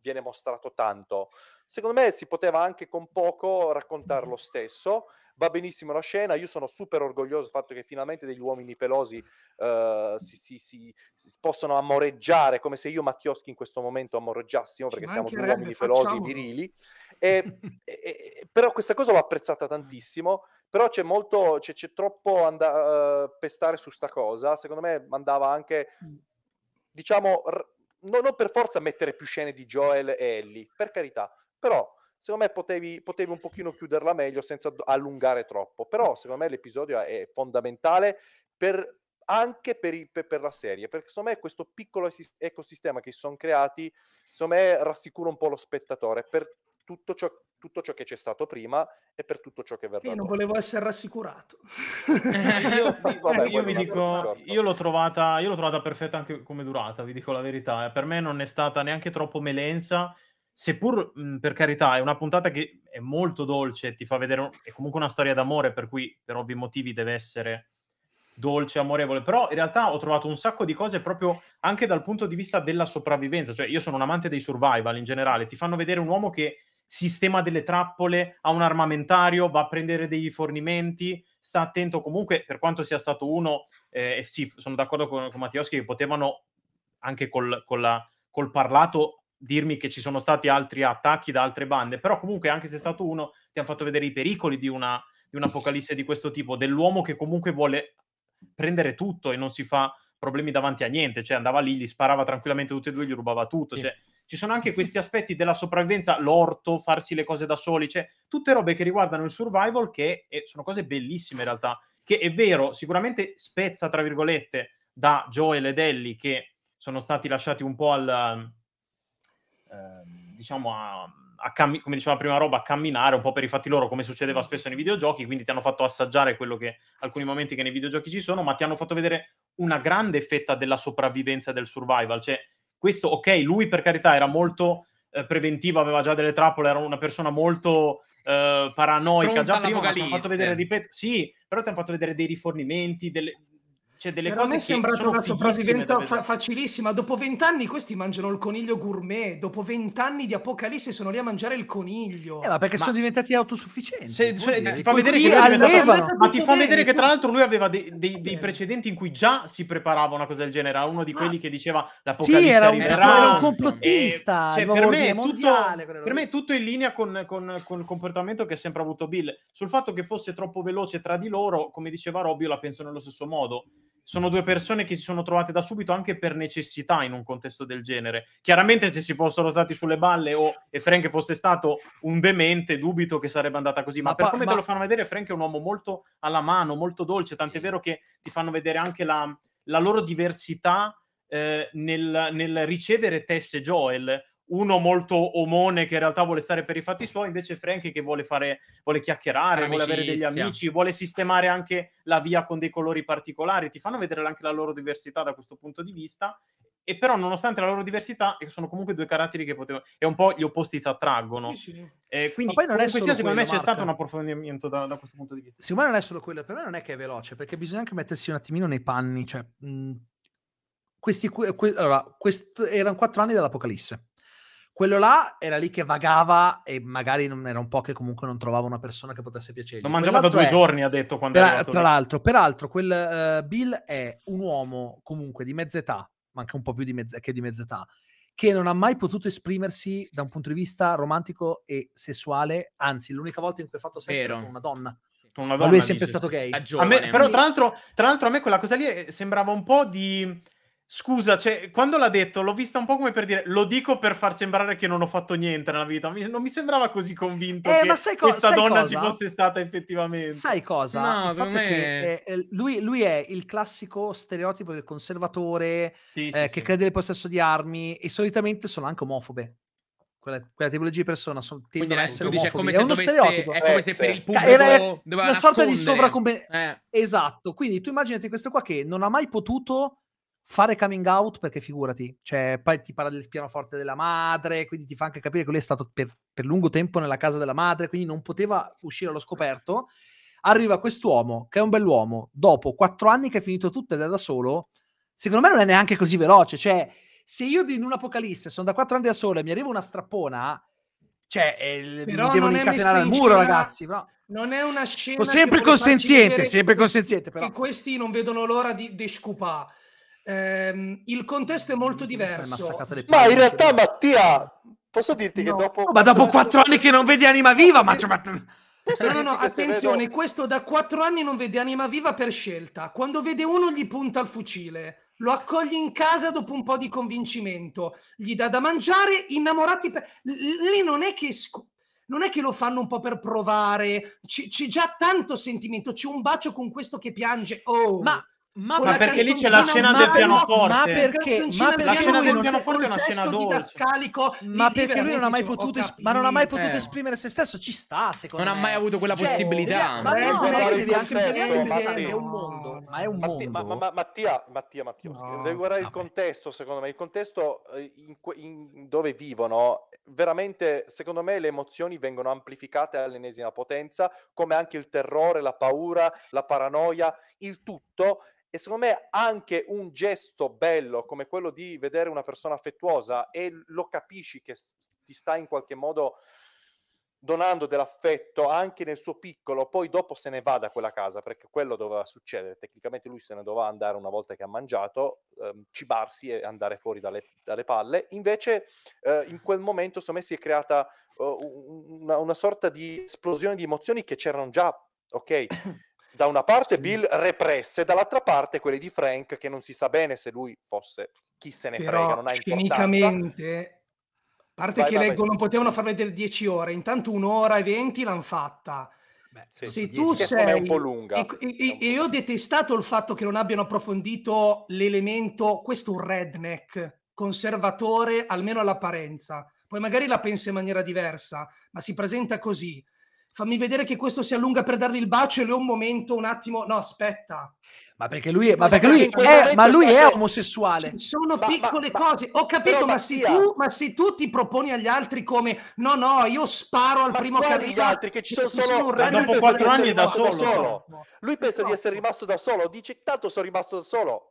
viene mostrato tanto, secondo me si poteva anche con poco raccontare lo stesso. Va benissimo la scena, io sono super orgoglioso del fatto che finalmente degli uomini pelosi uh, si, si, si, si, possono amoreggiare, come se io e Mattioschi in questo momento amoreggiassimo, perché siamo due uomini facciamo. pelosi virili. E, e, però questa cosa l'ho apprezzata tantissimo però c'è molto, c'è, c'è troppo and- uh, eh, pestare su sta cosa, secondo me andava anche, mm. diciamo, r- non, non, per forza mettere più scene di Joel e Ellie, per carità, però secondo me potevi, potevi un pochino chiuderla meglio senza allungare troppo, però secondo me l'episodio è fondamentale per, anche per, i, per, per, la serie, perché secondo me questo piccolo ecosistema che si sono creati, secondo me rassicura un po' lo spettatore per tutto ciò tutto ciò che c'è stato prima e per tutto ciò che verrà. Io non volevo essere rassicurato. io, eh, vabbè, io vi <laughs> eh, dico, io l'ho, trovata, io l'ho trovata perfetta anche come durata, vi dico la verità. Eh. Per me non è stata neanche troppo melensa, seppur mh, per carità è una puntata che è molto dolce, ti fa vedere, un... è comunque una storia d'amore, per cui per ovvi motivi deve essere dolce, amorevole, però in realtà ho trovato un sacco di cose proprio anche dal punto di vista della sopravvivenza, cioè io sono un amante dei survival in generale, ti fanno vedere un uomo che sistema delle trappole, ha un armamentario, va a prendere dei rifornimenti, sta attento comunque, per quanto sia stato uno, eh, e sì, sono d'accordo con, con Mattioschi che potevano anche col, col, la, col, parlato dirmi che ci sono stati altri attacchi da altre bande, però comunque anche se è stato uno, ti hanno fatto vedere i pericoli di, una, di un'apocalisse di questo tipo, dell'uomo che comunque vuole prendere tutto e non si fa problemi davanti a niente, cioè andava lì, gli sparava tranquillamente tutti e due, gli rubava tutto, sì. cioè ci sono anche questi aspetti della sopravvivenza, l'orto, farsi le cose da soli, cioè tutte robe che riguardano il survival che eh, sono cose bellissime in realtà, che è vero, sicuramente spezza, tra virgolette, da Joel ed Ellie che sono stati lasciati un po' al... Eh, diciamo a... Cammi- come diceva prima roba, a camminare un po' per i fatti loro, come succedeva spesso nei videogiochi, quindi ti hanno fatto assaggiare quello che alcuni momenti che nei videogiochi ci sono, ma ti hanno fatto vedere una grande fetta della sopravvivenza e del survival, cioè questo, ok, lui per carità era molto eh, preventivo, aveva già delle trappole, era una persona molto eh, paranoica. Pronta già prima ti hanno fatto vedere, ripeto, sì, però ti hanno fatto vedere dei rifornimenti, delle, cioè, delle cose a me è sembrata una sopravvivenza fa- facilissima. Dopo vent'anni questi mangiano il coniglio gourmet. Dopo vent'anni di Apocalisse sono lì a mangiare il coniglio. Eh, ma perché ma... sono diventati autosufficienti. Se, se, ti, fa vedere, che, diventato... ma ti fa vedere che tra l'altro lui aveva dei, dei, dei, precedenti in cui già si preparava una cosa del genere. Era uno di quelli ma... che diceva l'Apocalisse sì, era un, era un complottista. E, eh, cioè, per, me mondiale, tutto, per me è tutto in linea con, con, con, il comportamento che ha sempre avuto Bill. Sul fatto che fosse troppo veloce tra di loro, come diceva Robbio, la penso nello stesso modo sono due persone che si sono trovate da subito anche per necessità in un contesto del genere. Chiaramente se si fossero stati sulle balle o e Frank fosse stato un demente, dubito che sarebbe andata così, ma, ma per pa- come ma... te lo fanno vedere Frank è un uomo molto alla mano, molto dolce, tant'è vero che ti fanno vedere anche la, la loro diversità eh, nel, nel ricevere Tess e Joel uno molto omone che in realtà vuole stare per i fatti suoi, invece Frankie che vuole fare, vuole chiacchierare, Amicizia. vuole avere degli amici, vuole sistemare anche la via con dei colori particolari, ti fanno vedere anche la loro diversità da questo punto di vista. E però, nonostante la loro diversità, sono comunque due caratteri che potevano. E un po' gli opposti si attraggono. Sì, sì. Eh, quindi, poi non è solo secondo me c'è stato un approfondimento da, da, questo punto di vista. Secondo me non è solo quello, per me non è che è veloce, perché bisogna anche mettersi un attimino nei panni. Cioè, mh, questi, que, allora, quest, erano quattro anni dall'Apocalisse quello là era lì che vagava e magari non, era un po' che comunque non trovava una persona che potesse piacere. Non mangiava da due è... giorni, ha detto quando era Tra l'altro, peraltro, quel uh, Bill è un uomo comunque di mezz'età, ma anche un po' più di mezz- che di mezz'età, che non ha mai potuto esprimersi da un punto di vista romantico e sessuale, anzi l'unica volta in cui ha fatto sesso Vero. con una donna. Con una donna ma lui è sempre dice, stato gay. Giovane, me, però tra l'altro, tra l'altro a me quella cosa lì eh, sembrava un po' di Scusa, cioè, quando l'ha detto l'ho vista un po' come per dire lo dico per far sembrare che non ho fatto niente nella vita. Mi, non mi sembrava così convinto eh, che co- questa donna cosa? ci fosse stata effettivamente. Sai cosa? No, me... che, eh, eh, lui, lui, è il classico stereotipo del conservatore sì, eh, sì, che sì. crede nel possesso di armi e solitamente sono anche omofobe. Quella, quella tipologia di persona sono, tendono Quindi, ad essere dici, è come, se, eh, è dovesse, è come se per il pubblico era una nascondere. sorta di sovracompensazione eh. esatto quindi tu immaginati questo qua che non ha mai potuto fare coming out perché figurati, cioè, poi ti parla del pianoforte della madre, quindi ti fa anche capire che lui è stato per, per lungo tempo nella casa della madre, quindi non poteva uscire allo scoperto. Arriva quest'uomo, che è un bell'uomo, dopo quattro anni che è finito tutto ed è da solo, secondo me non è neanche così veloce, cioè se io in un'apocalisse sono da quattro anni da solo e mi arriva una strappona, cioè eh, però mi devono incatenare al muro, scena, ragazzi. Però... Non è una scena. Sempre consenziente, sempre consenziente, però. E questi non vedono l'ora di descupare. Ehm, il contesto è molto diverso. Ma in realtà, eh. Mattia, posso dirti no. che dopo. ma dopo <laughs> quattro anni che non vedi Anima Viva, ma. Eh, cioè, no, no, no, attenzione, vedo... questo da quattro anni non vede anima viva per scelta. Quando vede uno gli punta il fucile, lo accoglie in casa dopo un po' di convincimento, gli dà da mangiare, innamorati... Per... Lì non è che... Scu- non è che lo fanno un po' per provare, C- c'è già tanto sentimento, c'è un bacio con questo che piange. Oh, ma ma, ma perché lì c'è la scena del pianoforte? Ma perché? Ma la scena del pianoforte è una scena dolce. Ma perché lui non ha mai potuto, ma non ha mai potuto esprimere se stesso? Ci sta, secondo me. Non ha mai avuto quella cioè, possibilità. Ma è un mondo. Ma è un mondo. Mattia, Mattia, Mattia, devi guardare il contesto, secondo me. Il contesto eh, dove vivono, veramente, secondo me, le emozioni vengono amplificate all'ennesima potenza, come anche il terrore, la paura, la paranoia, il tutto e secondo me anche un gesto bello come quello di vedere una persona affettuosa e lo capisci che ti sta in qualche modo donando dell'affetto anche nel suo piccolo, poi dopo se ne va da quella casa, perché quello doveva succedere. Tecnicamente lui se ne doveva andare una volta che ha mangiato, ehm, cibarsi e andare fuori dalle, dalle palle. Invece eh, in quel momento, secondo me, si è creata eh, una, una sorta di esplosione di emozioni che c'erano già, ok? <coughs> da una parte sì. Bill represse, dall'altra parte quelle di Frank che non si sa bene se lui fosse chi se ne Però, frega, non ha importanza. Scenicamente a parte vai, che vai, leggo, vai. non potevano far vedere dieci ore, intanto un'ora e venti l'hanno fatta. Beh, se, tu sei... È un po' lunga. E, e, e, io ho detestato il fatto che non abbiano approfondito l'elemento, questo un redneck, conservatore almeno all'apparenza. Poi magari la pensa in maniera diversa, ma si presenta così fammi vedere che questo si allunga per dargli il bacio e lui un momento, un attimo, no aspetta. Ma perché lui è, ma perché lui è, ma lui è omosessuale. Sono ma, piccole ma, cose, ho capito, ma se, tu, ma se, tu, ti proponi agli altri come no, no, io sparo al primo che arriva. altri che ci sono solo un dopo quattro anni da solo. Da solo. Lui pensa no. di essere rimasto da solo, dice tanto sono rimasto da solo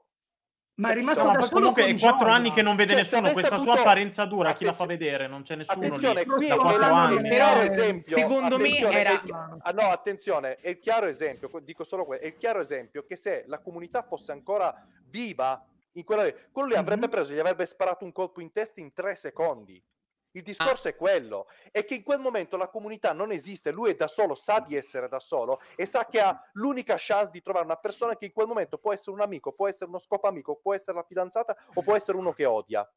ma è eh, rimasto da solo comunque è quattro anni che non vede cioè, nessuno questa saputo... sua apparenza dura Attenzio... chi la fa vedere non c'è nessuno attenzione, lì qui è l'anno del chiaro esempio secondo me era chi... ah, no attenzione è il chiaro esempio dico solo questo è il chiaro esempio che se la comunità fosse ancora viva in quella quello lì mhm. avrebbe mm-hmm. preso gli avrebbe sparato un colpo in testa in tre secondi il ah. discorso ah. è quello, è che in quel momento la comunità non esiste, lui è da solo, sa di essere da solo e sa che ha l'unica chance di trovare una persona che in quel momento può essere un amico, può essere uno scopo amico, può essere la fidanzata o può mm. essere uno che odia.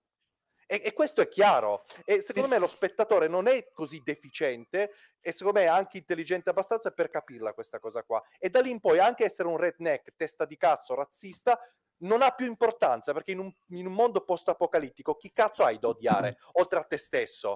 E, e questo è chiaro. E secondo me lo spettatore non è così deficiente e secondo me è anche intelligente abbastanza per capirla questa cosa qua. E da lì in poi anche essere un redneck, testa di cazzo, razzista, non ha più importanza perché in un, in un mondo post-apocalittico chi cazzo hai da odiare mm. oltre a te stesso?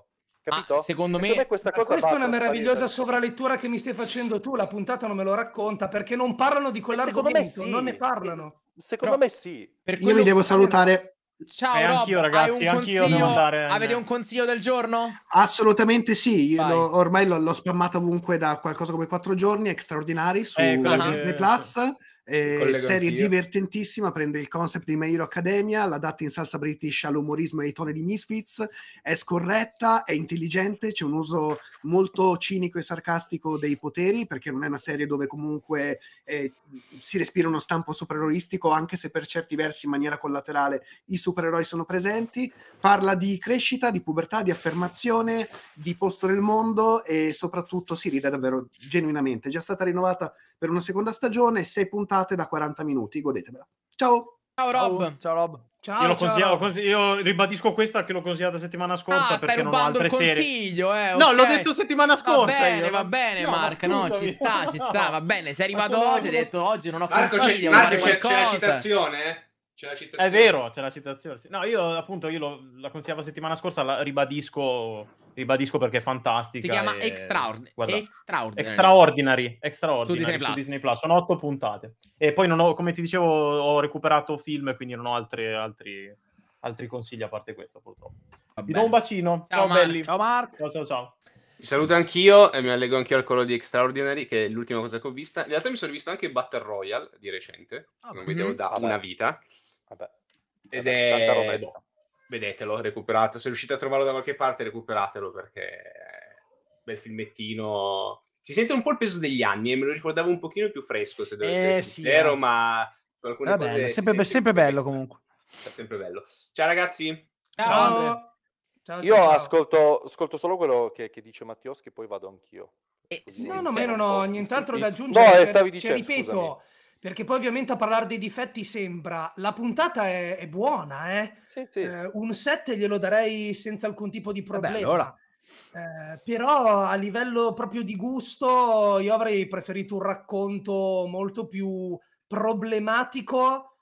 Ah, Capito? Ah, secondo, me... me, questa ah, cosa questa è una meravigliosa sovralettura che mi stai facendo tu. La puntata non me lo racconta perché non parlano di quell'argomento, sì. non ne parlano. Secondo Però, me sì. Per Io vi devo salutare. Ciao, eh, anch'io, ragazzi, anch'io devo andare. Eh. Avete un consiglio del giorno? Assolutamente sì. Io lo, ormai l'ho, l'ho spammato ovunque da qualcosa come quattro giorni. Extraordinari su ecco, eh, Disney Plus. Sì eh, serie anch'io. divertentissima, prende il concept di My Hero Academia, l'adatta in salsa british all'umorismo e ai toni di Misfits, è scorretta, è intelligente, c'è un uso molto cinico e sarcastico dei poteri, perché non è una serie dove comunque eh, si respira uno stampo supereroistico, anche se per certi versi in maniera collaterale i supereroi sono presenti, parla di crescita, di pubertà, di affermazione, di posto nel mondo e soprattutto si ride davvero genuinamente. È già stata rinnovata per una seconda stagione, sei puntate puntate da 40 minuti, godetevela. Ciao! Ciao Rob! Ciao Rob! Ciao, io, ciao, Rob. io ribadisco questa che l'ho consigliata settimana ah, scorsa ah, perché non ho altre consiglio, serie. Eh, okay. No, l'ho detto settimana scorsa. Va bene, io. va bene, no, Mark. No, ci sta, ci sta, va bene. Sei arrivato oggi hai detto oggi non ho Marco, consiglio. Marco, c'è, c'è la citazione? C'è la citazione. È vero, c'è la citazione. No, io appunto io lo, la consigliavo settimana scorsa, la ribadisco, ribadisco perché è fantastica. Si chiama e... Extraordinary. Extraordinary. Extraordinary. Extraordinary. Su, Disney Plus. Sono otto puntate. E poi non ho, come ti dicevo, ho recuperato film, quindi non ho altri, altri, altri consigli a parte questo, purtroppo. Va do un bacino. Ciao, ciao belli. Ciao Mark. Ciao ciao ciao. Mi saluto anch'io e mi allego anch'io al collo di Extraordinary, che è l'ultima cosa che ho vista. In realtà mi sono visto anche Battle Royale di recente, ah, non vedevo mhm. da una vita. Vabbè. Ed Vabbè, è... Boh, vedetelo, recuperato. Se riuscite a trovarlo da qualche parte, recuperatelo perché bel filmettino. Si sente un po' il peso degli anni e eh, me lo ricordavo un pochino più fresco, se devo eh, essere sincero, sì, eh. ma alcune Vabbè, cose... Sempre, si sempre bello comunque. Sempre bello. Ciao ragazzi! Ciao! ciao. Ciao, Io ciao. Ascolto, ascolto, solo quello che, che dice Mattios, che poi vado anch'io. Eh, no, no, ma non ho nient'altro da aggiungere. No, eh, stavi dicendo, cioè, ripeto, scusami. Perché poi ovviamente a parlare dei difetti sembra, la puntata è, è buona, eh? Sì, sì. Eh, un 7 glielo darei senza alcun tipo di eh problema. Vabbè, allora. Eh, però a livello proprio di gusto io avrei preferito un racconto molto più problematico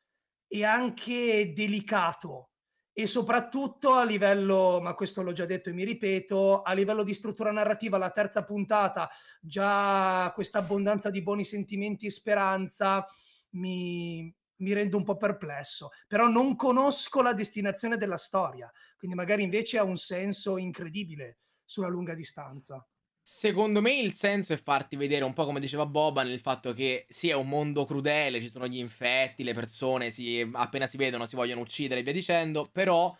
e anche delicato e soprattutto a livello, ma questo l'ho già detto e mi ripeto, a livello di struttura narrativa, la terza puntata, già questa abbondanza di buoni sentimenti e speranza mi, mi rende un po' perplesso, però non conosco la destinazione della storia, quindi magari invece ha un senso incredibile sulla lunga distanza. Secondo me il senso è farti vedere un po' come diceva Boba nel fatto che sì, è un mondo crudele, ci sono gli infetti, le persone si, appena si vedono si vogliono uccidere e via dicendo, però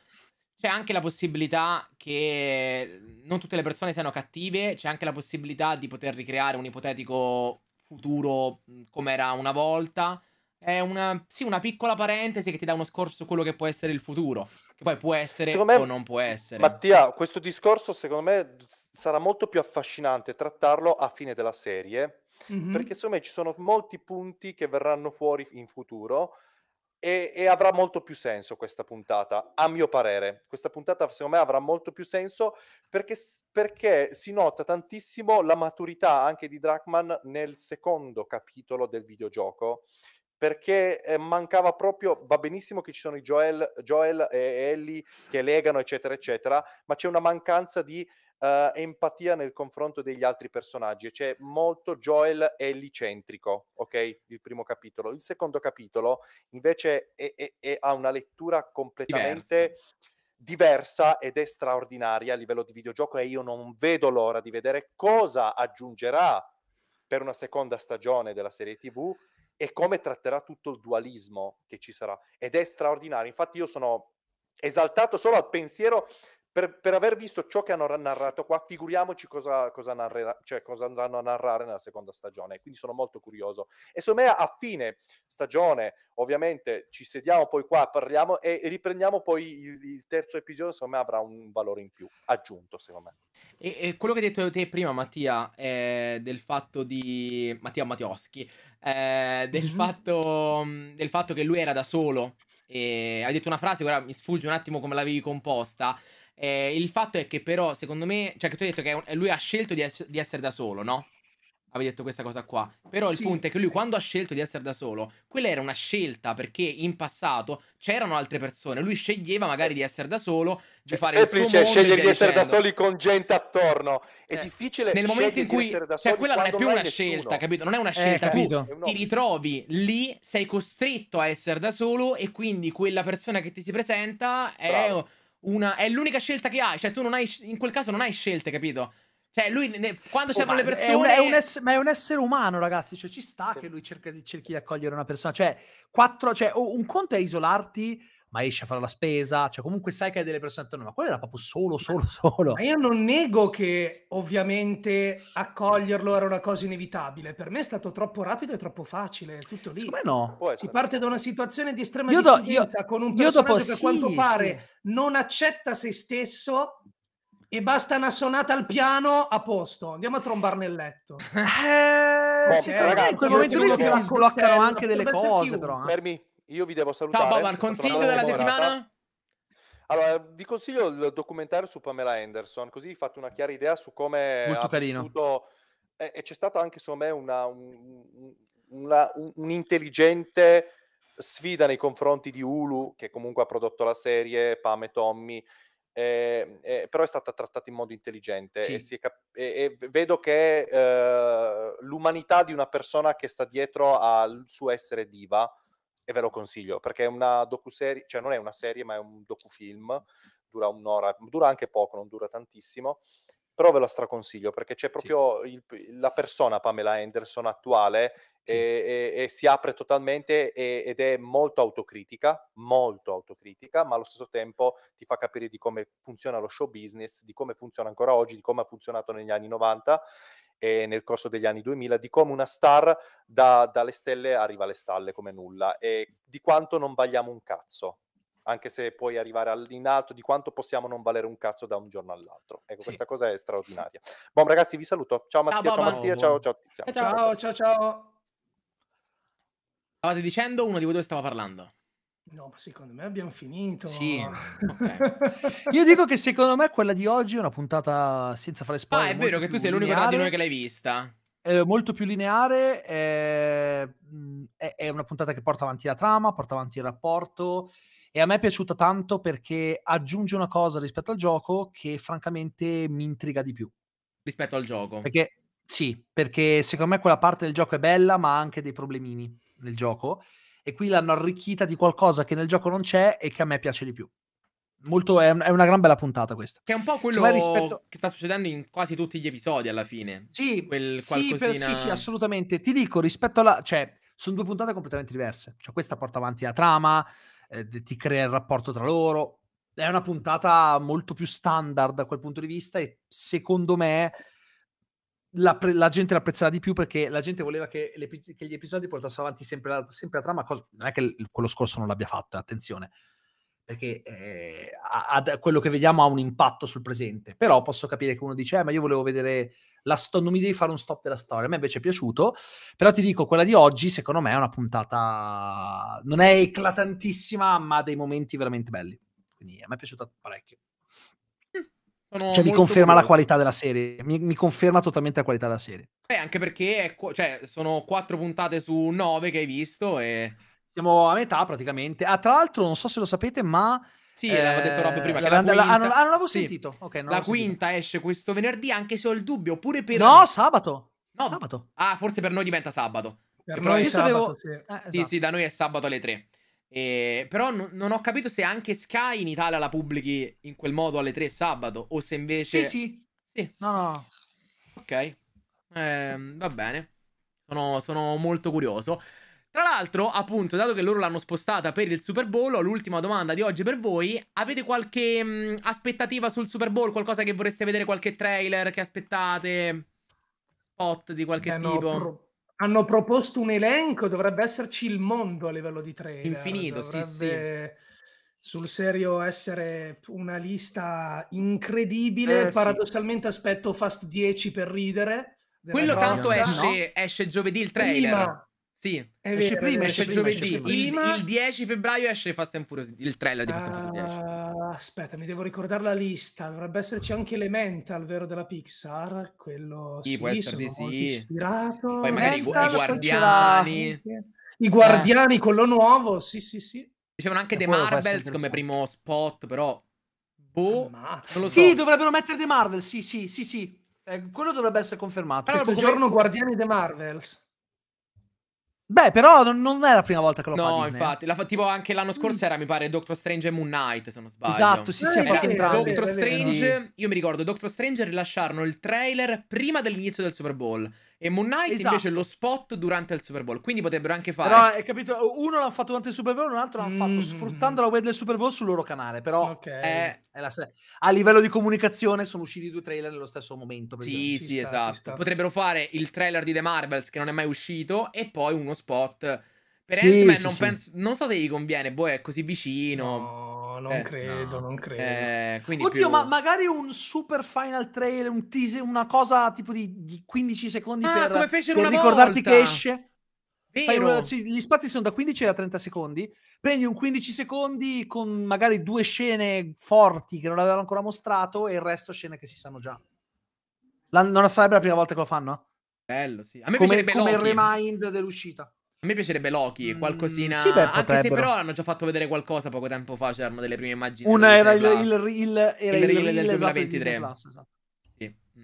c'è anche la possibilità che non tutte le persone siano cattive, c'è anche la possibilità di poter ricreare un ipotetico futuro come era una volta. È una, sì, una piccola parentesi che ti dà uno scorso su quello che può essere il futuro. Poi può essere me, o non può essere. Mattia, questo discorso secondo me sarà molto più affascinante trattarlo a fine della serie, mm-hmm. perché secondo me ci sono molti punti che verranno fuori in futuro e, e, avrà molto più senso questa puntata, a mio parere. Questa puntata secondo me avrà molto più senso perché, perché si nota tantissimo la maturità anche di Drachman nel secondo capitolo del videogioco perché eh, mancava proprio, va benissimo che ci sono i Joel, Joel e Ellie che legano eccetera eccetera, ma c'è una mancanza di uh, empatia nel confronto degli altri personaggi, c'è molto Joel Ellie centrico, ok? Il primo capitolo. Il secondo capitolo invece è, è, è, ha una lettura completamente... Diversi diversa ed è straordinaria a livello di videogioco e io non vedo l'ora di vedere cosa aggiungerà per una seconda stagione della serie TV e come tratterà tutto il dualismo che ci sarà. Ed è straordinario. Infatti io sono esaltato solo al pensiero per, per, aver visto ciò che hanno narrato qua, figuriamoci cosa, cosa, narrerà, cioè cosa, andranno a narrare nella seconda stagione. Quindi sono molto curioso. E secondo me a fine stagione, ovviamente, ci sediamo poi qua, parliamo e, riprendiamo poi il, il, terzo episodio, secondo me avrà un valore in più, aggiunto, secondo me. E, e quello che hai detto te prima, Mattia, eh, del fatto di... Mattia Mattioschi, del, mm-hmm. fatto, mm, del fatto che lui era da solo. E hai detto una frase, ora mi sfugge un attimo come l'avevi composta. Eh, il fatto è che però, secondo me, cioè che tu hai detto che lui ha scelto di, es- di essere da solo, no? Avevi detto questa cosa qua. Però il punto è che lui quando ha scelto di essere da solo, quella era una scelta perché in passato c'erano altre persone. Lui sceglieva magari di essere da solo, di cioè, fare semplice il suo mondo scegliere di essere dicendo. da soli con gente attorno. È eh. difficile nel momento in cui cioè quella non è più una nessuno. scelta, capito? Non è una eh, scelta, eh, tu ti ritrovi lì, sei costretto a essere da solo e quindi quella persona che ti si presenta è Bravo una... È l'unica scelta che hai, cioè tu non hai... In quel caso non hai scelte, capito? Cioè, lui ne, quando oh, servono le persone. È un, è un ess- ma è un essere umano, ragazzi. Cioè, ci sta sì. che lui cerca di, cerchi di accogliere una persona. Cioè, quattro, cioè, un conto è isolarti ma esci a fare la spesa, cioè comunque sai che hai delle persone attorno, ma quello era proprio solo, solo, <laughs> solo. Ma io non nego che ovviamente accoglierlo era una cosa inevitabile, per me è stato troppo rapido e troppo facile, tutto lì. Come no? Si parte da una situazione di estrema io do, io, con un personaggio dopo, che a sì, quanto pare sì. non accetta se stesso e basta una sonata al piano a posto. Andiamo a trombar nel letto. Eh, Beh, sì, ragazzi, in quel momento lì si sbloccano anche delle cose, più. però. Eh. Fermi, io vi devo salutare. Ciao Boban, consiglio della settimana? Allora, vi consiglio il documentario su Pamela Anderson, così vi fate una chiara idea su come Molto ha vissuto... E, e c'è stato anche, secondo me, una, un, una, un'intelligente sfida nei confronti di Hulu, che comunque ha prodotto la serie, Pam e Tommy, eh, eh, però è stata trattata in modo intelligente sì. e, cap- e, e, vedo che eh, l'umanità di una persona che sta dietro al suo essere diva e ve lo consiglio perché è una docuserie, cioè non è una serie ma è un docufilm, dura un'ora, dura anche poco, non dura tantissimo, però ve la straconsiglio perché c'è proprio sì. il, la persona Pamela Anderson attuale sì. e, e, e, si apre totalmente e, ed è molto autocritica, molto autocritica, ma allo stesso tempo ti fa capire di come funziona lo show business, di come funziona ancora oggi, di come ha funzionato negli anni 90 eh, nel corso degli anni 2000 di come una star da, dalle stelle arriva alle stalle come nulla e di quanto non valiamo un cazzo anche se puoi arrivare in alto, di quanto possiamo non valere un cazzo da un giorno all'altro. Ecco, sì. questa cosa è straordinaria. buon ragazzi, vi saluto. Ciao Mattia, ciao, ciao Mattia, ciao ciao, ciao ciao. Ciao, ciao, ciao. Stavate dicendo uno di voi dove stava parlando? No, ma secondo me abbiamo finito. Sì, <laughs> okay. Io dico che secondo me quella di oggi è una puntata senza fare ah, spoiler. Ah, è vero che tu sei l'unico tra di noi che l'hai vista. molto più lineare, è, mm, è, è una puntata che porta avanti la trama, porta avanti il rapporto e a me è piaciuta tanto perché aggiunge una cosa rispetto al gioco che francamente mi intriga di più. Rispetto al gioco? Perché sì, perché secondo me quella parte del gioco è bella ma ha anche dei problemini nel gioco e qui l'hanno arricchita di qualcosa che nel gioco non c'è e che a me piace di più. Molto, è, un, è una gran bella puntata questa. Che è un po' quello rispetto... che sta succedendo in quasi tutti gli episodi alla fine. Sì, Quel sì, per, sì, sì, assolutamente. Ti dico, rispetto alla... Cioè, sono due puntate completamente diverse. Cioè, questa porta avanti la trama, eh, ti crea il rapporto tra loro. È una puntata molto più standard da quel punto di vista e secondo me la, pre- la, gente l'apprezzerà di più perché la gente voleva che, le, che gli episodi portassero avanti sempre la, sempre la trama. Cosa, non è che l- quello scorso non l'abbia fatta, eh, attenzione, perché eh, a- quello che vediamo ha un impatto sul presente. Però posso capire che uno dice, eh, ma io volevo vedere la sto- non mi devi fare un stop della storia. A me invece è piaciuto, però ti dico, quella di oggi secondo me è una puntata, non è eclatantissima, ma ha dei momenti veramente belli. Quindi a me è piaciuta parecchio cioè, mi conferma curioso. la qualità della serie. Mi, mi, conferma totalmente la qualità della serie. Beh, anche perché cioè, sono quattro puntate su nove che hai visto e... Siamo a metà praticamente. Ah, tra l'altro, non so se lo sapete, ma... Sì, eh, l'aveva detto Rob eh, prima. La, la ah, quinta... ah, non, ah, non l'avevo sì. sentito. Okay, non la quinta sentito. esce questo venerdì, anche se ho il dubbio, pure per... No, sabato. No. Sabato. Ah, forse per noi diventa sabato. Per noi sabato, avevo... sì. Eh, esatto. sì, sì, esatto. da noi è sabato alle tre. E, eh, però n- non ho capito se anche Sky in Italia la pubblichi in quel modo alle 3 sabato o se invece... Sì, sì. Sì. No, no. Ok. Eh, va bene. Sono, sono, molto curioso. Tra l'altro, appunto, dato che loro l'hanno spostata per il Super Bowl, ho l'ultima domanda di oggi per voi. Avete qualche mh, mm, aspettativa sul Super Bowl? Qualcosa che vorreste vedere? Qualche trailer che aspettate? Spot di qualche Beh, tipo? No, pro- hanno proposto un elenco, dovrebbe esserci il mondo a livello di trailer. Infinito, dovrebbe, sì, sì. Sul serio essere una lista incredibile, eh, paradossalmente sì. aspetto Fast 10 per ridere. Quello tanto esce, no? esce, giovedì il trailer. Prima, sì, è esce vero, prima, esce, esce giovedì. Esce prima. Il, il, 10 febbraio esce Fast and Furious, il trailer di Fast and Furious 10. Uh, ah, aspetta, mi devo ricordare la lista. Dovrebbe esserci anche Elemental, vero, della Pixar. Quello sì, sì può essere di sì. Ispirato. Poi magari Mental, i Guardiani. I Guardiani, eh. quello nuovo, sì, sì, sì. Dicevano anche The Marvels come primo spot, però... Boh, so. Sì, dovrebbero mettere The Marvels, sì, sì, sì, sì. Eh, quello dovrebbe essere confermato. Allora, questo come... giorno Guardiani The Marvels. Beh, però non, è la prima volta che lo no, fa No, eh. infatti, la fa, tipo anche l'anno scorso era, mi pare, Doctor Strange e Moon Knight, se non sbaglio. Esatto, sì, sì, eh, era Doctor Strange, io mi ricordo, Doctor Strange rilasciarono il trailer prima dell'inizio del Super Bowl e Moon Knight esatto. invece lo spot durante il Super Bowl. Quindi potrebbero anche fare. Però hai eh, capito? Uno l'hanno fatto durante il Super Bowl, un altro l'hanno mm fatto sfruttando la web del Super Bowl sul loro canale. Però okay. è, è la se- a livello di comunicazione sono usciti due trailer nello stesso momento. Sì, sì, sta, esatto. Potrebbero fare il trailer di The Marvels che non è mai uscito e poi uno spot per sì, Ant-Man sì, non, sì. Penso, non so se gli conviene, boh, è così vicino. No, non eh, credo, no. non credo. Eh, Oddio, più... ma magari un super final trailer, un teaser, una cosa tipo di, di 15 secondi ah, per, come per una ricordarti volta. che esce. Una, gli spazi sono da 15 a 30 secondi. Prendi un 15 secondi con magari due scene forti che non avevano ancora mostrato e il resto scene che si sanno già. La, non sarebbe la prima volta che lo fanno? Eh? Bello, sì. A me come, come il remind dell'uscita. A me piacerebbe Loki, mm, qualcosina. sì, beh, Anche se però hanno già fatto vedere qualcosa poco tempo fa, c'erano delle prime immagini. Una era il, il reel, era il, reel del esatto 2023. Plus, esatto. Sì. Mm.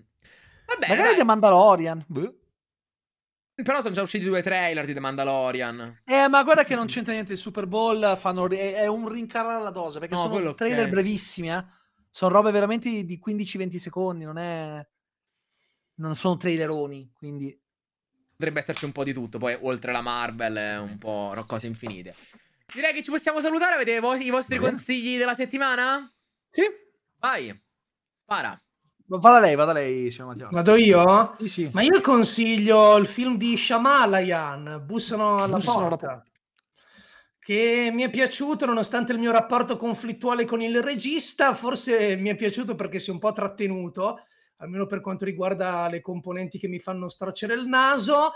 Vabbè, Magari dai. The Mandalorian. Beh. Però sono già usciti due trailer di The Mandalorian. Eh, ma guarda che non c'entra niente il Super Bowl, fanno, è, è un rincarare la dose, perché no, sono trailer okay. brevissimi, eh. Sono robe veramente di 15-20 secondi, non è... Non sono traileroni, quindi potrebbe esserci un po' di tutto. Poi, oltre la Marvel, un po' cose infinite. Direi che ci possiamo salutare. Avete i vostri Beh. consigli della settimana? Sì. Vai, spara. Vada lei, vada lei, signor Mattias. Vado io? Sì, sì. Ma io consiglio il film di Shyamalan, Bussano alla Bussano porta. porta. Che mi è piaciuto nonostante il mio rapporto conflittuale con il regista, forse mi è piaciuto perché si è un po' trattenuto almeno per quanto riguarda le componenti che mi fanno storcere il naso.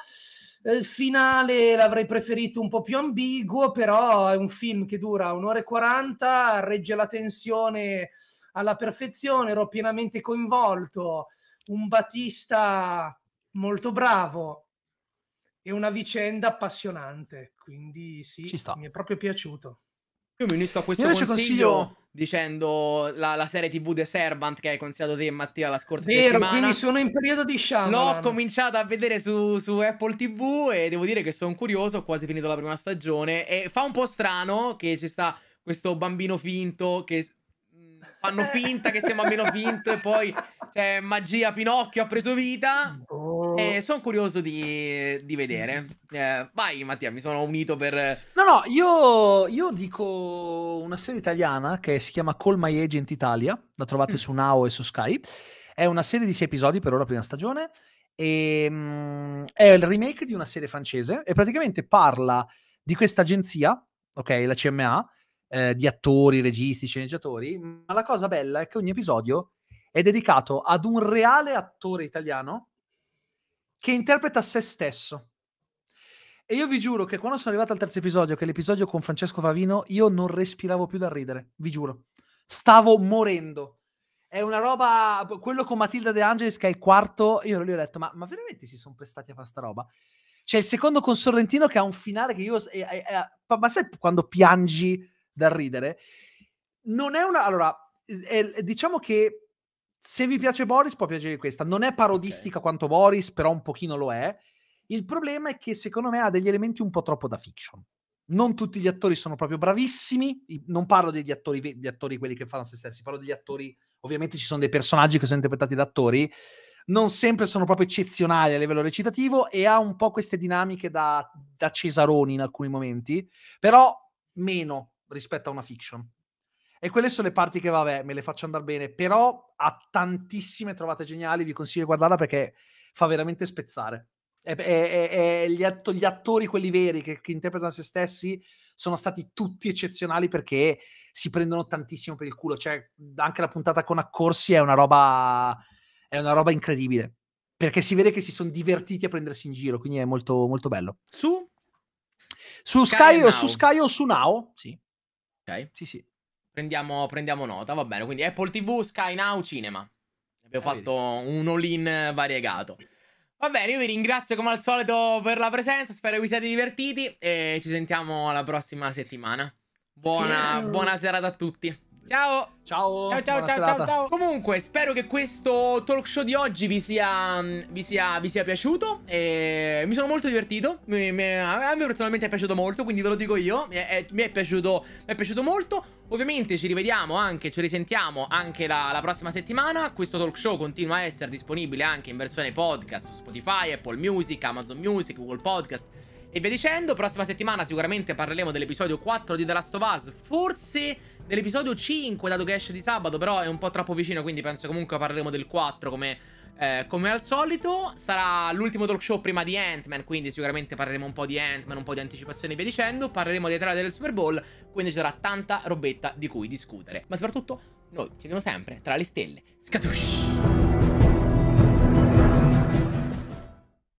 Il finale l'avrei preferito un po' più ambiguo, però è un film che dura un'ora e quaranta, regge la tensione alla perfezione, ero pienamente coinvolto, un Batista molto bravo e una vicenda appassionante, quindi sì, mi è proprio piaciuto. Io mi unisco a questo Io consiglio... consiglio dicendo la, la, serie TV The Servant che hai consigliato te e Mattia la scorsa Vero, settimana. Vero, quindi sono in periodo di Shyamalan. L'ho cominciata a vedere su, su, Apple TV e devo dire che sono curioso, ho quasi finito la prima stagione e fa un po' strano che ci sta questo bambino finto che mm, fanno finta che sia un bambino finto e poi cioè, magia Pinocchio ha preso vita. Oh eh, sono curioso di, di vedere. Eh, vai, Mattia, mi sono unito per. No, no, io, io, dico una serie italiana che si chiama Call My Agent Italia. La trovate mm. su Now e su Sky. È una serie di sei episodi per ora, prima stagione. E, mm, è il remake di una serie francese e praticamente parla di questa agenzia, ok, la CMA, eh, di attori, registi, sceneggiatori. Ma la cosa bella è che ogni episodio è dedicato ad un reale attore italiano che interpreta se stesso. E io vi giuro che quando sono arrivato al terzo episodio, che è l'episodio con Francesco Favino, io non respiravo più dal ridere, vi giuro. Stavo morendo. È una roba, quello con Matilda De Angelis, che è il quarto, io lì ho detto, ma, ma veramente si sono prestati a fare sta roba? C'è cioè, il secondo con Sorrentino che ha un finale che io... È, è, è, ma sai quando piangi dal ridere? Non è una... Allora, eh, eh, diciamo che se vi piace Boris può piacere questa. Non è parodistica okay. quanto Boris, però un pochino lo è. Il problema è che secondo me ha degli elementi un po' troppo da fiction. Non tutti gli attori sono proprio bravissimi, non parlo degli attori, gli attori quelli che fanno se stessi, parlo degli attori, ovviamente ci sono dei personaggi che sono interpretati da attori, non sempre sono proprio eccezionali a livello recitativo e ha un po' queste dinamiche da, da Cesaroni in alcuni momenti, però meno rispetto a una fiction. E quelle sono le parti che, vabbè, me le faccio andare bene, però ha tantissime trovate geniali, vi consiglio di guardarla perché fa veramente spezzare. E, e, e gli, atto- gli, attori, quelli veri, che, che interpretano se stessi, sono stati tutti eccezionali perché si prendono tantissimo per il culo. Cioè, anche la puntata con Accorsi è una roba, è una roba incredibile. Perché si vede che si sono divertiti a prendersi in giro, quindi è molto, molto bello. Su? Su Sky, Sky o su Sky o su Now? Sì. Ok. Sì, sì. Prendiamo, prendiamo nota, va bene. Quindi Apple TV, Sky Now, Cinema. Abbiamo ah, fatto vedi. un all-in variegato. Va bene, io vi ringrazio come al solito per la presenza, spero vi siate divertiti e ci sentiamo la prossima settimana. Buona, buona serata a tutti. Ciao. Ciao. Ciao, ciao, ciao, ciao, ciao, Comunque, spero che questo talk show di oggi vi sia, mm, vi sia, vi sia piaciuto. E mi sono molto divertito. Mi, mi, a me personalmente è piaciuto molto, quindi ve lo dico io. Mi è, mi è, piaciuto, mi è piaciuto molto. Ovviamente ci rivediamo anche, ci risentiamo anche la, la, prossima settimana. Questo talk show continua a essere disponibile anche in versione podcast su Spotify, Apple Music, Amazon Music, Google Podcast e via dicendo. Prossima settimana sicuramente parleremo dell'episodio 4 di The Last of Us. Forse dell'episodio 5, dato che esce di sabato, però è un po' troppo vicino, quindi penso comunque parleremo del 4 come, eh, come al solito. Sarà l'ultimo talk show prima di Ant-Man, quindi sicuramente parleremo un po' di Ant-Man, un po' di anticipazioni e via dicendo. Parleremo dei trailer del Super Bowl, quindi ci sarà tanta robetta di cui discutere. Ma soprattutto, noi ci vediamo sempre tra le stelle. Scatush!